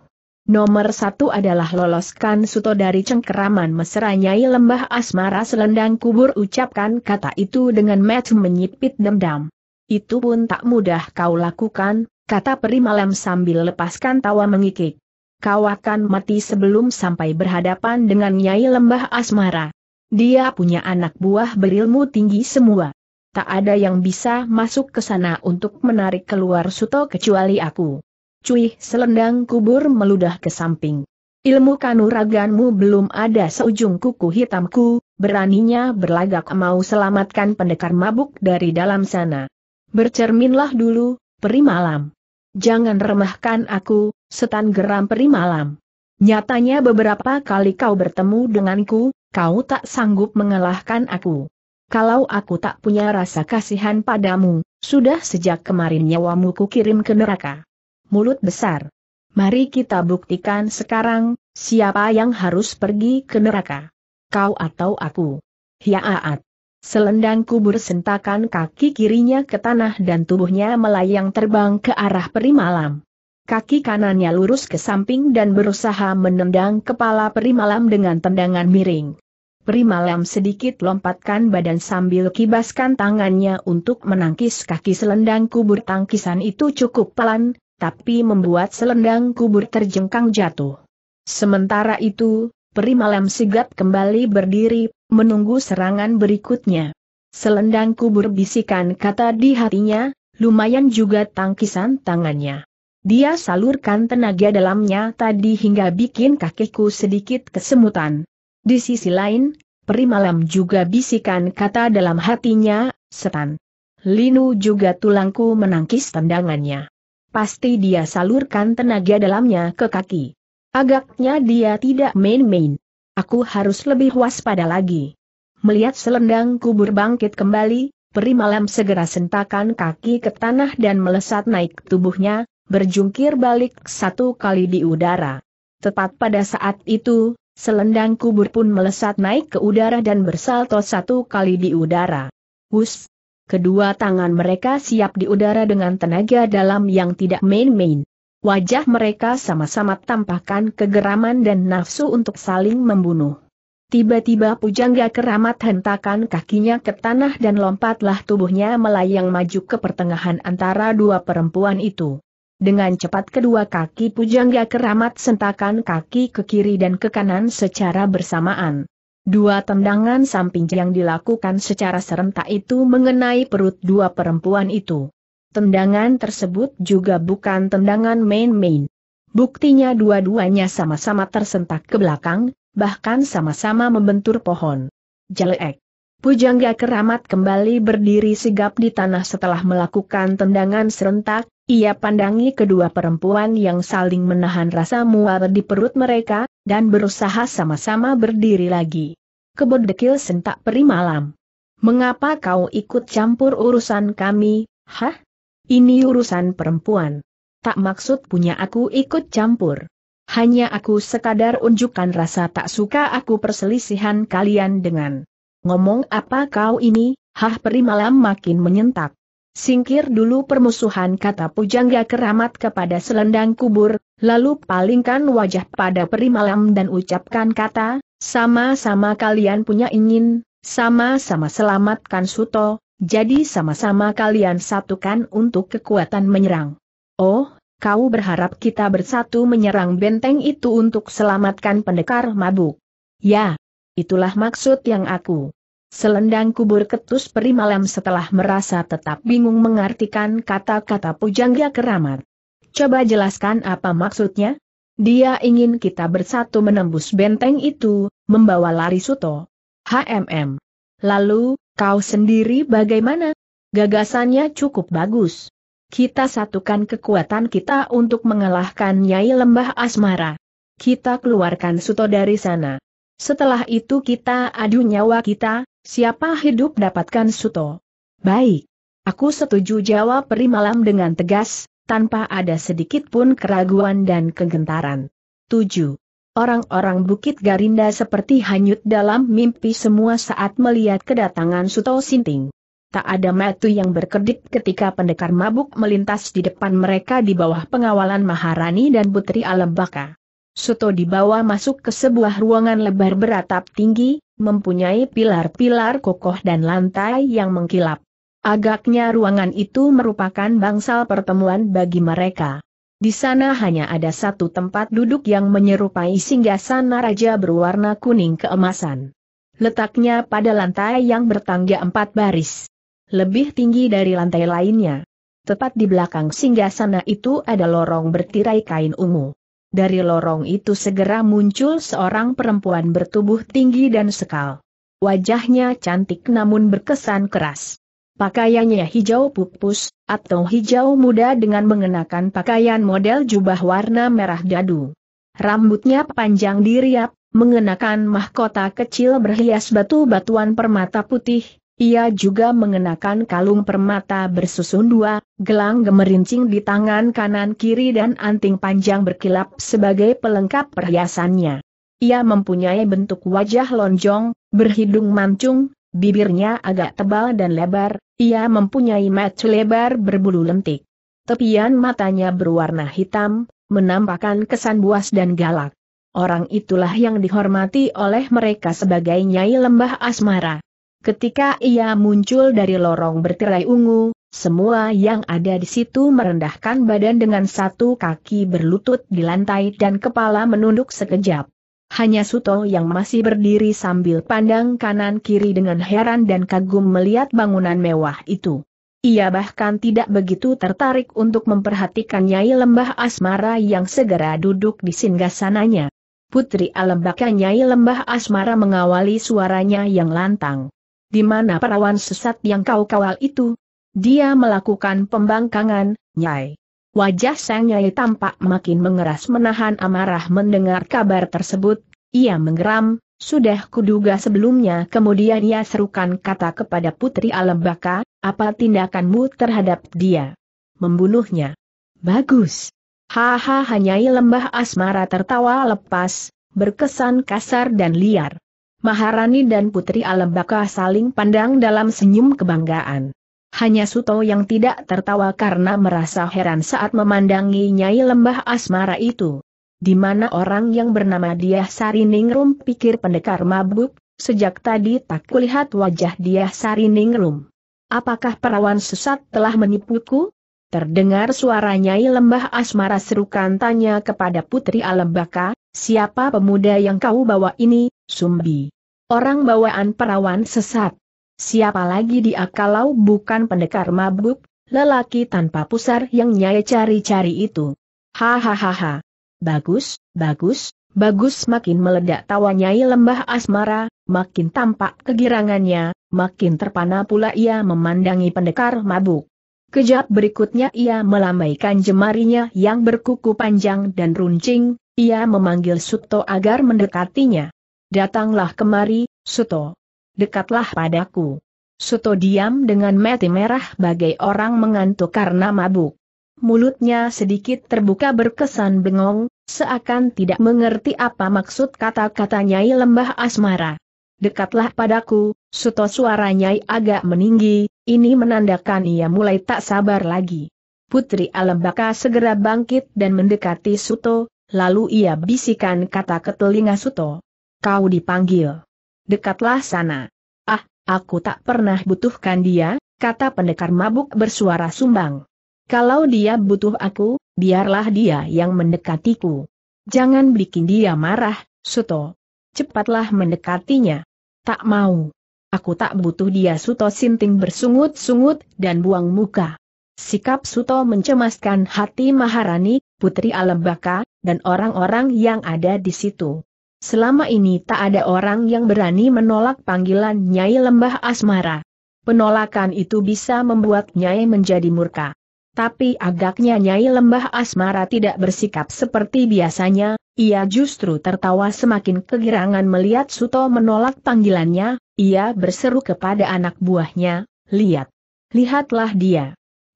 Nomor satu adalah loloskan Suto dari cengkeraman mesra Nyai Lembah Asmara Selendang Kubur ucapkan kata itu dengan mata menyipit dendam. Itu pun tak mudah kau lakukan, kata peri malam sambil lepaskan tawa mengikik. Kau akan mati sebelum sampai berhadapan dengan Nyai Lembah Asmara. Dia punya anak buah berilmu tinggi semua. Tak ada yang bisa masuk ke sana untuk menarik keluar Suto kecuali aku. Cuih selendang kubur meludah ke samping. Ilmu kanuraganmu belum ada seujung kuku hitamku, beraninya berlagak mau selamatkan pendekar mabuk dari dalam sana. Bercerminlah dulu, peri malam. Jangan remahkan aku, setan geram peri malam. Nyatanya beberapa kali kau bertemu denganku, kau tak sanggup mengalahkan aku. Kalau aku tak punya rasa kasihan padamu, sudah sejak kemarin nyawamu kukirim ke neraka mulut besar. Mari kita buktikan sekarang, siapa yang harus pergi ke neraka. Kau atau aku. Hiaat. Selendang kubur sentakan kaki kirinya ke tanah dan tubuhnya melayang terbang ke arah peri malam. Kaki kanannya lurus ke samping dan berusaha menendang kepala peri malam dengan tendangan miring. Peri malam sedikit lompatkan badan sambil kibaskan tangannya untuk menangkis kaki selendang kubur tangkisan itu cukup pelan, tapi membuat selendang kubur terjengkang jatuh. Sementara itu, peri malam sigap kembali berdiri, menunggu serangan berikutnya. Selendang kubur bisikan kata di hatinya, lumayan juga tangkisan tangannya. Dia salurkan tenaga dalamnya tadi hingga bikin kakiku sedikit kesemutan. Di sisi lain, peri malam juga bisikan kata dalam hatinya, setan. Linu juga tulangku menangkis tendangannya. Pasti dia salurkan tenaga dalamnya ke kaki. Agaknya dia tidak main-main. Aku harus lebih waspada lagi. Melihat selendang kubur bangkit kembali, peri malam segera sentakan kaki ke tanah dan melesat naik tubuhnya, berjungkir balik satu kali di udara. Tepat pada saat itu, selendang kubur pun melesat naik ke udara dan bersalto satu kali di udara. Hus, Kedua tangan mereka siap di udara dengan tenaga dalam yang tidak main-main. Wajah mereka sama-sama tampakkan kegeraman dan nafsu untuk saling membunuh. Tiba-tiba pujangga keramat hentakan kakinya ke tanah dan lompatlah tubuhnya melayang maju ke pertengahan antara dua perempuan itu. Dengan cepat kedua kaki pujangga keramat sentakan kaki ke kiri dan ke kanan secara bersamaan. Dua tendangan samping yang dilakukan secara serentak itu mengenai perut dua perempuan itu. Tendangan tersebut juga bukan tendangan main-main. Buktinya dua-duanya sama-sama tersentak ke belakang, bahkan sama-sama membentur pohon. Jelek. Pujangga keramat kembali berdiri sigap di tanah setelah melakukan tendangan serentak, ia pandangi kedua perempuan yang saling menahan rasa mual di perut mereka, dan berusaha sama-sama berdiri lagi. Kebod dekil sentak peri malam. Mengapa kau ikut campur urusan kami, hah? Ini urusan perempuan. Tak maksud punya aku ikut campur. Hanya aku sekadar unjukkan rasa tak suka aku perselisihan kalian dengan ngomong apa kau ini, hah peri malam makin menyentak. Singkir dulu permusuhan kata pujangga keramat kepada selendang kubur, lalu palingkan wajah pada Peri Malam dan ucapkan kata, sama-sama kalian punya ingin, sama-sama selamatkan Suto, jadi sama-sama kalian satukan untuk kekuatan menyerang. Oh, kau berharap kita bersatu menyerang benteng itu untuk selamatkan pendekar mabuk. Ya, itulah maksud yang aku Selendang kubur ketus peri malam setelah merasa tetap bingung mengartikan kata-kata pujangga keramat. Coba jelaskan apa maksudnya? Dia ingin kita bersatu menembus benteng itu, membawa lari Suto. HMM. Lalu, kau sendiri bagaimana? Gagasannya cukup bagus. Kita satukan kekuatan kita untuk mengalahkan Nyai Lembah Asmara. Kita keluarkan Suto dari sana. Setelah itu kita adu nyawa kita, siapa hidup dapatkan Suto. Baik. Aku setuju jawab peri malam dengan tegas, tanpa ada sedikit pun keraguan dan kegentaran. 7. Orang-orang Bukit Garinda seperti hanyut dalam mimpi semua saat melihat kedatangan Suto Sinting. Tak ada metu yang berkedip ketika pendekar mabuk melintas di depan mereka di bawah pengawalan Maharani dan Putri Alembaka. Suto dibawa masuk ke sebuah ruangan lebar beratap tinggi, mempunyai pilar-pilar kokoh dan lantai yang mengkilap. Agaknya ruangan itu merupakan bangsal pertemuan bagi mereka. Di sana hanya ada satu tempat duduk yang menyerupai singgasana raja berwarna kuning keemasan. Letaknya pada lantai yang bertangga empat baris. Lebih tinggi dari lantai lainnya. Tepat di belakang singgasana itu ada lorong bertirai kain ungu dari lorong itu segera muncul seorang perempuan bertubuh tinggi dan sekal. Wajahnya cantik namun berkesan keras. Pakaiannya hijau pupus, atau hijau muda dengan mengenakan pakaian model jubah warna merah dadu. Rambutnya panjang diriap, mengenakan mahkota kecil berhias batu-batuan permata putih, ia juga mengenakan kalung permata bersusun dua, gelang gemerincing di tangan kanan kiri dan anting panjang berkilap sebagai pelengkap perhiasannya. Ia mempunyai bentuk wajah lonjong, berhidung mancung, bibirnya agak tebal dan lebar, ia mempunyai mata lebar berbulu lentik. Tepian matanya berwarna hitam, menampakkan kesan buas dan galak. Orang itulah yang dihormati oleh mereka sebagai Nyai Lembah Asmara. Ketika ia muncul dari lorong bertirai ungu, semua yang ada di situ merendahkan badan dengan satu kaki berlutut di lantai dan kepala menunduk sekejap. Hanya Suto yang masih berdiri sambil pandang kanan-kiri dengan heran dan kagum melihat bangunan mewah itu. Ia bahkan tidak begitu tertarik untuk memperhatikan Nyai Lembah Asmara yang segera duduk di singgah sananya. Putri Alembaka Nyai Lembah Asmara mengawali suaranya yang lantang di mana perawan sesat yang kau kawal itu? Dia melakukan pembangkangan, Nyai. Wajah sang Nyai tampak makin mengeras menahan amarah mendengar kabar tersebut, ia menggeram, sudah kuduga sebelumnya kemudian ia serukan kata kepada Putri Alembaka, apa tindakanmu terhadap dia? Membunuhnya. Bagus. Haha hanyai lembah asmara tertawa lepas, berkesan kasar dan liar. Maharani dan Putri Alembaka saling pandang dalam senyum kebanggaan. Hanya Suto yang tidak tertawa karena merasa heran saat memandangi Nyai Lembah Asmara itu. Di mana orang yang bernama Diah Sariningrum pikir pendekar mabuk, sejak tadi tak kulihat wajah Diah Sariningrum. Apakah perawan sesat telah menipuku? Terdengar suara Nyai Lembah Asmara serukan tanya kepada Putri Alembaka, siapa pemuda yang kau bawa ini, Sumbi. Orang bawaan perawan sesat. Siapa lagi dia kalau bukan pendekar mabuk, lelaki tanpa pusar yang nyai cari-cari itu. Hahaha. Bagus, bagus, bagus makin meledak tawa nyai lembah asmara, makin tampak kegirangannya, makin terpana pula ia memandangi pendekar mabuk. Kejap berikutnya ia melambaikan jemarinya yang berkuku panjang dan runcing, ia memanggil Suto agar mendekatinya. Datanglah kemari, Suto. Dekatlah padaku. Suto diam dengan mati merah bagai orang mengantuk karena mabuk. Mulutnya sedikit terbuka berkesan bengong, seakan tidak mengerti apa maksud kata-kata Nyai Lembah Asmara. Dekatlah padaku, Suto suara Nyai agak meninggi, ini menandakan ia mulai tak sabar lagi. Putri Alembaka segera bangkit dan mendekati Suto, lalu ia bisikan kata ke telinga Suto. Kau dipanggil. Dekatlah sana. Ah, aku tak pernah butuhkan dia, kata pendekar mabuk bersuara sumbang. Kalau dia butuh aku, biarlah dia yang mendekatiku. Jangan bikin dia marah, Suto. Cepatlah mendekatinya. Tak mau. Aku tak butuh dia Suto Sinting bersungut-sungut dan buang muka. Sikap Suto mencemaskan hati Maharani, Putri Alembaka, dan orang-orang yang ada di situ. Selama ini tak ada orang yang berani menolak panggilan Nyai Lembah Asmara. Penolakan itu bisa membuat Nyai menjadi murka. Tapi agaknya Nyai Lembah Asmara tidak bersikap seperti biasanya, ia justru tertawa semakin kegirangan melihat Suto menolak panggilannya, ia berseru kepada anak buahnya, lihat. Lihatlah dia.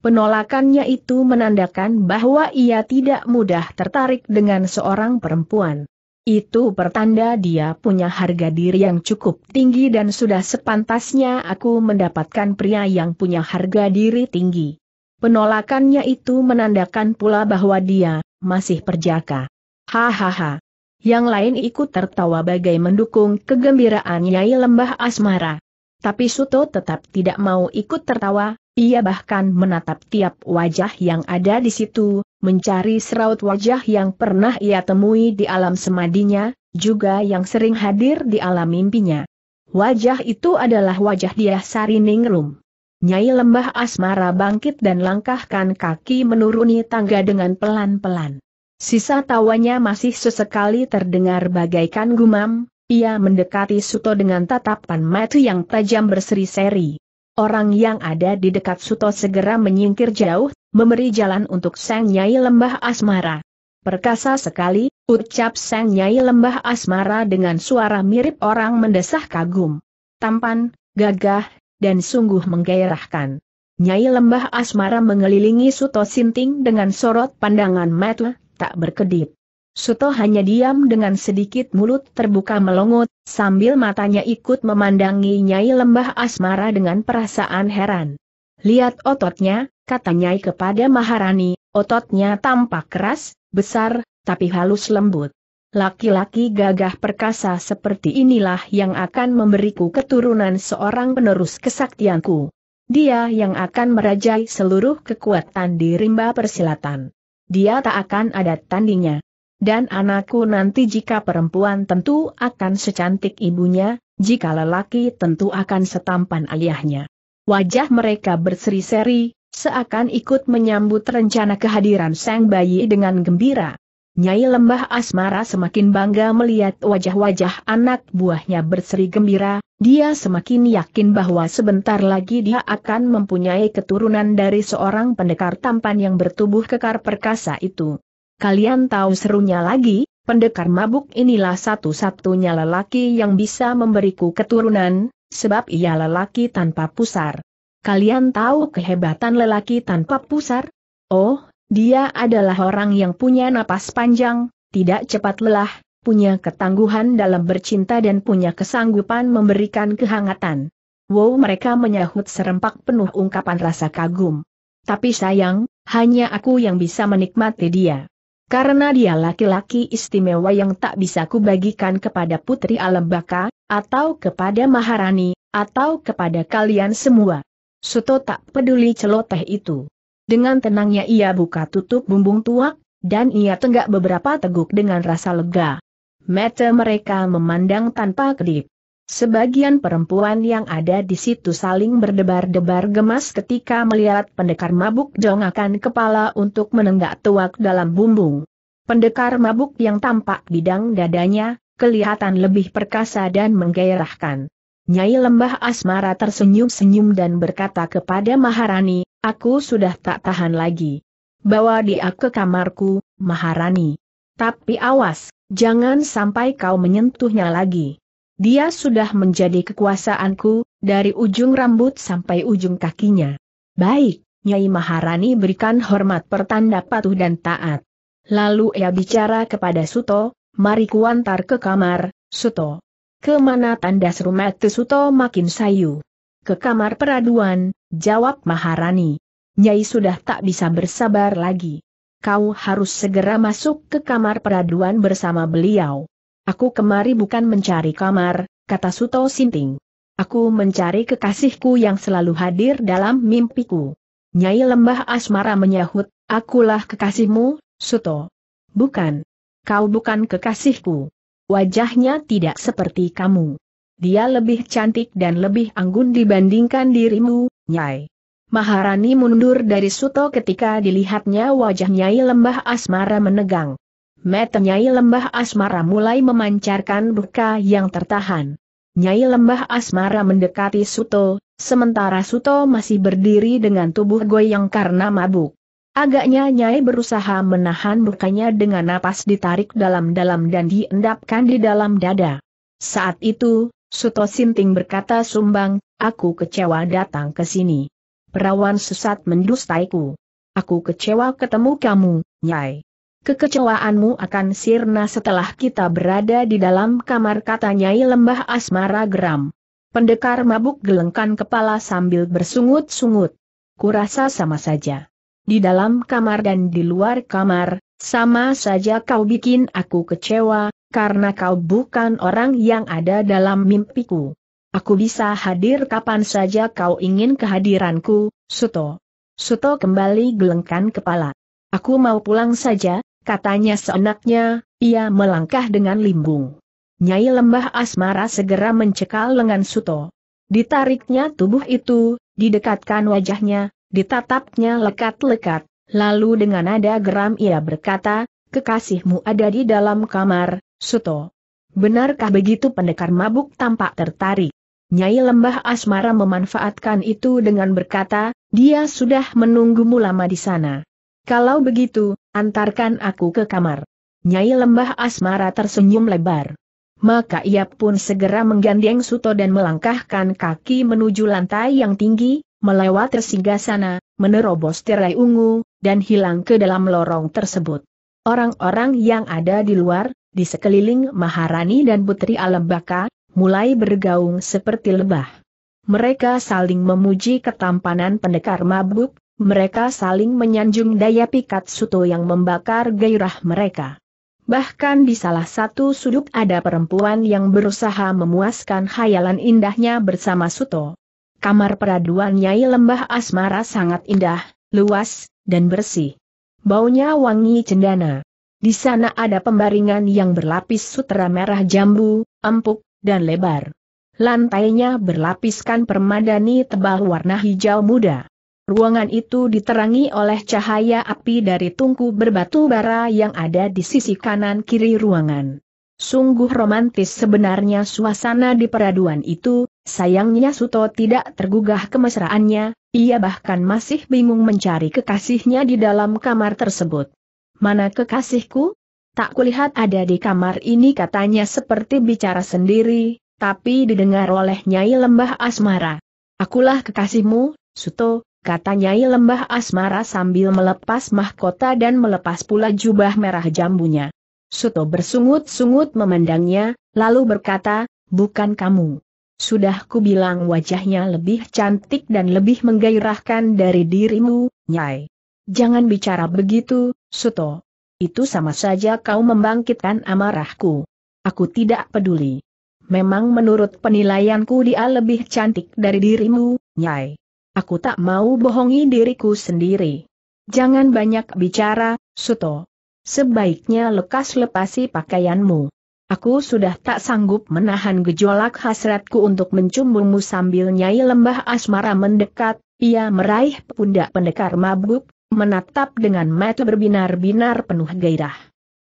Penolakannya itu menandakan bahwa ia tidak mudah tertarik dengan seorang perempuan. Itu pertanda dia punya harga diri yang cukup tinggi dan sudah sepantasnya aku mendapatkan pria yang punya harga diri tinggi. Penolakannya itu menandakan pula bahwa dia masih perjaka. Hahaha. Yang lain ikut tertawa bagai mendukung kegembiraan Nyai Lembah Asmara. Tapi Suto tetap tidak mau ikut tertawa, ia bahkan menatap tiap wajah yang ada di situ, mencari seraut wajah yang pernah ia temui di alam semadinya, juga yang sering hadir di alam mimpinya. Wajah itu adalah wajah dia Ningrum. Nyai lembah asmara bangkit dan langkahkan kaki menuruni tangga dengan pelan-pelan. Sisa tawanya masih sesekali terdengar bagaikan gumam, ia mendekati Suto dengan tatapan mata yang tajam berseri-seri. Orang yang ada di dekat Suto segera menyingkir jauh, memberi jalan untuk Sang Nyai Lembah Asmara. Perkasa sekali, ucap Sang Nyai Lembah Asmara dengan suara mirip orang mendesah kagum. Tampan, gagah, dan sungguh menggairahkan. Nyai Lembah Asmara mengelilingi Suto Sinting dengan sorot pandangan mata, tak berkedip. Suto hanya diam dengan sedikit mulut terbuka melongot, sambil matanya ikut memandangi Nyai Lembah Asmara dengan perasaan heran. Lihat ototnya, kata Nyai kepada Maharani, ototnya tampak keras, besar, tapi halus lembut. Laki-laki gagah perkasa seperti inilah yang akan memberiku keturunan seorang penerus kesaktianku. Dia yang akan merajai seluruh kekuatan di rimba persilatan. Dia tak akan ada tandingnya dan anakku nanti jika perempuan tentu akan secantik ibunya, jika lelaki tentu akan setampan ayahnya. Wajah mereka berseri-seri, seakan ikut menyambut rencana kehadiran sang bayi dengan gembira. Nyai Lembah Asmara semakin bangga melihat wajah-wajah anak buahnya berseri gembira, dia semakin yakin bahwa sebentar lagi dia akan mempunyai keturunan dari seorang pendekar tampan yang bertubuh kekar perkasa itu. Kalian tahu serunya lagi, pendekar mabuk inilah satu-satunya lelaki yang bisa memberiku keturunan, sebab ia lelaki tanpa pusar. Kalian tahu kehebatan lelaki tanpa pusar? Oh, dia adalah orang yang punya napas panjang, tidak cepat lelah, punya ketangguhan dalam bercinta dan punya kesanggupan memberikan kehangatan. Wow mereka menyahut serempak penuh ungkapan rasa kagum. Tapi sayang, hanya aku yang bisa menikmati dia. Karena dia laki-laki istimewa yang tak bisa kubagikan kepada Putri Alembaka, atau kepada Maharani, atau kepada kalian semua. Suto tak peduli celoteh itu. Dengan tenangnya ia buka tutup bumbung tua, dan ia tenggak beberapa teguk dengan rasa lega. Mata mereka memandang tanpa kedip. Sebagian perempuan yang ada di situ saling berdebar-debar gemas ketika melihat pendekar mabuk dongakan kepala untuk menenggak tuak dalam bumbung. Pendekar mabuk yang tampak bidang dadanya, kelihatan lebih perkasa dan menggairahkan. Nyai Lembah Asmara tersenyum-senyum dan berkata kepada Maharani, aku sudah tak tahan lagi. Bawa dia ke kamarku, Maharani. Tapi awas, jangan sampai kau menyentuhnya lagi. Dia sudah menjadi kekuasaanku, dari ujung rambut sampai ujung kakinya. Baik, Nyai Maharani berikan hormat pertanda patuh dan taat. Lalu ia bicara kepada Suto, mari kuantar ke kamar, Suto. Kemana tandas rumah Suto makin sayu? Ke kamar peraduan, jawab Maharani. Nyai sudah tak bisa bersabar lagi. Kau harus segera masuk ke kamar peraduan bersama beliau. Aku kemari bukan mencari kamar, kata Suto Sinting. Aku mencari kekasihku yang selalu hadir dalam mimpiku. Nyai Lembah Asmara menyahut, akulah kekasihmu, Suto. Bukan. Kau bukan kekasihku. Wajahnya tidak seperti kamu. Dia lebih cantik dan lebih anggun dibandingkan dirimu, Nyai. Maharani mundur dari Suto ketika dilihatnya wajah Nyai Lembah Asmara menegang. Mata Nyai Lembah Asmara mulai memancarkan buka yang tertahan. Nyai Lembah Asmara mendekati Suto, sementara Suto masih berdiri dengan tubuh goyang karena mabuk. Agaknya Nyai berusaha menahan bukanya dengan napas ditarik dalam-dalam dan diendapkan di dalam dada. Saat itu, Suto Sinting berkata sumbang, aku kecewa datang ke sini. Perawan sesat mendustaiku. Aku kecewa ketemu kamu, Nyai. Kekecewaanmu akan sirna setelah kita berada di dalam kamar kata Nyai Lembah Asmara geram. Pendekar mabuk gelengkan kepala sambil bersungut-sungut. Kurasa sama saja. Di dalam kamar dan di luar kamar, sama saja kau bikin aku kecewa, karena kau bukan orang yang ada dalam mimpiku. Aku bisa hadir kapan saja kau ingin kehadiranku, Suto. Suto kembali gelengkan kepala. Aku mau pulang saja, Katanya seenaknya, ia melangkah dengan limbung. Nyai Lembah Asmara segera mencekal lengan Suto. Ditariknya tubuh itu, didekatkan wajahnya, ditatapnya lekat-lekat, lalu dengan nada geram ia berkata, kekasihmu ada di dalam kamar, Suto. Benarkah begitu pendekar mabuk tampak tertarik? Nyai Lembah Asmara memanfaatkan itu dengan berkata, dia sudah menunggumu lama di sana. Kalau begitu, Antarkan aku ke kamar. Nyai Lembah Asmara tersenyum lebar. Maka ia pun segera menggandeng Suto dan melangkahkan kaki menuju lantai yang tinggi, melewati sana, menerobos tirai ungu, dan hilang ke dalam lorong tersebut. Orang-orang yang ada di luar, di sekeliling Maharani dan Putri Alembaka, mulai bergaung seperti lebah. Mereka saling memuji ketampanan pendekar mabuk, mereka saling menyanjung daya pikat suto yang membakar gairah mereka. Bahkan di salah satu sudut ada perempuan yang berusaha memuaskan khayalan indahnya bersama suto. Kamar peraduan Nyai Lembah Asmara sangat indah, luas, dan bersih. Baunya wangi cendana. Di sana ada pembaringan yang berlapis sutra merah jambu, empuk, dan lebar. Lantainya berlapiskan permadani tebal warna hijau muda. Ruangan itu diterangi oleh cahaya api dari tungku berbatu bara yang ada di sisi kanan kiri ruangan. Sungguh romantis sebenarnya suasana di peraduan itu, sayangnya Suto tidak tergugah kemesraannya, ia bahkan masih bingung mencari kekasihnya di dalam kamar tersebut. Mana kekasihku? Tak kulihat ada di kamar ini katanya seperti bicara sendiri, tapi didengar oleh Nyai Lembah Asmara. Akulah kekasihmu, Suto, kata Nyai Lembah Asmara sambil melepas mahkota dan melepas pula jubah merah jambunya. Suto bersungut-sungut memandangnya, lalu berkata, bukan kamu. Sudah kubilang wajahnya lebih cantik dan lebih menggairahkan dari dirimu, Nyai. Jangan bicara begitu, Suto. Itu sama saja kau membangkitkan amarahku. Aku tidak peduli. Memang menurut penilaianku dia lebih cantik dari dirimu, Nyai. Aku tak mau bohongi diriku sendiri. Jangan banyak bicara, Suto. Sebaiknya lekas lepasi pakaianmu. Aku sudah tak sanggup menahan gejolak hasratku untuk mencumbumu sambil Nyai Lembah Asmara mendekat, ia meraih pundak pendekar mabuk, menatap dengan mata berbinar-binar penuh gairah.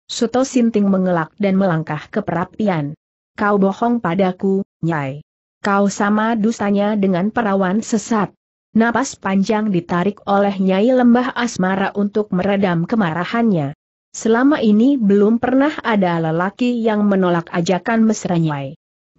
Suto Sinting mengelak dan melangkah ke perapian. Kau bohong padaku, Nyai. Kau sama dustanya dengan perawan sesat. Napas panjang ditarik oleh Nyai Lembah Asmara untuk meredam kemarahannya. Selama ini belum pernah ada lelaki yang menolak ajakan mesra Nyai.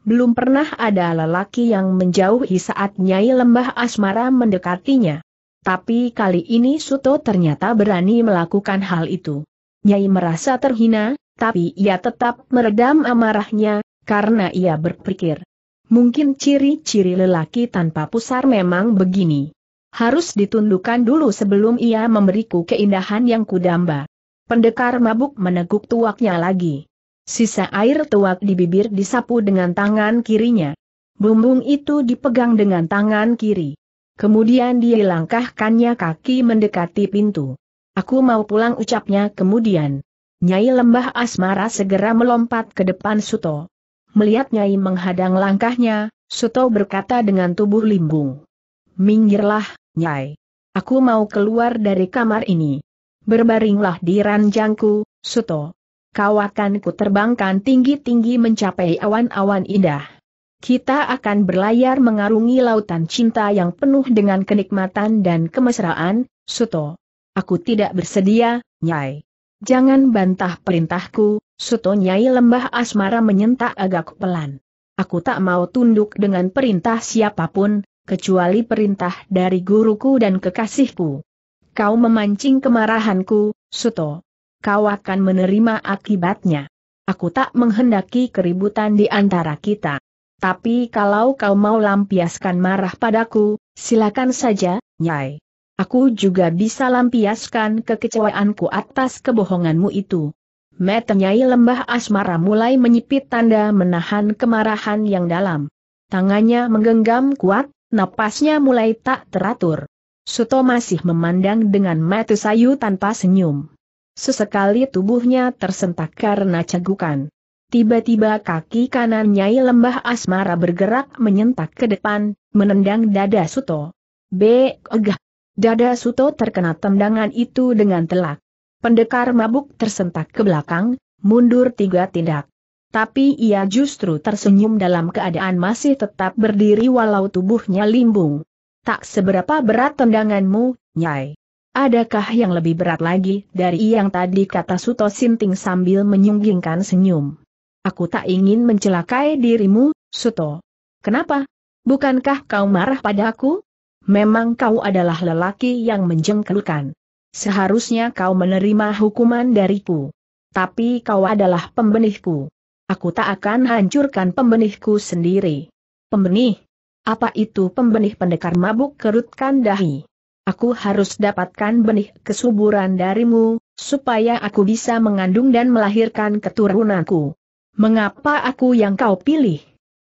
Belum pernah ada lelaki yang menjauhi saat Nyai Lembah Asmara mendekatinya. Tapi kali ini Suto ternyata berani melakukan hal itu. Nyai merasa terhina, tapi ia tetap meredam amarahnya, karena ia berpikir, Mungkin ciri-ciri lelaki tanpa pusar memang begini. Harus ditundukkan dulu sebelum ia memberiku keindahan yang kudamba. Pendekar mabuk meneguk tuaknya lagi. Sisa air tuak di bibir disapu dengan tangan kirinya. Bumbung itu dipegang dengan tangan kiri. Kemudian dia langkahkannya kaki mendekati pintu. Aku mau pulang ucapnya kemudian. Nyai Lembah Asmara segera melompat ke depan Suto. Melihat Nyai menghadang langkahnya, Suto berkata dengan tubuh limbung. Minggirlah, Nyai. Aku mau keluar dari kamar ini. Berbaringlah di ranjangku, Suto. Kau akan terbangkan tinggi-tinggi mencapai awan-awan indah. Kita akan berlayar mengarungi lautan cinta yang penuh dengan kenikmatan dan kemesraan, Suto. Aku tidak bersedia, Nyai. Jangan bantah perintahku, Suto Nyai Lembah Asmara menyentak agak pelan. Aku tak mau tunduk dengan perintah siapapun, kecuali perintah dari guruku dan kekasihku. Kau memancing kemarahanku, Suto. Kau akan menerima akibatnya. Aku tak menghendaki keributan di antara kita. Tapi kalau kau mau lampiaskan marah padaku, silakan saja, Nyai. Aku juga bisa lampiaskan kekecewaanku atas kebohonganmu itu. Metenyai lembah asmara mulai menyipit tanda menahan kemarahan yang dalam. Tangannya menggenggam kuat, napasnya mulai tak teratur. Suto masih memandang dengan mata sayu tanpa senyum. Sesekali tubuhnya tersentak karena cegukan. Tiba-tiba kaki kanan Nyai Lembah Asmara bergerak menyentak ke depan, menendang dada Suto. Begah Dada Suto terkena tendangan itu dengan telak. Pendekar mabuk tersentak ke belakang, mundur tiga tindak. Tapi ia justru tersenyum dalam keadaan masih tetap berdiri walau tubuhnya limbung. Tak seberapa berat tendanganmu, Nyai. Adakah yang lebih berat lagi dari yang tadi kata Suto Sinting sambil menyunggingkan senyum? Aku tak ingin mencelakai dirimu, Suto. Kenapa? Bukankah kau marah padaku? memang kau adalah lelaki yang menjengkelkan. Seharusnya kau menerima hukuman dariku. Tapi kau adalah pembenihku. Aku tak akan hancurkan pembenihku sendiri. Pembenih? Apa itu pembenih pendekar mabuk kerutkan dahi? Aku harus dapatkan benih kesuburan darimu, supaya aku bisa mengandung dan melahirkan keturunanku. Mengapa aku yang kau pilih?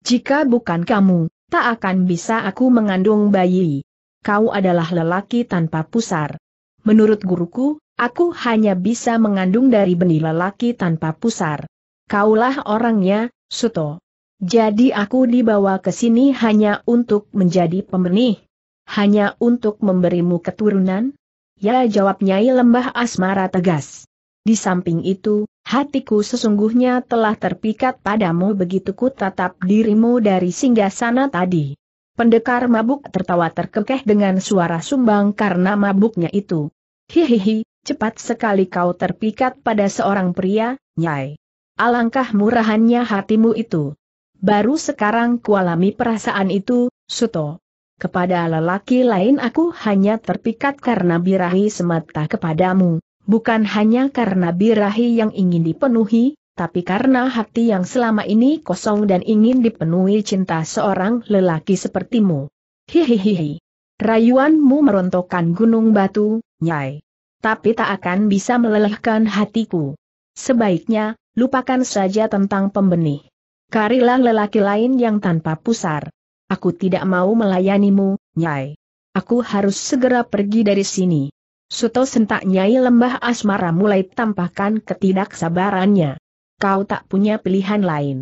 Jika bukan kamu, tak akan bisa aku mengandung bayi. Kau adalah lelaki tanpa pusar. Menurut guruku, aku hanya bisa mengandung dari benih lelaki tanpa pusar. Kaulah orangnya, Suto. Jadi aku dibawa ke sini hanya untuk menjadi pembenih. Hanya untuk memberimu keturunan? Ya jawab Nyai Lembah Asmara tegas. Di samping itu, hatiku sesungguhnya telah terpikat padamu begitu ku tatap dirimu dari singgah sana tadi. Pendekar mabuk tertawa terkekeh dengan suara sumbang karena mabuknya itu. Hihihi, cepat sekali kau terpikat pada seorang pria, nyai. Alangkah murahannya hatimu itu. Baru sekarang kualami perasaan itu, Suto. Kepada lelaki lain aku hanya terpikat karena birahi semata kepadamu bukan hanya karena birahi yang ingin dipenuhi, tapi karena hati yang selama ini kosong dan ingin dipenuhi cinta seorang lelaki sepertimu. Hihihihi. Rayuanmu merontokkan gunung batu, Nyai. Tapi tak akan bisa melelehkan hatiku. Sebaiknya, lupakan saja tentang pembenih. Karilah lelaki lain yang tanpa pusar. Aku tidak mau melayanimu, Nyai. Aku harus segera pergi dari sini. Suto sentak Nyai Lembah Asmara mulai tampakkan ketidaksabarannya. Kau tak punya pilihan lain.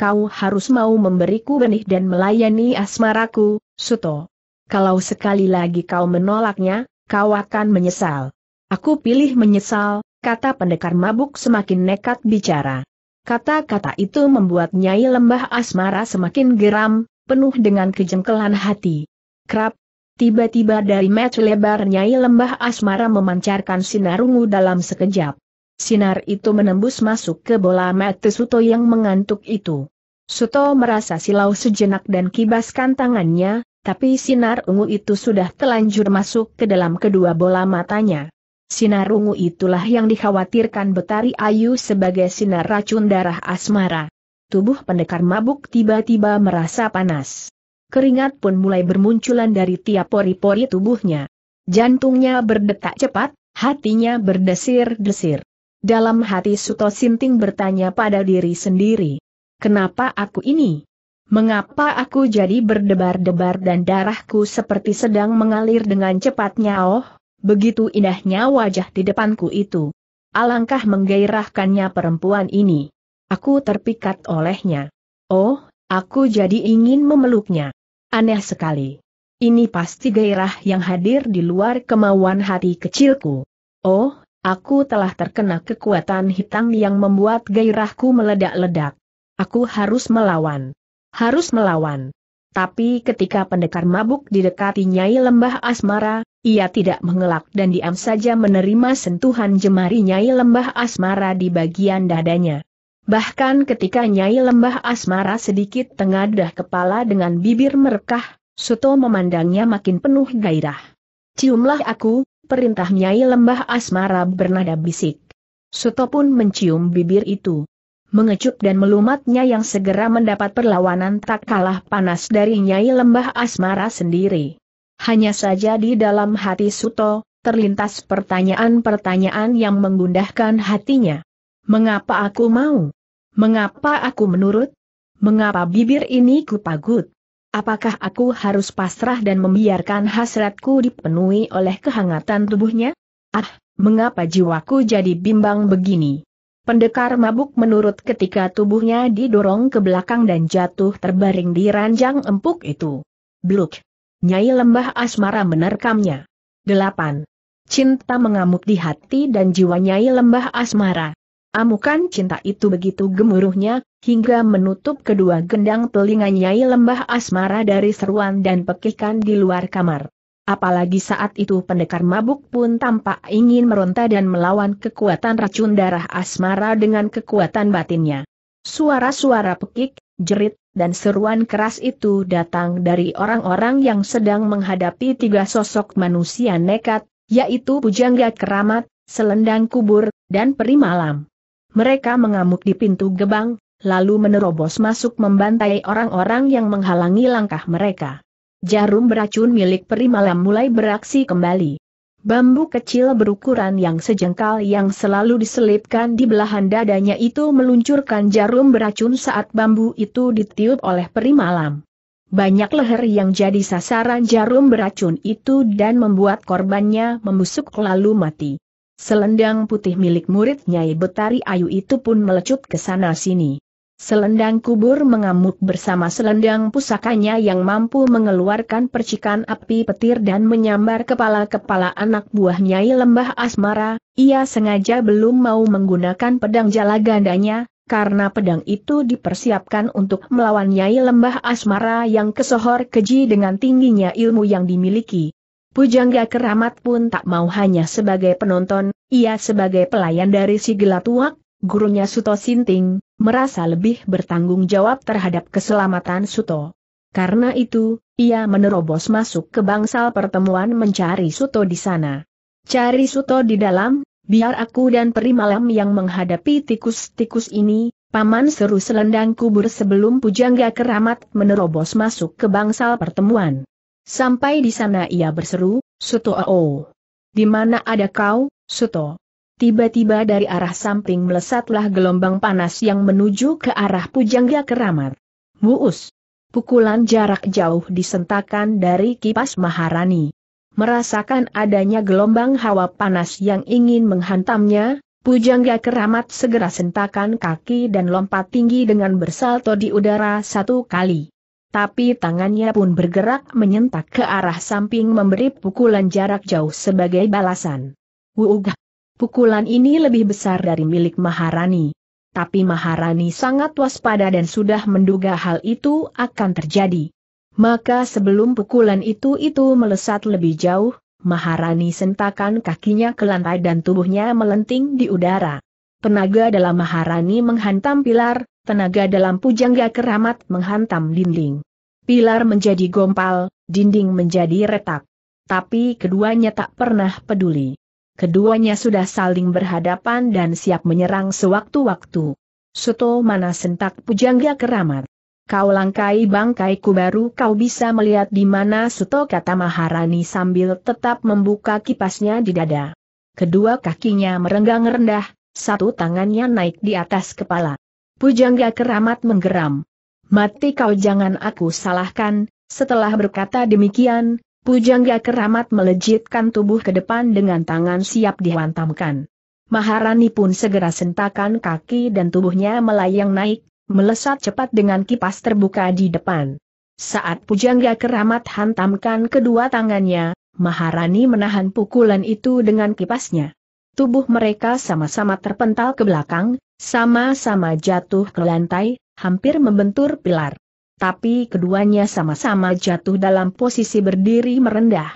Kau harus mau memberiku benih dan melayani asmaraku, Suto. Kalau sekali lagi kau menolaknya, kau akan menyesal. Aku pilih menyesal, kata pendekar mabuk semakin nekat bicara. Kata-kata itu membuat Nyai Lembah Asmara semakin geram, penuh dengan kejengkelan hati. Kerap, Tiba-tiba dari match lebar Nyai Lembah Asmara memancarkan sinar ungu dalam sekejap. Sinar itu menembus masuk ke bola mata Suto yang mengantuk itu. Suto merasa silau sejenak dan kibaskan tangannya, tapi sinar ungu itu sudah telanjur masuk ke dalam kedua bola matanya. Sinar ungu itulah yang dikhawatirkan Betari Ayu sebagai sinar racun darah asmara. Tubuh pendekar mabuk tiba-tiba merasa panas keringat pun mulai bermunculan dari tiap pori-pori tubuhnya. Jantungnya berdetak cepat, hatinya berdesir-desir. Dalam hati Suto Sinting bertanya pada diri sendiri. Kenapa aku ini? Mengapa aku jadi berdebar-debar dan darahku seperti sedang mengalir dengan cepatnya oh, begitu indahnya wajah di depanku itu. Alangkah menggairahkannya perempuan ini. Aku terpikat olehnya. Oh, aku jadi ingin memeluknya. Aneh sekali. Ini pasti gairah yang hadir di luar kemauan hati kecilku. Oh, aku telah terkena kekuatan hitam yang membuat gairahku meledak-ledak. Aku harus melawan. Harus melawan. Tapi ketika pendekar mabuk didekati Nyai Lembah Asmara, ia tidak mengelak dan diam saja menerima sentuhan jemari Nyai Lembah Asmara di bagian dadanya. Bahkan ketika Nyai Lembah Asmara sedikit tengadah kepala dengan bibir merekah, Suto memandangnya makin penuh gairah. Ciumlah aku, perintah Nyai Lembah Asmara bernada bisik. Suto pun mencium bibir itu. Mengecup dan melumatnya yang segera mendapat perlawanan tak kalah panas dari Nyai Lembah Asmara sendiri. Hanya saja di dalam hati Suto, terlintas pertanyaan-pertanyaan yang menggundahkan hatinya. Mengapa aku mau? Mengapa aku menurut? Mengapa bibir ini kupagut? Apakah aku harus pasrah dan membiarkan hasratku dipenuhi oleh kehangatan tubuhnya? Ah, mengapa jiwaku jadi bimbang begini? Pendekar mabuk menurut ketika tubuhnya didorong ke belakang dan jatuh terbaring di ranjang empuk itu. Bluk. Nyai lembah asmara menerkamnya. 8. Cinta mengamuk di hati dan jiwa Nyai lembah asmara. Amukan cinta itu begitu gemuruhnya, hingga menutup kedua gendang telinga Nyai Lembah Asmara dari seruan dan pekikan di luar kamar. Apalagi saat itu pendekar mabuk pun tampak ingin meronta dan melawan kekuatan racun darah asmara dengan kekuatan batinnya. Suara-suara pekik, jerit, dan seruan keras itu datang dari orang-orang yang sedang menghadapi tiga sosok manusia nekat, yaitu Pujangga Keramat, Selendang Kubur, dan Peri Malam. Mereka mengamuk di pintu gebang, lalu menerobos masuk membantai orang-orang yang menghalangi langkah mereka. Jarum beracun milik peri malam mulai beraksi kembali. Bambu kecil berukuran yang sejengkal yang selalu diselipkan di belahan dadanya itu meluncurkan jarum beracun saat bambu itu ditiup oleh peri malam. Banyak leher yang jadi sasaran jarum beracun itu dan membuat korbannya membusuk lalu mati. Selendang putih milik murid Nyai Betari Ayu itu pun melecut ke sana sini. Selendang kubur mengamuk bersama selendang pusakanya yang mampu mengeluarkan percikan api petir dan menyambar kepala-kepala anak buah Nyai Lembah Asmara, ia sengaja belum mau menggunakan pedang jala gandanya, karena pedang itu dipersiapkan untuk melawan Nyai Lembah Asmara yang kesohor keji dengan tingginya ilmu yang dimiliki. Pujangga keramat pun tak mau hanya sebagai penonton, ia sebagai pelayan dari si gelatuak, gurunya Suto Sinting, merasa lebih bertanggung jawab terhadap keselamatan Suto. Karena itu, ia menerobos masuk ke bangsal pertemuan mencari Suto di sana. Cari Suto di dalam, biar aku dan peri malam yang menghadapi tikus-tikus ini, paman seru selendang kubur sebelum pujangga keramat menerobos masuk ke bangsal pertemuan. Sampai di sana ia berseru, Suto Oh. Di mana ada kau, Suto? Tiba-tiba dari arah samping melesatlah gelombang panas yang menuju ke arah pujangga keramat. Muus. Pukulan jarak jauh disentakan dari kipas Maharani. Merasakan adanya gelombang hawa panas yang ingin menghantamnya, Pujangga keramat segera sentakan kaki dan lompat tinggi dengan bersalto di udara satu kali. Tapi tangannya pun bergerak menyentak ke arah samping memberi pukulan jarak jauh sebagai balasan. Wuugah! Pukulan ini lebih besar dari milik Maharani. Tapi Maharani sangat waspada dan sudah menduga hal itu akan terjadi. Maka sebelum pukulan itu-itu melesat lebih jauh, Maharani sentakan kakinya ke lantai dan tubuhnya melenting di udara. Tenaga dalam Maharani menghantam pilar, Tenaga dalam pujangga keramat menghantam dinding. Pilar menjadi gompal, dinding menjadi retak. Tapi keduanya tak pernah peduli. Keduanya sudah saling berhadapan dan siap menyerang sewaktu-waktu. Suto mana sentak pujangga keramat. Kau langkai bangkaiku baru kau bisa melihat di mana Suto kata Maharani sambil tetap membuka kipasnya di dada. Kedua kakinya merenggang rendah, satu tangannya naik di atas kepala. Pujangga keramat menggeram. Mati kau jangan aku salahkan, setelah berkata demikian, Pujangga keramat melejitkan tubuh ke depan dengan tangan siap dihantamkan. Maharani pun segera sentakan kaki dan tubuhnya melayang naik, melesat cepat dengan kipas terbuka di depan. Saat Pujangga keramat hantamkan kedua tangannya, Maharani menahan pukulan itu dengan kipasnya. Tubuh mereka sama-sama terpental ke belakang, sama-sama jatuh ke lantai, hampir membentur pilar. Tapi keduanya sama-sama jatuh dalam posisi berdiri merendah.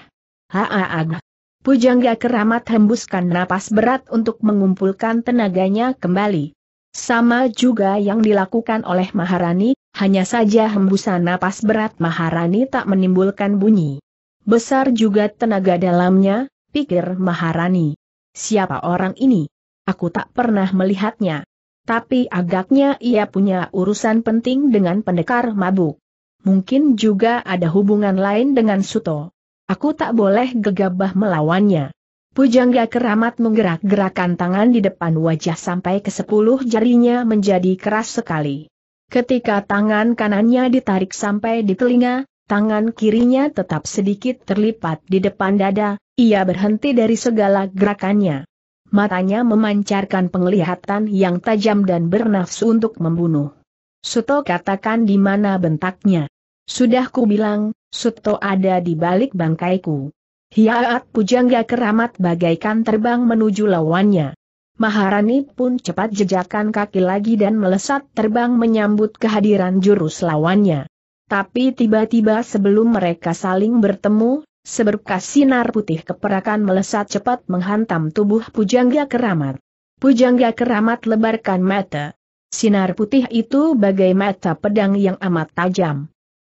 Haaag. Pujangga keramat hembuskan napas berat untuk mengumpulkan tenaganya kembali. Sama juga yang dilakukan oleh Maharani, hanya saja hembusan napas berat Maharani tak menimbulkan bunyi. Besar juga tenaga dalamnya, pikir Maharani. Siapa orang ini? Aku tak pernah melihatnya. Tapi agaknya ia punya urusan penting dengan pendekar mabuk. Mungkin juga ada hubungan lain dengan Suto. Aku tak boleh gegabah melawannya. Pujangga keramat menggerak-gerakan tangan di depan wajah sampai ke sepuluh jarinya menjadi keras sekali. Ketika tangan kanannya ditarik sampai di telinga, tangan kirinya tetap sedikit terlipat di depan dada, ia berhenti dari segala gerakannya. Matanya memancarkan penglihatan yang tajam dan bernafsu untuk membunuh. Suto katakan di mana bentaknya. Sudah ku bilang, Suto ada di balik bangkaiku. Hiaat pujangga keramat bagaikan terbang menuju lawannya. Maharani pun cepat jejakan kaki lagi dan melesat terbang menyambut kehadiran jurus lawannya. Tapi tiba-tiba sebelum mereka saling bertemu, seberkas sinar putih keperakan melesat cepat menghantam tubuh Pujangga Keramat. Pujangga Keramat lebarkan mata. Sinar putih itu bagai mata pedang yang amat tajam.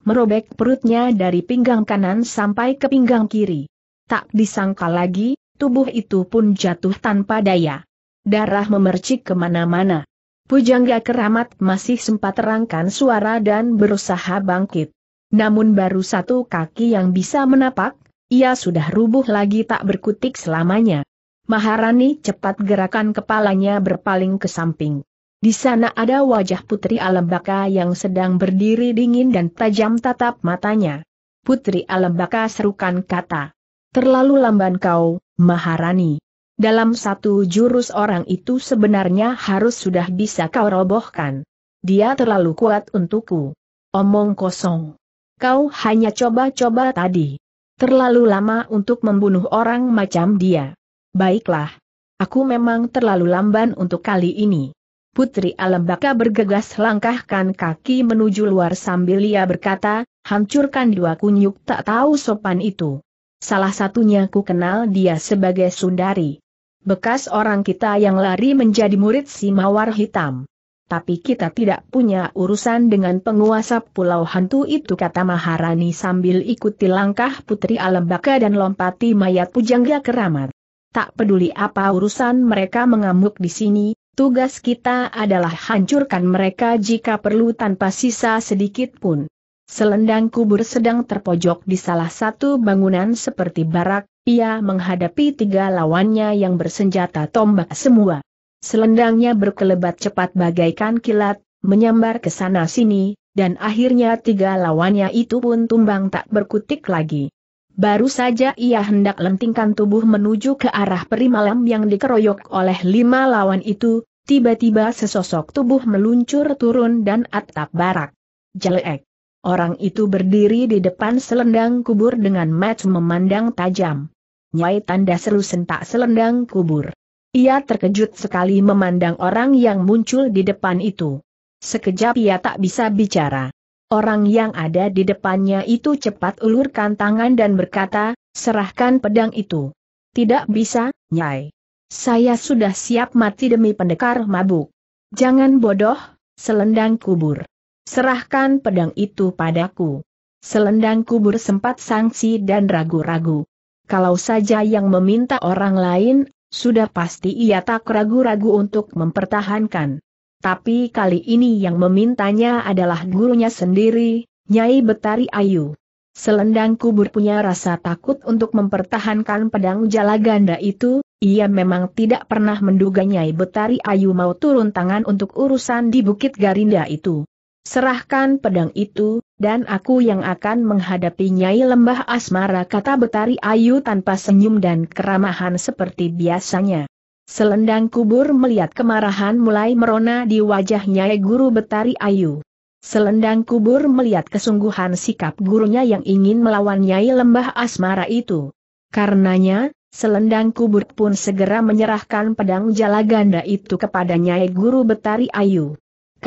Merobek perutnya dari pinggang kanan sampai ke pinggang kiri. Tak disangka lagi, tubuh itu pun jatuh tanpa daya. Darah memercik kemana-mana. Pujangga Keramat masih sempat terangkan suara dan berusaha bangkit. Namun baru satu kaki yang bisa menapak, ia sudah rubuh lagi tak berkutik selamanya. Maharani cepat gerakan kepalanya berpaling ke samping. Di sana ada wajah Putri Alembaka yang sedang berdiri dingin dan tajam tatap matanya. Putri Alembaka serukan kata. Terlalu lamban kau, Maharani. Dalam satu jurus orang itu sebenarnya harus sudah bisa kau robohkan. Dia terlalu kuat untukku. Omong kosong. Kau hanya coba-coba tadi. Terlalu lama untuk membunuh orang macam dia. Baiklah. Aku memang terlalu lamban untuk kali ini. Putri Alembaka bergegas langkahkan kaki menuju luar sambil ia berkata, hancurkan dua kunyuk tak tahu sopan itu. Salah satunya ku kenal dia sebagai Sundari. Bekas orang kita yang lari menjadi murid si Mawar Hitam tapi kita tidak punya urusan dengan penguasa pulau hantu itu kata Maharani sambil ikuti langkah Putri Alembaka dan lompati mayat pujangga keramat. Tak peduli apa urusan mereka mengamuk di sini, tugas kita adalah hancurkan mereka jika perlu tanpa sisa sedikit pun. Selendang kubur sedang terpojok di salah satu bangunan seperti barak, ia menghadapi tiga lawannya yang bersenjata tombak semua. Selendangnya berkelebat cepat bagaikan kilat, menyambar ke sana-sini, dan akhirnya tiga lawannya itu pun tumbang tak berkutik lagi. Baru saja ia hendak lentingkan tubuh menuju ke arah perimalam yang dikeroyok oleh lima lawan itu, tiba-tiba sesosok tubuh meluncur turun dan atap barak. Jelek. Orang itu berdiri di depan selendang kubur dengan mata memandang tajam. Nyai tanda seru sentak selendang kubur. Ia terkejut sekali memandang orang yang muncul di depan itu. Sekejap ia tak bisa bicara. Orang yang ada di depannya itu cepat ulurkan tangan dan berkata, serahkan pedang itu. Tidak bisa, Nyai. Saya sudah siap mati demi pendekar mabuk. Jangan bodoh, selendang kubur. Serahkan pedang itu padaku. Selendang kubur sempat sangsi dan ragu-ragu. Kalau saja yang meminta orang lain, sudah pasti ia tak ragu-ragu untuk mempertahankan. Tapi kali ini yang memintanya adalah gurunya sendiri, Nyai Betari Ayu. Selendang kubur punya rasa takut untuk mempertahankan pedang Jalaganda itu, ia memang tidak pernah menduga Nyai Betari Ayu mau turun tangan untuk urusan di Bukit Garinda itu. Serahkan pedang itu, dan aku yang akan menghadapi Nyai Lembah Asmara kata Betari Ayu tanpa senyum dan keramahan seperti biasanya. Selendang kubur melihat kemarahan mulai merona di wajah Nyai Guru Betari Ayu. Selendang kubur melihat kesungguhan sikap gurunya yang ingin melawan Nyai Lembah Asmara itu. Karenanya, selendang kubur pun segera menyerahkan pedang Jalaganda itu kepada Nyai Guru Betari Ayu.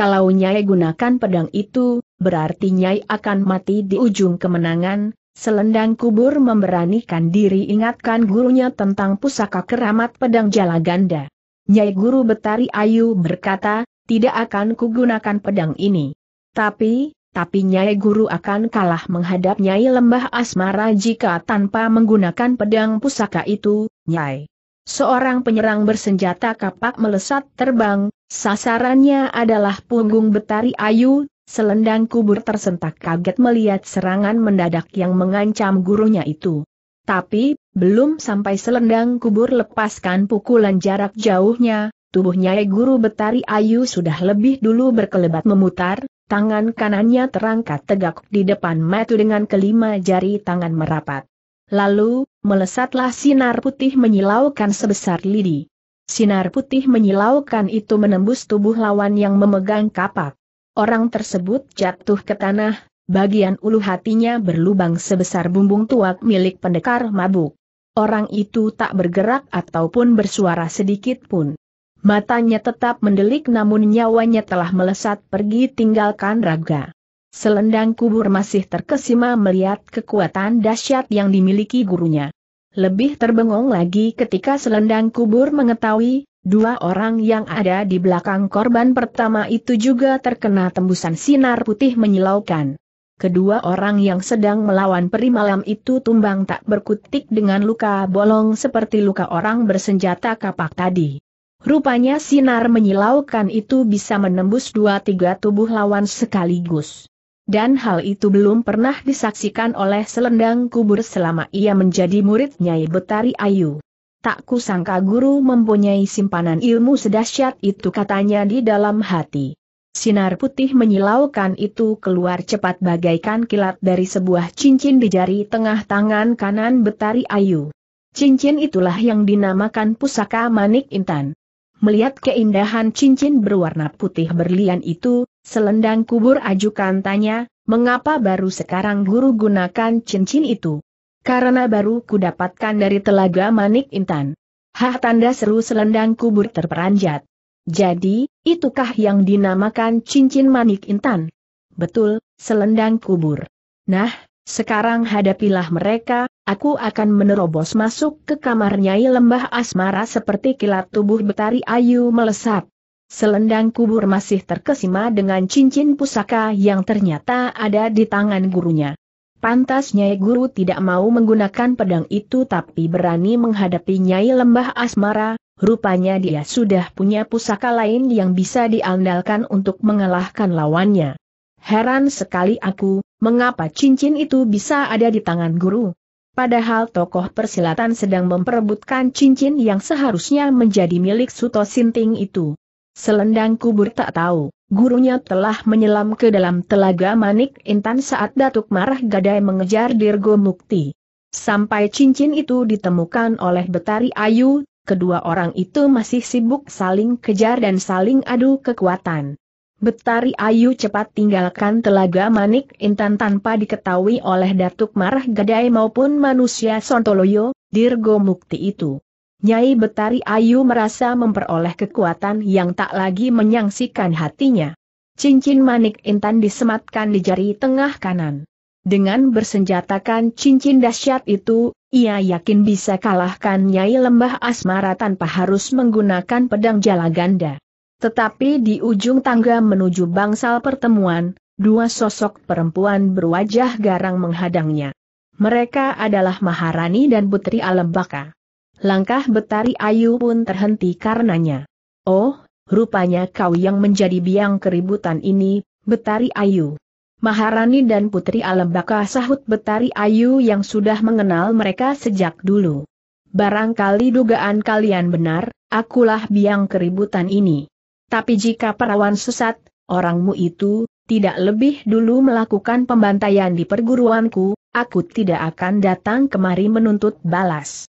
Kalau Nyai gunakan pedang itu, berarti Nyai akan mati di ujung kemenangan, Selendang kubur memberanikan diri ingatkan gurunya tentang pusaka keramat pedang Jalaganda. Nyai Guru Betari Ayu berkata, tidak akan kugunakan pedang ini. Tapi, tapi Nyai Guru akan kalah menghadap Nyai Lembah Asmara jika tanpa menggunakan pedang pusaka itu, Nyai. Seorang penyerang bersenjata kapak melesat terbang, sasarannya adalah punggung Betari Ayu, selendang kubur tersentak kaget melihat serangan mendadak yang mengancam gurunya itu. Tapi, belum sampai selendang kubur lepaskan pukulan jarak jauhnya, tubuhnya guru Betari Ayu sudah lebih dulu berkelebat memutar, tangan kanannya terangkat tegak di depan metu dengan kelima jari tangan merapat. Lalu, Melesatlah sinar putih menyilaukan sebesar lidi. Sinar putih menyilaukan itu menembus tubuh lawan yang memegang kapak. Orang tersebut jatuh ke tanah, bagian ulu hatinya berlubang sebesar bumbung tuak milik pendekar mabuk. Orang itu tak bergerak ataupun bersuara sedikit pun. Matanya tetap mendelik namun nyawanya telah melesat pergi tinggalkan raga. Selendang kubur masih terkesima melihat kekuatan dahsyat yang dimiliki gurunya. Lebih terbengong lagi ketika selendang kubur mengetahui, dua orang yang ada di belakang korban pertama itu juga terkena tembusan sinar putih menyilaukan. Kedua orang yang sedang melawan peri malam itu tumbang tak berkutik dengan luka bolong seperti luka orang bersenjata kapak tadi. Rupanya sinar menyilaukan itu bisa menembus dua tiga tubuh lawan sekaligus dan hal itu belum pernah disaksikan oleh selendang kubur selama ia menjadi murid Nyai Betari Ayu. Tak kusangka guru mempunyai simpanan ilmu sedahsyat itu katanya di dalam hati. Sinar putih menyilaukan itu keluar cepat bagaikan kilat dari sebuah cincin di jari tengah tangan kanan Betari Ayu. Cincin itulah yang dinamakan pusaka manik intan. Melihat keindahan cincin berwarna putih berlian itu, Selendang kubur ajukan tanya, mengapa baru sekarang guru gunakan cincin itu? Karena baru kudapatkan dari telaga manik intan. Hah tanda seru selendang kubur terperanjat. Jadi, itukah yang dinamakan cincin manik intan? Betul, selendang kubur. Nah, sekarang hadapilah mereka, aku akan menerobos masuk ke kamar Nyai Lembah Asmara seperti kilat tubuh Betari Ayu melesat. Selendang kubur masih terkesima dengan cincin pusaka yang ternyata ada di tangan gurunya. Pantas Nyai Guru tidak mau menggunakan pedang itu tapi berani menghadapi Nyai Lembah Asmara, rupanya dia sudah punya pusaka lain yang bisa diandalkan untuk mengalahkan lawannya. Heran sekali aku, mengapa cincin itu bisa ada di tangan guru? Padahal tokoh persilatan sedang memperebutkan cincin yang seharusnya menjadi milik Suto Sinting itu. Selendang kubur tak tahu, gurunya telah menyelam ke dalam telaga manik intan saat Datuk Marah Gadai mengejar Dirgo Mukti. Sampai cincin itu ditemukan oleh Betari Ayu, kedua orang itu masih sibuk saling kejar dan saling adu kekuatan. Betari Ayu cepat tinggalkan telaga manik intan tanpa diketahui oleh Datuk Marah Gadai maupun manusia Sontoloyo, Dirgo Mukti itu. Nyai Betari Ayu merasa memperoleh kekuatan yang tak lagi menyangsikan hatinya. Cincin manik intan disematkan di jari tengah kanan. Dengan bersenjatakan cincin dahsyat itu, ia yakin bisa kalahkan Nyai Lembah Asmara tanpa harus menggunakan pedang Jalaganda. Tetapi di ujung tangga menuju bangsal pertemuan, dua sosok perempuan berwajah garang menghadangnya. Mereka adalah Maharani dan Putri Alembaka. Langkah Betari Ayu pun terhenti karenanya. Oh, rupanya kau yang menjadi biang keributan ini, Betari Ayu. Maharani dan Putri alam Alembaka sahut Betari Ayu yang sudah mengenal mereka sejak dulu. Barangkali dugaan kalian benar, akulah biang keributan ini. Tapi jika perawan sesat, orangmu itu, tidak lebih dulu melakukan pembantaian di perguruanku, aku tidak akan datang kemari menuntut balas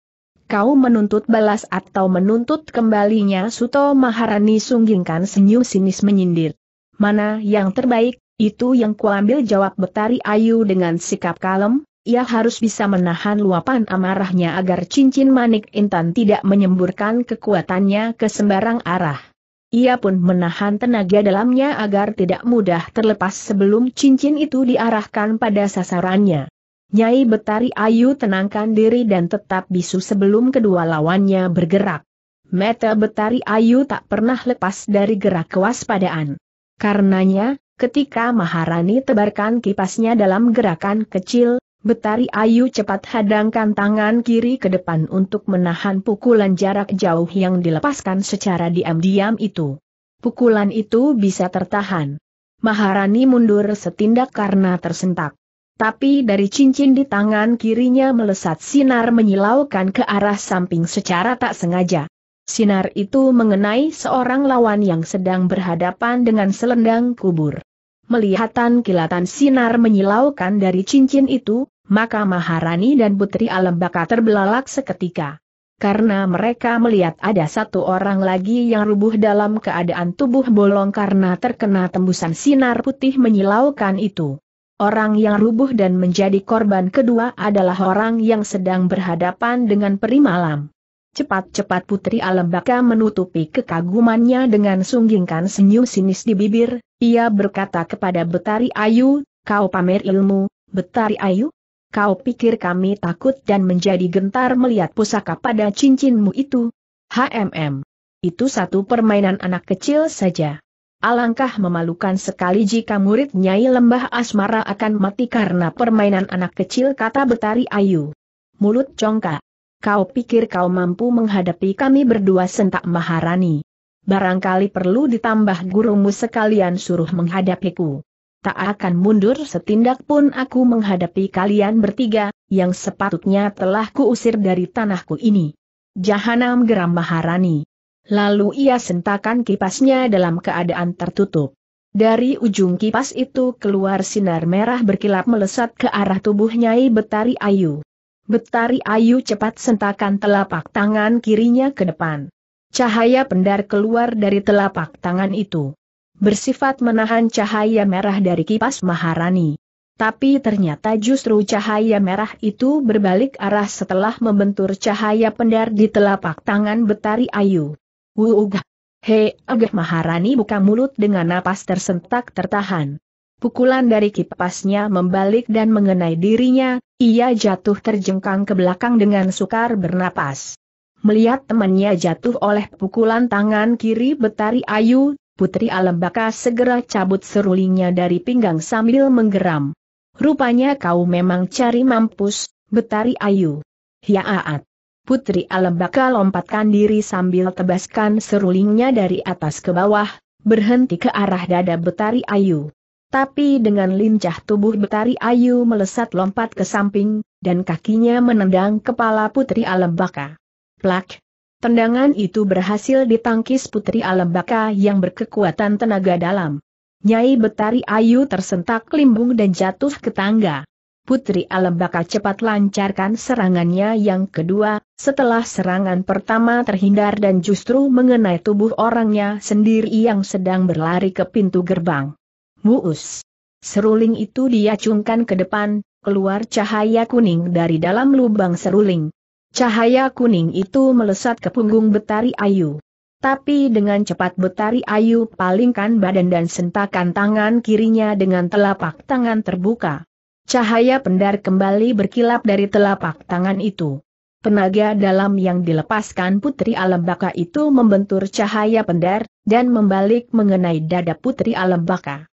kau menuntut balas atau menuntut kembalinya Suto Maharani sunggingkan senyum sinis menyindir. Mana yang terbaik, itu yang kuambil jawab Betari Ayu dengan sikap kalem, ia harus bisa menahan luapan amarahnya agar cincin manik intan tidak menyemburkan kekuatannya ke sembarang arah. Ia pun menahan tenaga dalamnya agar tidak mudah terlepas sebelum cincin itu diarahkan pada sasarannya. Nyai Betari Ayu tenangkan diri dan tetap bisu sebelum kedua lawannya bergerak. Mata Betari Ayu tak pernah lepas dari gerak kewaspadaan. Karenanya, ketika Maharani tebarkan kipasnya dalam gerakan kecil, Betari Ayu cepat hadangkan tangan kiri ke depan untuk menahan pukulan jarak jauh yang dilepaskan secara diam-diam itu. Pukulan itu bisa tertahan. Maharani mundur setindak karena tersentak. Tapi dari cincin di tangan kirinya melesat sinar menyilaukan ke arah samping secara tak sengaja. Sinar itu mengenai seorang lawan yang sedang berhadapan dengan selendang kubur. Melihatan kilatan sinar menyilaukan dari cincin itu, maka Maharani dan Putri Alembaka terbelalak seketika. Karena mereka melihat ada satu orang lagi yang rubuh dalam keadaan tubuh bolong karena terkena tembusan sinar putih menyilaukan itu. Orang yang rubuh dan menjadi korban kedua adalah orang yang sedang berhadapan dengan peri malam. Cepat-cepat Putri Alembaka menutupi kekagumannya dengan sunggingkan senyum sinis di bibir, ia berkata kepada Betari Ayu, kau pamer ilmu, Betari Ayu? Kau pikir kami takut dan menjadi gentar melihat pusaka pada cincinmu itu? HMM. Itu satu permainan anak kecil saja. Alangkah memalukan sekali jika murid Nyai Lembah Asmara akan mati karena permainan anak kecil kata Betari Ayu. Mulut congkak. Kau pikir kau mampu menghadapi kami berdua sentak Maharani. Barangkali perlu ditambah gurumu sekalian suruh menghadapiku. Tak akan mundur setindak pun aku menghadapi kalian bertiga, yang sepatutnya telah kuusir dari tanahku ini. Jahanam geram Maharani. Lalu ia sentakan kipasnya dalam keadaan tertutup. Dari ujung kipas itu keluar sinar merah berkilap melesat ke arah tubuh Nyai Betari Ayu. Betari Ayu cepat sentakan telapak tangan kirinya ke depan. Cahaya pendar keluar dari telapak tangan itu. Bersifat menahan cahaya merah dari kipas Maharani. Tapi ternyata justru cahaya merah itu berbalik arah setelah membentur cahaya pendar di telapak tangan Betari Ayu. Wuugah. Hei, Agah Maharani buka mulut dengan napas tersentak tertahan. Pukulan dari kipasnya membalik dan mengenai dirinya, ia jatuh terjengkang ke belakang dengan sukar bernapas. Melihat temannya jatuh oleh pukulan tangan kiri Betari Ayu, Putri Alembaka segera cabut serulingnya dari pinggang sambil menggeram. Rupanya kau memang cari mampus, Betari Ayu. Hiaat. Putri Alembaka lompatkan diri sambil tebaskan serulingnya dari atas ke bawah, berhenti ke arah dada Betari Ayu. Tapi dengan lincah tubuh Betari Ayu melesat lompat ke samping, dan kakinya menendang kepala Putri Alembaka. Plak! Tendangan itu berhasil ditangkis Putri Alembaka yang berkekuatan tenaga dalam. Nyai Betari Ayu tersentak limbung dan jatuh ke tangga. Putri Alembaka cepat lancarkan serangannya yang kedua, setelah serangan pertama terhindar dan justru mengenai tubuh orangnya sendiri yang sedang berlari ke pintu gerbang. Muus! Seruling itu diacungkan ke depan, keluar cahaya kuning dari dalam lubang seruling. Cahaya kuning itu melesat ke punggung Betari Ayu. Tapi dengan cepat Betari Ayu palingkan badan dan sentakan tangan kirinya dengan telapak tangan terbuka. Cahaya pendar kembali berkilap dari telapak tangan itu. Penaga dalam yang dilepaskan Putri Alam Baka itu membentur cahaya pendar, dan membalik mengenai dada Putri Alam Baka.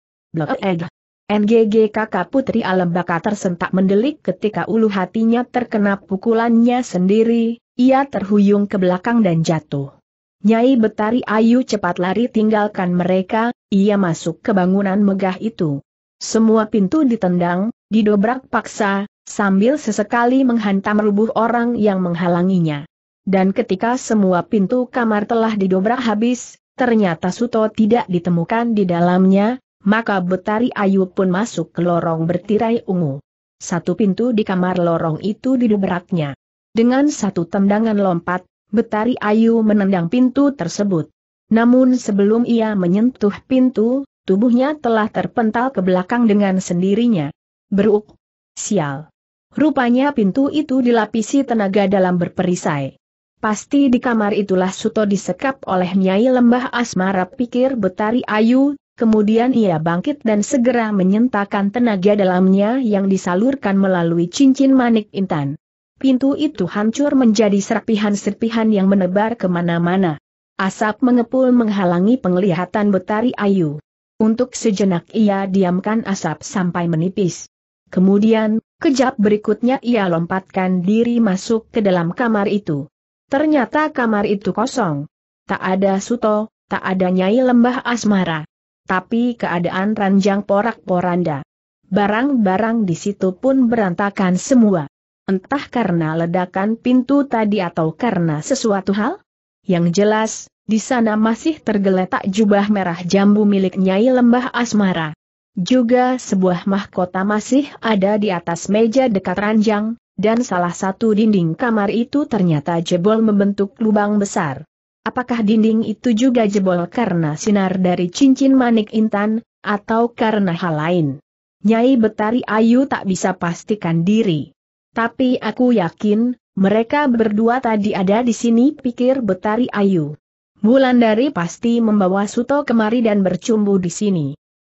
NGG kakak Putri Alam Baka tersentak mendelik ketika ulu hatinya terkena pukulannya sendiri, ia terhuyung ke belakang dan jatuh. Nyai Betari Ayu cepat lari tinggalkan mereka, ia masuk ke bangunan megah itu. Semua pintu ditendang, didobrak paksa, sambil sesekali menghantam rubuh orang yang menghalanginya. Dan ketika semua pintu kamar telah didobrak habis, ternyata Suto tidak ditemukan di dalamnya, maka Betari Ayu pun masuk ke lorong bertirai ungu. Satu pintu di kamar lorong itu didobraknya. Dengan satu tendangan lompat, Betari Ayu menendang pintu tersebut. Namun sebelum ia menyentuh pintu, tubuhnya telah terpental ke belakang dengan sendirinya. Beruk. Sial. Rupanya pintu itu dilapisi tenaga dalam berperisai. Pasti di kamar itulah Suto disekap oleh Nyai Lembah Asmara pikir Betari Ayu, kemudian ia bangkit dan segera menyentakan tenaga dalamnya yang disalurkan melalui cincin manik intan. Pintu itu hancur menjadi serpihan-serpihan yang menebar kemana-mana. Asap mengepul menghalangi penglihatan Betari Ayu. Untuk sejenak ia diamkan asap sampai menipis. Kemudian, kejap berikutnya ia lompatkan diri masuk ke dalam kamar itu. Ternyata kamar itu kosong. Tak ada Suto, tak ada Nyai Lembah Asmara. Tapi keadaan ranjang porak-poranda. Barang-barang di situ pun berantakan semua. Entah karena ledakan pintu tadi atau karena sesuatu hal? Yang jelas, di sana masih tergeletak jubah merah jambu milik Nyai Lembah Asmara. Juga sebuah mahkota masih ada di atas meja dekat ranjang, dan salah satu dinding kamar itu ternyata jebol membentuk lubang besar. Apakah dinding itu juga jebol karena sinar dari cincin manik intan, atau karena hal lain? Nyai Betari Ayu tak bisa pastikan diri. Tapi aku yakin, mereka berdua tadi ada di sini pikir Betari Ayu. dari pasti membawa Suto kemari dan bercumbu di sini.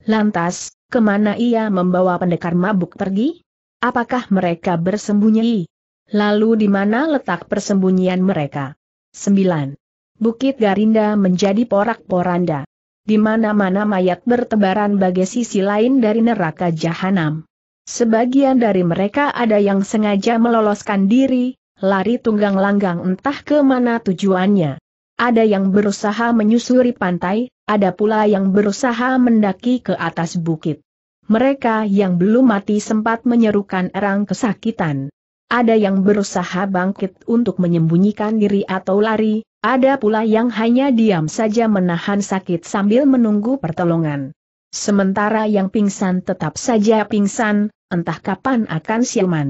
Lantas, kemana ia membawa pendekar mabuk pergi? Apakah mereka bersembunyi? Lalu di mana letak persembunyian mereka? 9. Bukit Garinda menjadi porak-poranda. Di mana-mana mayat bertebaran bagai sisi lain dari neraka jahanam. Sebagian dari mereka ada yang sengaja meloloskan diri, lari tunggang langgang entah ke mana tujuannya. Ada yang berusaha menyusuri pantai, ada pula yang berusaha mendaki ke atas bukit. Mereka yang belum mati sempat menyerukan erang kesakitan. Ada yang berusaha bangkit untuk menyembunyikan diri atau lari, ada pula yang hanya diam saja menahan sakit sambil menunggu pertolongan. Sementara yang pingsan tetap saja pingsan, entah kapan akan siuman.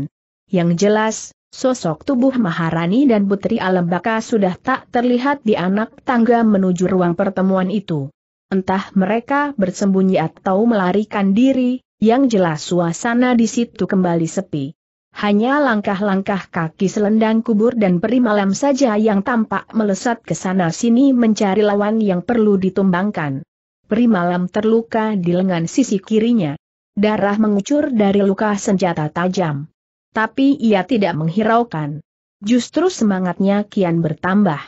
Yang jelas, Sosok tubuh Maharani dan Putri Alembaka sudah tak terlihat di anak tangga menuju ruang pertemuan itu. Entah mereka bersembunyi atau melarikan diri, yang jelas suasana di situ kembali sepi. Hanya langkah-langkah kaki selendang kubur dan peri malam saja yang tampak melesat ke sana-sini mencari lawan yang perlu ditumbangkan. Peri malam terluka di lengan sisi kirinya. Darah mengucur dari luka senjata tajam tapi ia tidak menghiraukan. Justru semangatnya kian bertambah.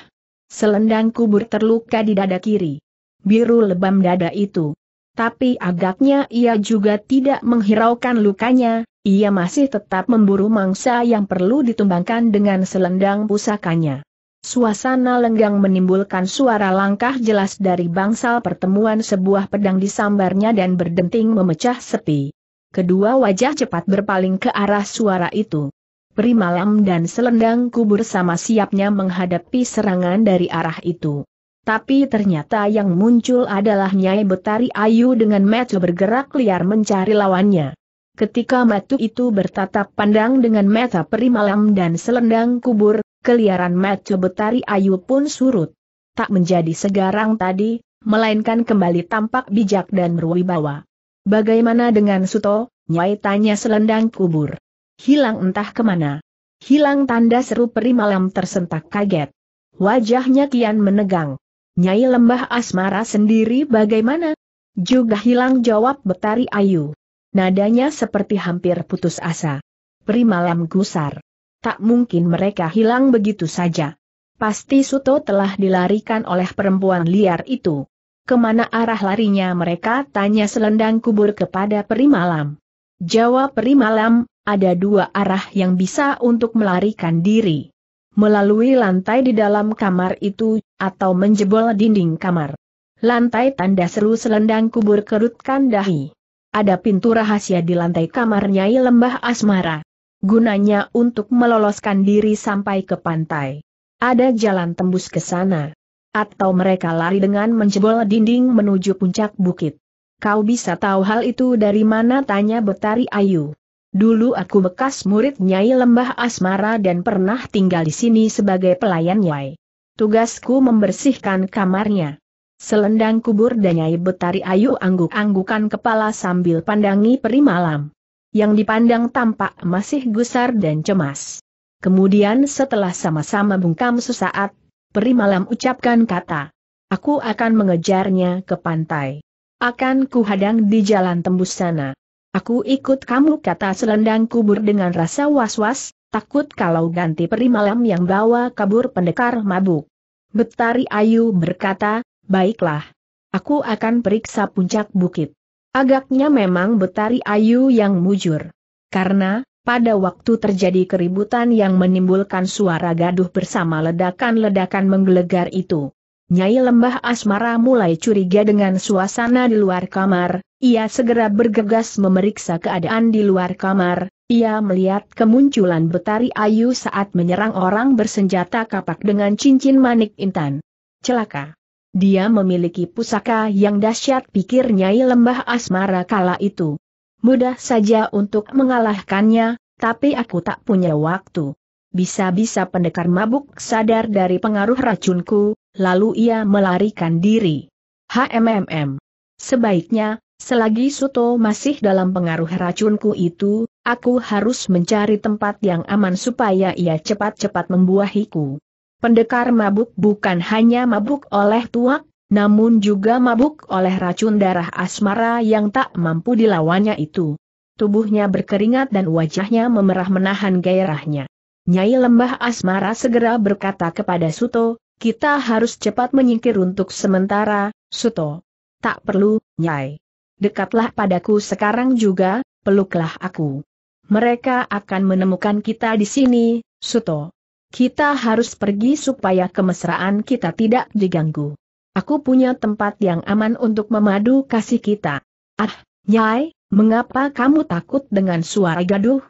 Selendang kubur terluka di dada kiri. Biru lebam dada itu. Tapi agaknya ia juga tidak menghiraukan lukanya, ia masih tetap memburu mangsa yang perlu ditumbangkan dengan selendang pusakanya. Suasana lenggang menimbulkan suara langkah jelas dari bangsal pertemuan sebuah pedang disambarnya dan berdenting memecah sepi. Kedua wajah cepat berpaling ke arah suara itu. Primalam dan selendang kubur sama siapnya menghadapi serangan dari arah itu. Tapi ternyata yang muncul adalah Nyai Betari Ayu dengan metu bergerak liar mencari lawannya. Ketika metu itu bertatap pandang dengan mata primalam dan selendang kubur, keliaran metu betari ayu pun surut. Tak menjadi segarang tadi, melainkan kembali tampak bijak dan berwibawa. Bagaimana dengan Suto? Nyai tanya selendang kubur. Hilang entah kemana. Hilang tanda seru peri malam tersentak kaget. Wajahnya kian menegang. Nyai lembah asmara sendiri bagaimana? Juga hilang jawab Betari Ayu. Nadanya seperti hampir putus asa. Peri malam gusar. Tak mungkin mereka hilang begitu saja. Pasti Suto telah dilarikan oleh perempuan liar itu. Kemana arah larinya mereka? Tanya selendang kubur kepada peri malam. Jawab peri malam, ada dua arah yang bisa untuk melarikan diri. Melalui lantai di dalam kamar itu, atau menjebol dinding kamar. Lantai tanda seru selendang kubur kerutkan dahi. Ada pintu rahasia di lantai kamar Nyai Lembah Asmara. Gunanya untuk meloloskan diri sampai ke pantai. Ada jalan tembus ke sana. Atau mereka lari dengan menjebol dinding menuju puncak bukit. Kau bisa tahu hal itu dari mana tanya Betari Ayu. Dulu aku bekas murid Nyai Lembah Asmara dan pernah tinggal di sini sebagai pelayan Nyai. Tugasku membersihkan kamarnya. Selendang kubur dan Nyai Betari Ayu angguk-anggukan kepala sambil pandangi peri malam. Yang dipandang tampak masih gusar dan cemas. Kemudian setelah sama-sama bungkam sesaat, Peri malam ucapkan kata. Aku akan mengejarnya ke pantai. Akan kuhadang di jalan tembus sana. Aku ikut kamu kata selendang kubur dengan rasa was-was, takut kalau ganti peri malam yang bawa kabur pendekar mabuk. Betari Ayu berkata, baiklah. Aku akan periksa puncak bukit. Agaknya memang Betari Ayu yang mujur. Karena, pada waktu terjadi keributan yang menimbulkan suara gaduh bersama ledakan-ledakan menggelegar itu. Nyai Lembah Asmara mulai curiga dengan suasana di luar kamar, ia segera bergegas memeriksa keadaan di luar kamar, ia melihat kemunculan Betari Ayu saat menyerang orang bersenjata kapak dengan cincin manik intan. Celaka! Dia memiliki pusaka yang dahsyat pikir Nyai Lembah Asmara kala itu. Mudah saja untuk mengalahkannya, tapi aku tak punya waktu. Bisa-bisa pendekar mabuk sadar dari pengaruh racunku, lalu ia melarikan diri. HMMM. Sebaiknya, selagi Suto masih dalam pengaruh racunku itu, aku harus mencari tempat yang aman supaya ia cepat-cepat membuahiku. Pendekar mabuk bukan hanya mabuk oleh tuak, namun juga mabuk oleh racun darah asmara yang tak mampu dilawannya itu. Tubuhnya berkeringat dan wajahnya memerah menahan gairahnya. Nyai Lembah Asmara segera berkata kepada Suto, kita harus cepat menyingkir untuk sementara, Suto. Tak perlu, Nyai. Dekatlah padaku sekarang juga, peluklah aku. Mereka akan menemukan kita di sini, Suto. Kita harus pergi supaya kemesraan kita tidak diganggu. Aku punya tempat yang aman untuk memadu kasih kita. Ah, Nyai, mengapa kamu takut dengan suara gaduh?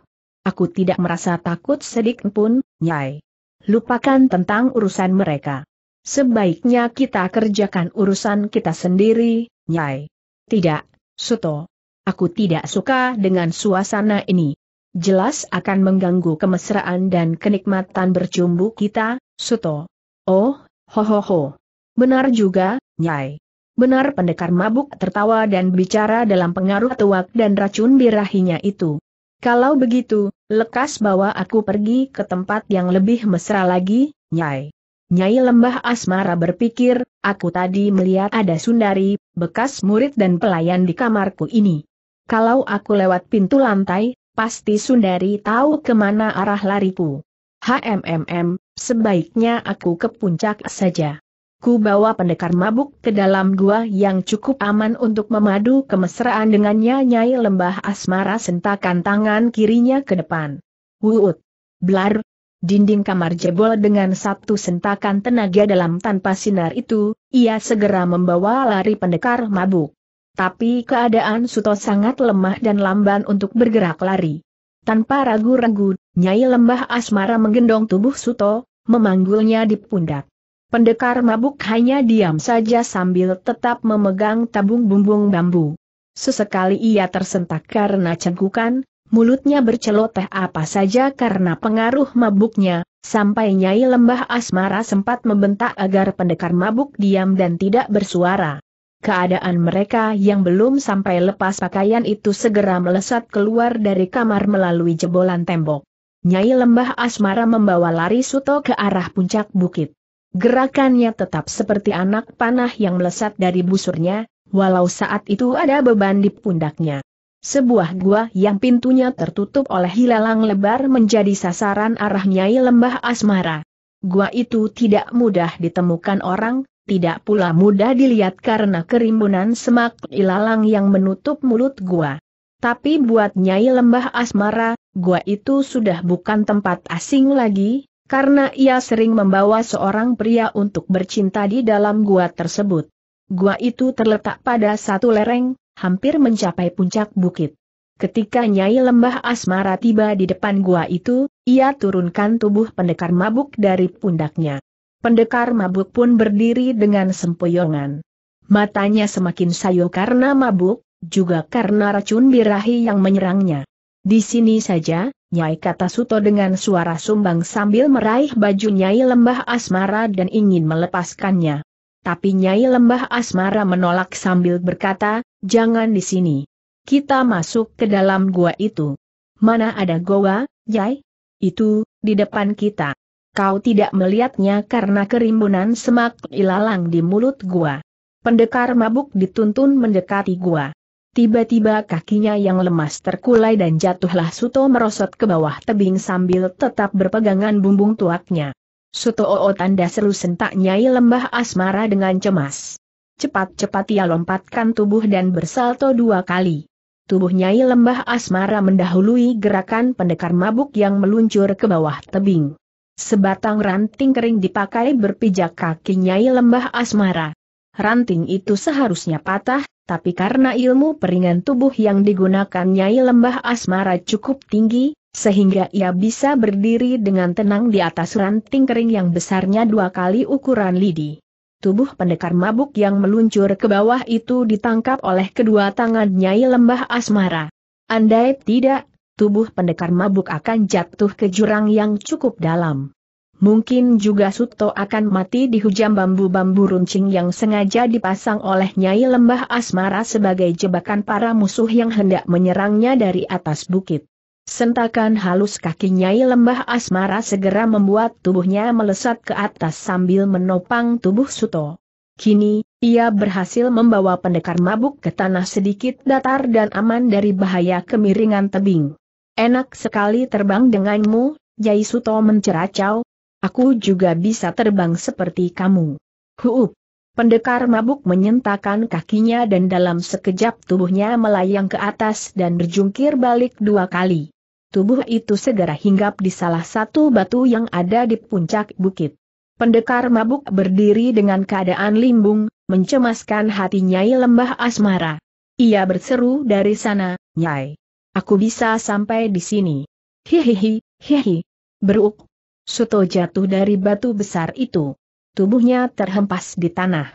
Aku tidak merasa takut sedikit pun, Nyai. Lupakan tentang urusan mereka. Sebaiknya kita kerjakan urusan kita sendiri, Nyai. Tidak, Suto. Aku tidak suka dengan suasana ini. Jelas akan mengganggu kemesraan dan kenikmatan bercumbu kita, Suto. Oh, ho ho ho. Benar juga, Nyai. Benar pendekar mabuk tertawa dan bicara dalam pengaruh tuak dan racun birahinya itu. Kalau begitu, lekas bawa aku pergi ke tempat yang lebih mesra lagi, Nyai. Nyai Lembah Asmara berpikir, aku tadi melihat ada Sundari, bekas murid dan pelayan di kamarku ini. Kalau aku lewat pintu lantai, pasti Sundari tahu kemana arah lariku. HMMM, sebaiknya aku ke puncak saja ku bawa pendekar mabuk ke dalam gua yang cukup aman untuk memadu kemesraan dengannya Nyai Lembah Asmara sentakan tangan kirinya ke depan. Wuut. Blar. Dinding kamar jebol dengan satu sentakan tenaga dalam tanpa sinar itu, ia segera membawa lari pendekar mabuk. Tapi keadaan Suto sangat lemah dan lamban untuk bergerak lari. Tanpa ragu-ragu, Nyai Lembah Asmara menggendong tubuh Suto, memanggulnya di pundak. Pendekar mabuk hanya diam saja sambil tetap memegang tabung bumbung bambu. Sesekali ia tersentak karena cengkukan, mulutnya berceloteh apa saja karena pengaruh mabuknya, sampai Nyai Lembah Asmara sempat membentak agar pendekar mabuk diam dan tidak bersuara. Keadaan mereka yang belum sampai lepas pakaian itu segera melesat keluar dari kamar melalui jebolan tembok. Nyai Lembah Asmara membawa lari Suto ke arah puncak bukit. Gerakannya tetap seperti anak panah yang melesat dari busurnya, walau saat itu ada beban di pundaknya. Sebuah gua yang pintunya tertutup oleh hilalang lebar menjadi sasaran arah Nyai Lembah Asmara. Gua itu tidak mudah ditemukan orang, tidak pula mudah dilihat karena kerimbunan semak ilalang yang menutup mulut gua. Tapi buat Nyai Lembah Asmara, gua itu sudah bukan tempat asing lagi, karena ia sering membawa seorang pria untuk bercinta di dalam gua tersebut. Gua itu terletak pada satu lereng, hampir mencapai puncak bukit. Ketika Nyai Lembah Asmara tiba di depan gua itu, ia turunkan tubuh pendekar mabuk dari pundaknya. Pendekar mabuk pun berdiri dengan sempoyongan. Matanya semakin sayu karena mabuk, juga karena racun birahi yang menyerangnya. Di sini saja, Nyai kata Suto dengan suara sumbang sambil meraih baju Nyai Lembah Asmara dan ingin melepaskannya. Tapi Nyai Lembah Asmara menolak sambil berkata, jangan di sini. Kita masuk ke dalam gua itu. Mana ada goa, Nyai? Itu, di depan kita. Kau tidak melihatnya karena kerimbunan semak ilalang di mulut gua. Pendekar mabuk dituntun mendekati gua. Tiba-tiba kakinya yang lemas terkulai dan jatuhlah Suto merosot ke bawah tebing sambil tetap berpegangan bumbung tuaknya. Suto oo tanda seru sentak Nyai Lembah Asmara dengan cemas. Cepat-cepat ia lompatkan tubuh dan bersalto dua kali. Tubuh Nyai Lembah Asmara mendahului gerakan pendekar mabuk yang meluncur ke bawah tebing. Sebatang ranting kering dipakai berpijak kaki Nyai Lembah Asmara ranting itu seharusnya patah, tapi karena ilmu peringan tubuh yang digunakan Nyai Lembah Asmara cukup tinggi, sehingga ia bisa berdiri dengan tenang di atas ranting kering yang besarnya dua kali ukuran lidi. Tubuh pendekar mabuk yang meluncur ke bawah itu ditangkap oleh kedua tangan Nyai Lembah Asmara. Andai tidak, tubuh pendekar mabuk akan jatuh ke jurang yang cukup dalam mungkin juga Suto akan mati dihujam bambu-bambu runcing yang sengaja dipasang oleh Nyai Lembah Asmara sebagai jebakan para musuh yang hendak menyerangnya dari atas bukit. Sentakan halus kaki Nyai Lembah Asmara segera membuat tubuhnya melesat ke atas sambil menopang tubuh Suto. Kini, ia berhasil membawa pendekar mabuk ke tanah sedikit datar dan aman dari bahaya kemiringan tebing. Enak sekali terbang denganmu, Jai Suto menceracau, Aku juga bisa terbang seperti kamu. Huup. Pendekar mabuk menyentakan kakinya dan dalam sekejap tubuhnya melayang ke atas dan berjungkir balik dua kali. Tubuh itu segera hinggap di salah satu batu yang ada di puncak bukit. Pendekar mabuk berdiri dengan keadaan limbung, mencemaskan hati Nyai Lembah Asmara. Ia berseru dari sana, Nyai. Aku bisa sampai di sini. Hihihi, hihi. Beruk, Suto jatuh dari batu besar itu. Tubuhnya terhempas di tanah.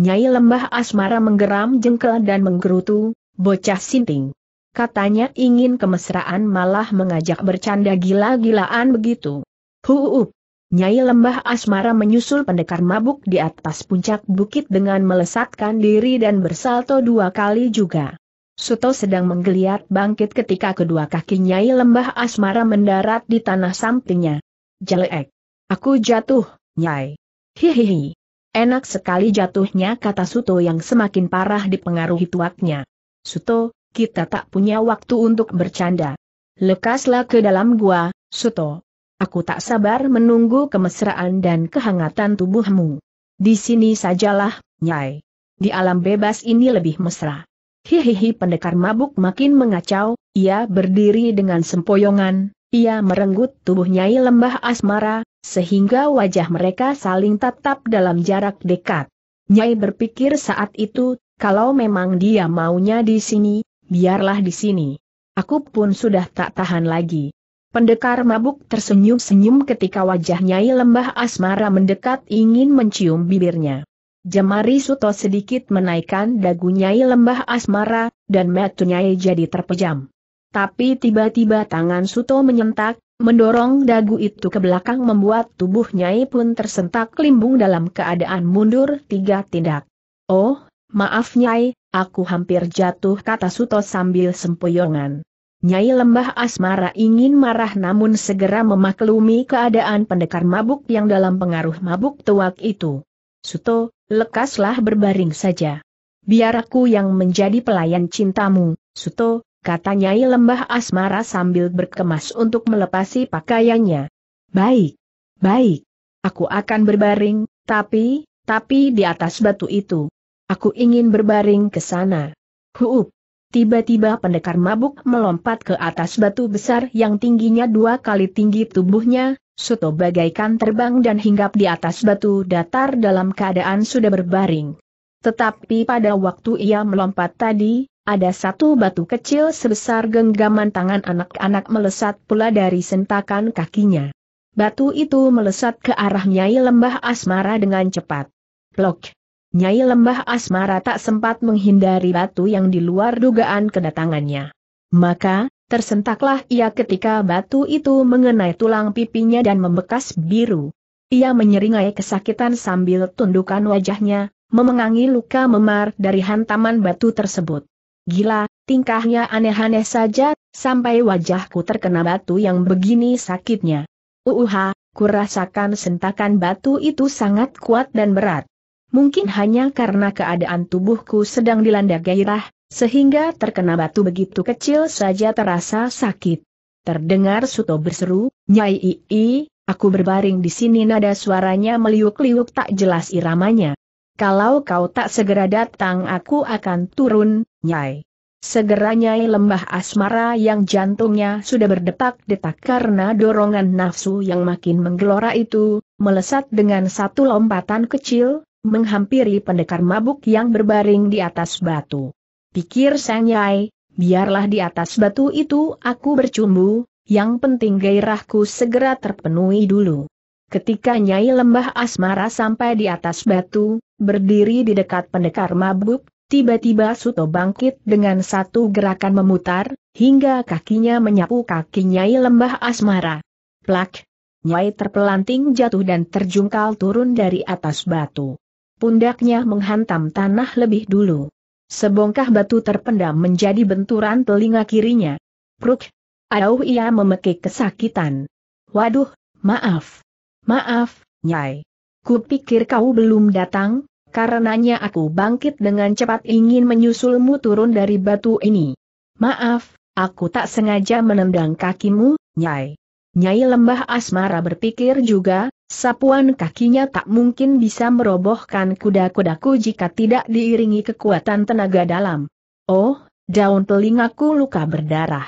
Nyai lembah asmara menggeram jengkel dan menggerutu, bocah sinting. Katanya ingin kemesraan malah mengajak bercanda gila-gilaan begitu. Huup. Nyai lembah asmara menyusul pendekar mabuk di atas puncak bukit dengan melesatkan diri dan bersalto dua kali juga. Suto sedang menggeliat bangkit ketika kedua kaki Nyai Lembah Asmara mendarat di tanah sampingnya. Jelek. Aku jatuh, Nyai. Hihihi. Enak sekali jatuhnya kata Suto yang semakin parah dipengaruhi tuaknya. Suto, kita tak punya waktu untuk bercanda. Lekaslah ke dalam gua, Suto. Aku tak sabar menunggu kemesraan dan kehangatan tubuhmu. Di sini sajalah, Nyai. Di alam bebas ini lebih mesra. Hihihi pendekar mabuk makin mengacau, ia berdiri dengan sempoyongan, ia merenggut tubuh Nyai Lembah Asmara, sehingga wajah mereka saling tatap dalam jarak dekat. Nyai berpikir saat itu, kalau memang dia maunya di sini, biarlah di sini. Aku pun sudah tak tahan lagi. Pendekar mabuk tersenyum-senyum ketika wajah Nyai Lembah Asmara mendekat ingin mencium bibirnya. Jemari Suto sedikit menaikkan dagu Nyai Lembah Asmara, dan mata Nyai jadi terpejam. Tapi tiba-tiba tangan Suto menyentak, mendorong dagu itu ke belakang membuat tubuh Nyai pun tersentak limbung dalam keadaan mundur tiga tindak. Oh, maaf Nyai, aku hampir jatuh kata Suto sambil sempoyongan. Nyai Lembah Asmara ingin marah namun segera memaklumi keadaan pendekar mabuk yang dalam pengaruh mabuk tuak itu. Suto, lekaslah berbaring saja. Biar aku yang menjadi pelayan cintamu, Suto, kata Nyai Lembah Asmara sambil berkemas untuk melepasi pakaiannya. Baik, baik. Aku akan berbaring, tapi, tapi di atas batu itu. Aku ingin berbaring ke sana. Huup. Tiba-tiba pendekar mabuk melompat ke atas batu besar yang tingginya dua kali tinggi tubuhnya, soto bagaikan terbang dan hinggap di atas batu datar dalam keadaan sudah berbaring. Tetapi pada waktu ia melompat tadi, ada satu batu kecil sebesar genggaman tangan anak-anak melesat pula dari sentakan kakinya. Batu itu melesat ke arah Nyai Lembah Asmara dengan cepat. Plok! Nyai Lembah Asmara tak sempat menghindari batu yang di luar dugaan kedatangannya. Maka, tersentaklah ia ketika batu itu mengenai tulang pipinya dan membekas biru. Ia menyeringai kesakitan sambil tundukan wajahnya, memengangi luka memar dari hantaman batu tersebut. Gila, tingkahnya aneh-aneh saja, sampai wajahku terkena batu yang begini sakitnya. Uuha, kurasakan sentakan batu itu sangat kuat dan berat. Mungkin hanya karena keadaan tubuhku sedang dilanda gairah, sehingga terkena batu begitu kecil saja terasa sakit. Terdengar Suto berseru, Nyai Ii, aku berbaring di sini nada suaranya meliuk-liuk tak jelas iramanya. Kalau kau tak segera datang aku akan turun, Nyai. Segera Nyai lembah asmara yang jantungnya sudah berdetak-detak karena dorongan nafsu yang makin menggelora itu, melesat dengan satu lompatan kecil, menghampiri pendekar mabuk yang berbaring di atas batu. Pikir sang Nyai, biarlah di atas batu itu aku bercumbu, yang penting gairahku segera terpenuhi dulu. Ketika Nyai Lembah Asmara sampai di atas batu, berdiri di dekat pendekar mabuk, tiba-tiba Suto bangkit dengan satu gerakan memutar, hingga kakinya menyapu kaki Nyai Lembah Asmara. Plak! Nyai terpelanting jatuh dan terjungkal turun dari atas batu. Pundaknya menghantam tanah lebih dulu. Sebongkah batu terpendam menjadi benturan telinga kirinya. Pruk! Aduh ia memekik kesakitan. Waduh, maaf. Maaf, Nyai. Kupikir kau belum datang, karenanya aku bangkit dengan cepat ingin menyusulmu turun dari batu ini. Maaf, aku tak sengaja menendang kakimu, Nyai. Nyai Lembah Asmara berpikir juga, sapuan kakinya tak mungkin bisa merobohkan kuda-kudaku jika tidak diiringi kekuatan tenaga dalam. Oh, daun telingaku luka berdarah.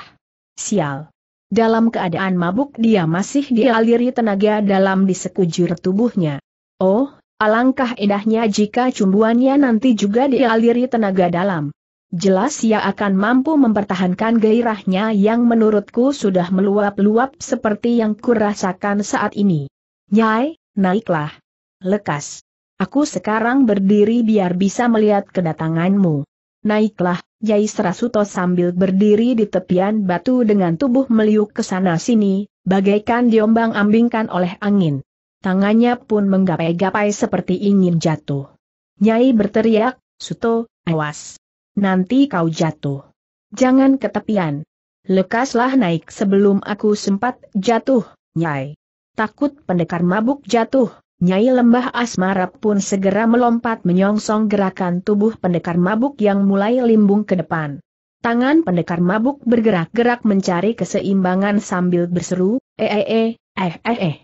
Sial. Dalam keadaan mabuk dia masih dialiri tenaga dalam di sekujur tubuhnya. Oh, alangkah indahnya jika cumbuannya nanti juga dialiri tenaga dalam. Jelas ia akan mampu mempertahankan gairahnya yang menurutku sudah meluap-luap seperti yang kurasakan saat ini. Nyai, naiklah. Lekas. Aku sekarang berdiri biar bisa melihat kedatanganmu. Naiklah, Yai Serasuto sambil berdiri di tepian batu dengan tubuh meliuk ke sana-sini, bagaikan diombang-ambingkan oleh angin. Tangannya pun menggapai-gapai seperti ingin jatuh. Nyai berteriak, Suto, awas. Nanti kau jatuh. Jangan ke tepian. Lekaslah naik sebelum aku sempat jatuh, Nyai. Takut pendekar mabuk jatuh, Nyai Lembah Asmara pun segera melompat menyongsong gerakan tubuh pendekar mabuk yang mulai limbung ke depan. Tangan pendekar mabuk bergerak-gerak mencari keseimbangan sambil berseru, eh eh eh, eh eh eh.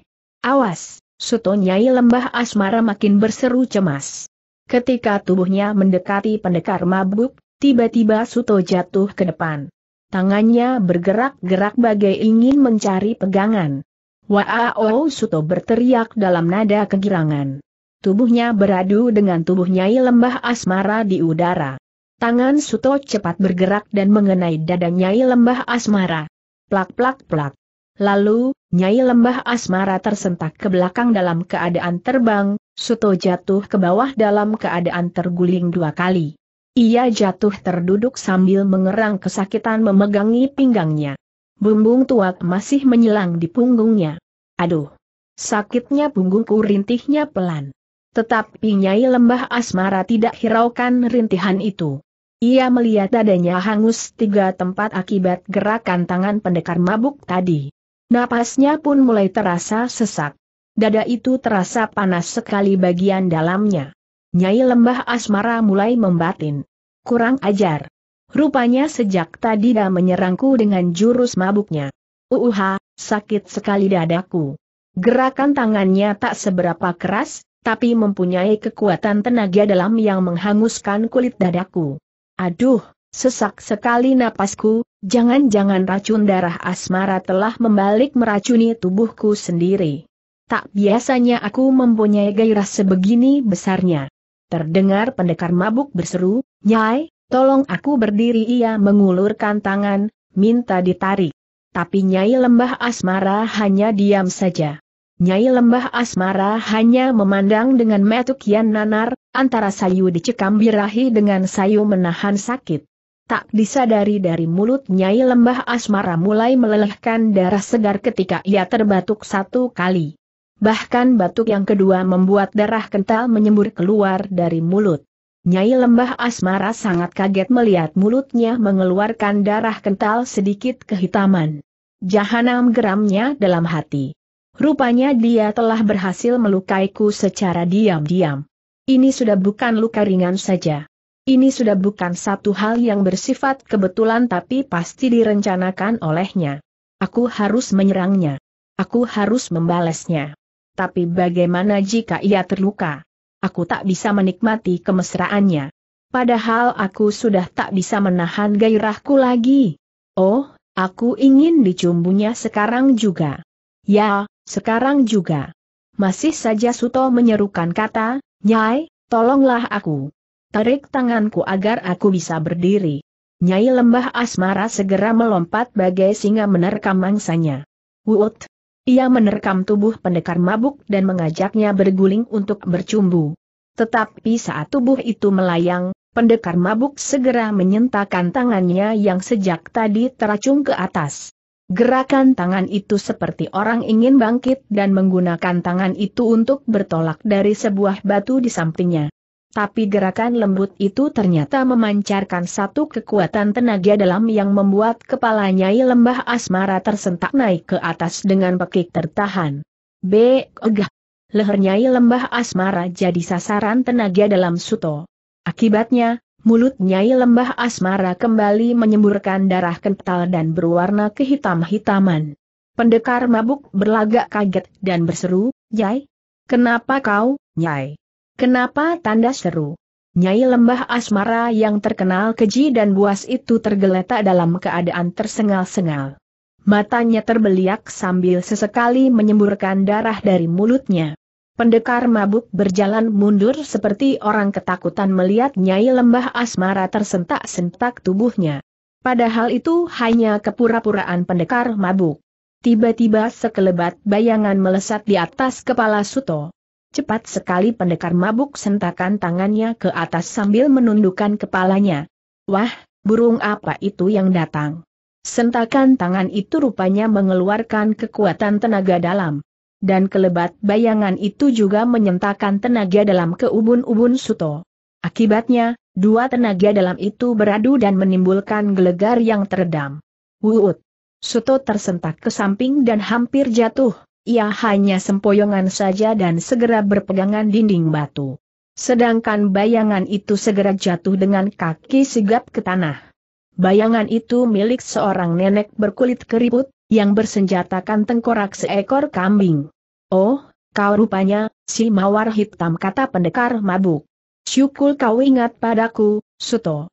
Awas, Suto Nyai Lembah Asmara makin berseru cemas. Ketika tubuhnya mendekati pendekar mabuk, tiba-tiba Suto jatuh ke depan. Tangannya bergerak-gerak bagai ingin mencari pegangan. Wao Suto berteriak dalam nada kegirangan. Tubuhnya beradu dengan tubuh Nyai Lembah Asmara di udara. Tangan Suto cepat bergerak dan mengenai dada Nyai Lembah Asmara. Plak plak plak. Lalu, Nyai Lembah Asmara tersentak ke belakang dalam keadaan terbang, Suto jatuh ke bawah dalam keadaan terguling dua kali. Ia jatuh terduduk sambil mengerang kesakitan memegangi pinggangnya. Bumbung tuak masih menyilang di punggungnya. Aduh! Sakitnya punggungku rintihnya pelan. Tetapi Nyai Lembah Asmara tidak hiraukan rintihan itu. Ia melihat dadanya hangus tiga tempat akibat gerakan tangan pendekar mabuk tadi. Napasnya pun mulai terasa sesak. Dada itu terasa panas sekali bagian dalamnya. Nyai Lembah Asmara mulai membatin. Kurang ajar. Rupanya sejak tadi dia menyerangku dengan jurus mabuknya. Uuha, sakit sekali dadaku. Gerakan tangannya tak seberapa keras, tapi mempunyai kekuatan tenaga dalam yang menghanguskan kulit dadaku. Aduh, sesak sekali napasku, jangan-jangan racun darah asmara telah membalik meracuni tubuhku sendiri. Tak biasanya aku mempunyai gairah sebegini besarnya. Terdengar pendekar mabuk berseru, Nyai, Tolong aku berdiri ia mengulurkan tangan, minta ditarik. Tapi Nyai Lembah Asmara hanya diam saja. Nyai Lembah Asmara hanya memandang dengan metu kian nanar, antara sayu dicekam birahi dengan sayu menahan sakit. Tak disadari dari mulut Nyai Lembah Asmara mulai melelehkan darah segar ketika ia terbatuk satu kali. Bahkan batuk yang kedua membuat darah kental menyembur keluar dari mulut. Nyai Lembah Asmara sangat kaget melihat mulutnya mengeluarkan darah kental sedikit kehitaman. Jahanam geramnya dalam hati. Rupanya dia telah berhasil melukaiku secara diam-diam. Ini sudah bukan luka ringan saja. Ini sudah bukan satu hal yang bersifat kebetulan tapi pasti direncanakan olehnya. Aku harus menyerangnya. Aku harus membalasnya. Tapi bagaimana jika ia terluka? aku tak bisa menikmati kemesraannya. Padahal aku sudah tak bisa menahan gairahku lagi. Oh, aku ingin dicumbunya sekarang juga. Ya, sekarang juga. Masih saja Suto menyerukan kata, Nyai, tolonglah aku. Tarik tanganku agar aku bisa berdiri. Nyai lembah asmara segera melompat bagai singa menerkam mangsanya. Wut. Ia menerkam tubuh pendekar mabuk dan mengajaknya berguling untuk bercumbu. Tetapi saat tubuh itu melayang, pendekar mabuk segera menyentakkan tangannya yang sejak tadi teracung ke atas. Gerakan tangan itu seperti orang ingin bangkit dan menggunakan tangan itu untuk bertolak dari sebuah batu di sampingnya. Tapi gerakan lembut itu ternyata memancarkan satu kekuatan tenaga dalam yang membuat kepala Nyai Lembah Asmara tersentak naik ke atas dengan pekik tertahan. B. Egah. Leher Nyai Lembah Asmara jadi sasaran tenaga dalam Suto. Akibatnya, mulut Nyai Lembah Asmara kembali menyemburkan darah kental dan berwarna kehitam-hitaman. Pendekar mabuk berlagak kaget dan berseru, nyai, kenapa kau, Nyai? Kenapa tanda seru? Nyai Lembah Asmara yang terkenal keji dan buas itu tergeletak dalam keadaan tersengal-sengal. Matanya terbeliak sambil sesekali menyemburkan darah dari mulutnya. Pendekar mabuk berjalan mundur seperti orang ketakutan melihat Nyai Lembah Asmara tersentak-sentak tubuhnya. Padahal itu hanya kepura-puraan pendekar mabuk. Tiba-tiba sekelebat bayangan melesat di atas kepala Suto. Cepat sekali pendekar mabuk sentakan tangannya ke atas sambil menundukkan kepalanya. Wah, burung apa itu yang datang? Sentakan tangan itu rupanya mengeluarkan kekuatan tenaga dalam. Dan kelebat bayangan itu juga menyentakan tenaga dalam ke ubun-ubun Suto. Akibatnya, dua tenaga dalam itu beradu dan menimbulkan gelegar yang teredam. Wuut! Suto tersentak ke samping dan hampir jatuh ia hanya sempoyongan saja dan segera berpegangan dinding batu. Sedangkan bayangan itu segera jatuh dengan kaki sigap ke tanah. Bayangan itu milik seorang nenek berkulit keriput, yang bersenjatakan tengkorak seekor kambing. Oh, kau rupanya, si mawar hitam kata pendekar mabuk. Syukur kau ingat padaku, Suto.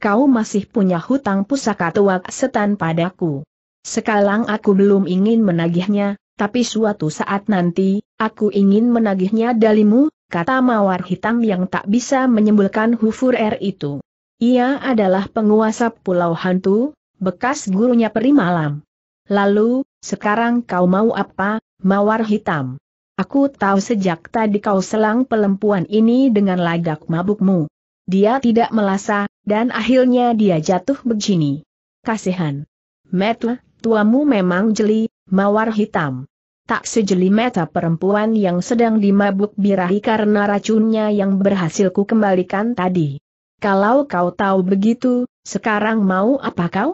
Kau masih punya hutang pusaka tuak setan padaku. Sekarang aku belum ingin menagihnya, tapi suatu saat nanti, aku ingin menagihnya dalimu, kata mawar hitam yang tak bisa menyembulkan Hufur R er itu. Ia adalah penguasa Pulau Hantu, bekas gurunya peri malam. Lalu, sekarang kau mau apa, mawar hitam? Aku tahu sejak tadi kau selang pelempuan ini dengan lagak mabukmu. Dia tidak melasa, dan akhirnya dia jatuh begini. Kasihan. Metla, tuamu memang jeli, mawar hitam. Tak sejeli mata perempuan yang sedang dimabuk birahi karena racunnya yang berhasil ku kembalikan tadi. Kalau kau tahu begitu, sekarang mau apa kau?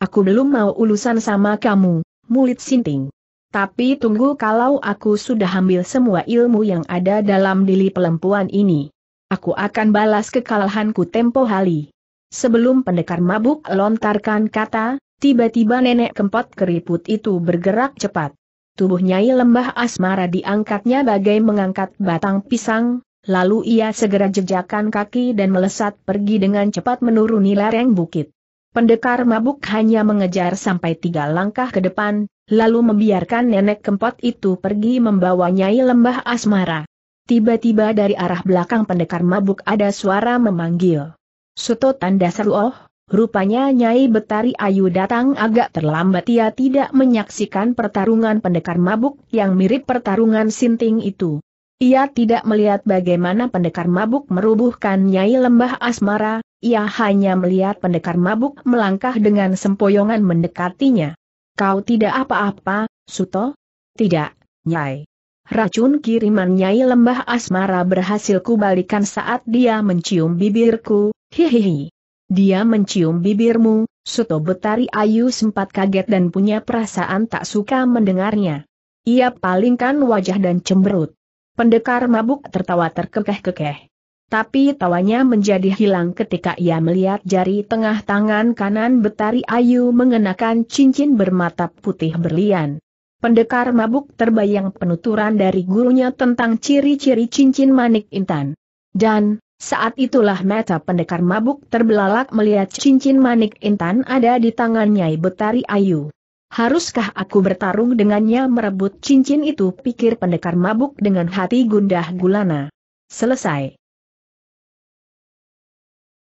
Aku belum mau ulusan sama kamu, mulut sinting. Tapi tunggu kalau aku sudah ambil semua ilmu yang ada dalam diri perempuan ini. Aku akan balas kekalahanku tempo hari. Sebelum pendekar mabuk lontarkan kata, Tiba-tiba nenek kempot keriput itu bergerak cepat. Tubuh Nyai Lembah Asmara diangkatnya bagai mengangkat batang pisang, lalu ia segera jejakan kaki dan melesat pergi dengan cepat menuruni lereng bukit. Pendekar mabuk hanya mengejar sampai tiga langkah ke depan, lalu membiarkan nenek kempot itu pergi membawa Nyai Lembah Asmara. Tiba-tiba dari arah belakang pendekar mabuk ada suara memanggil. Suto tanda seru oh. Rupanya Nyai Betari Ayu datang agak terlambat ia tidak menyaksikan pertarungan pendekar mabuk yang mirip pertarungan sinting itu. Ia tidak melihat bagaimana pendekar mabuk merubuhkan Nyai Lembah Asmara, ia hanya melihat pendekar mabuk melangkah dengan sempoyongan mendekatinya. Kau tidak apa-apa, Suto? Tidak, Nyai. Racun kiriman Nyai Lembah Asmara berhasil kubalikan saat dia mencium bibirku, hihihi. Dia mencium bibirmu, Suto Betari Ayu sempat kaget dan punya perasaan tak suka mendengarnya. Ia palingkan wajah dan cemberut. Pendekar mabuk tertawa terkekeh-kekeh. Tapi tawanya menjadi hilang ketika ia melihat jari tengah tangan kanan Betari Ayu mengenakan cincin bermata putih berlian. Pendekar mabuk terbayang penuturan dari gurunya tentang ciri-ciri cincin manik intan. Dan, saat itulah mata pendekar mabuk terbelalak melihat cincin manik intan ada di tangannya Betari Ayu. Haruskah aku bertarung dengannya merebut cincin itu pikir pendekar mabuk dengan hati gundah gulana. Selesai.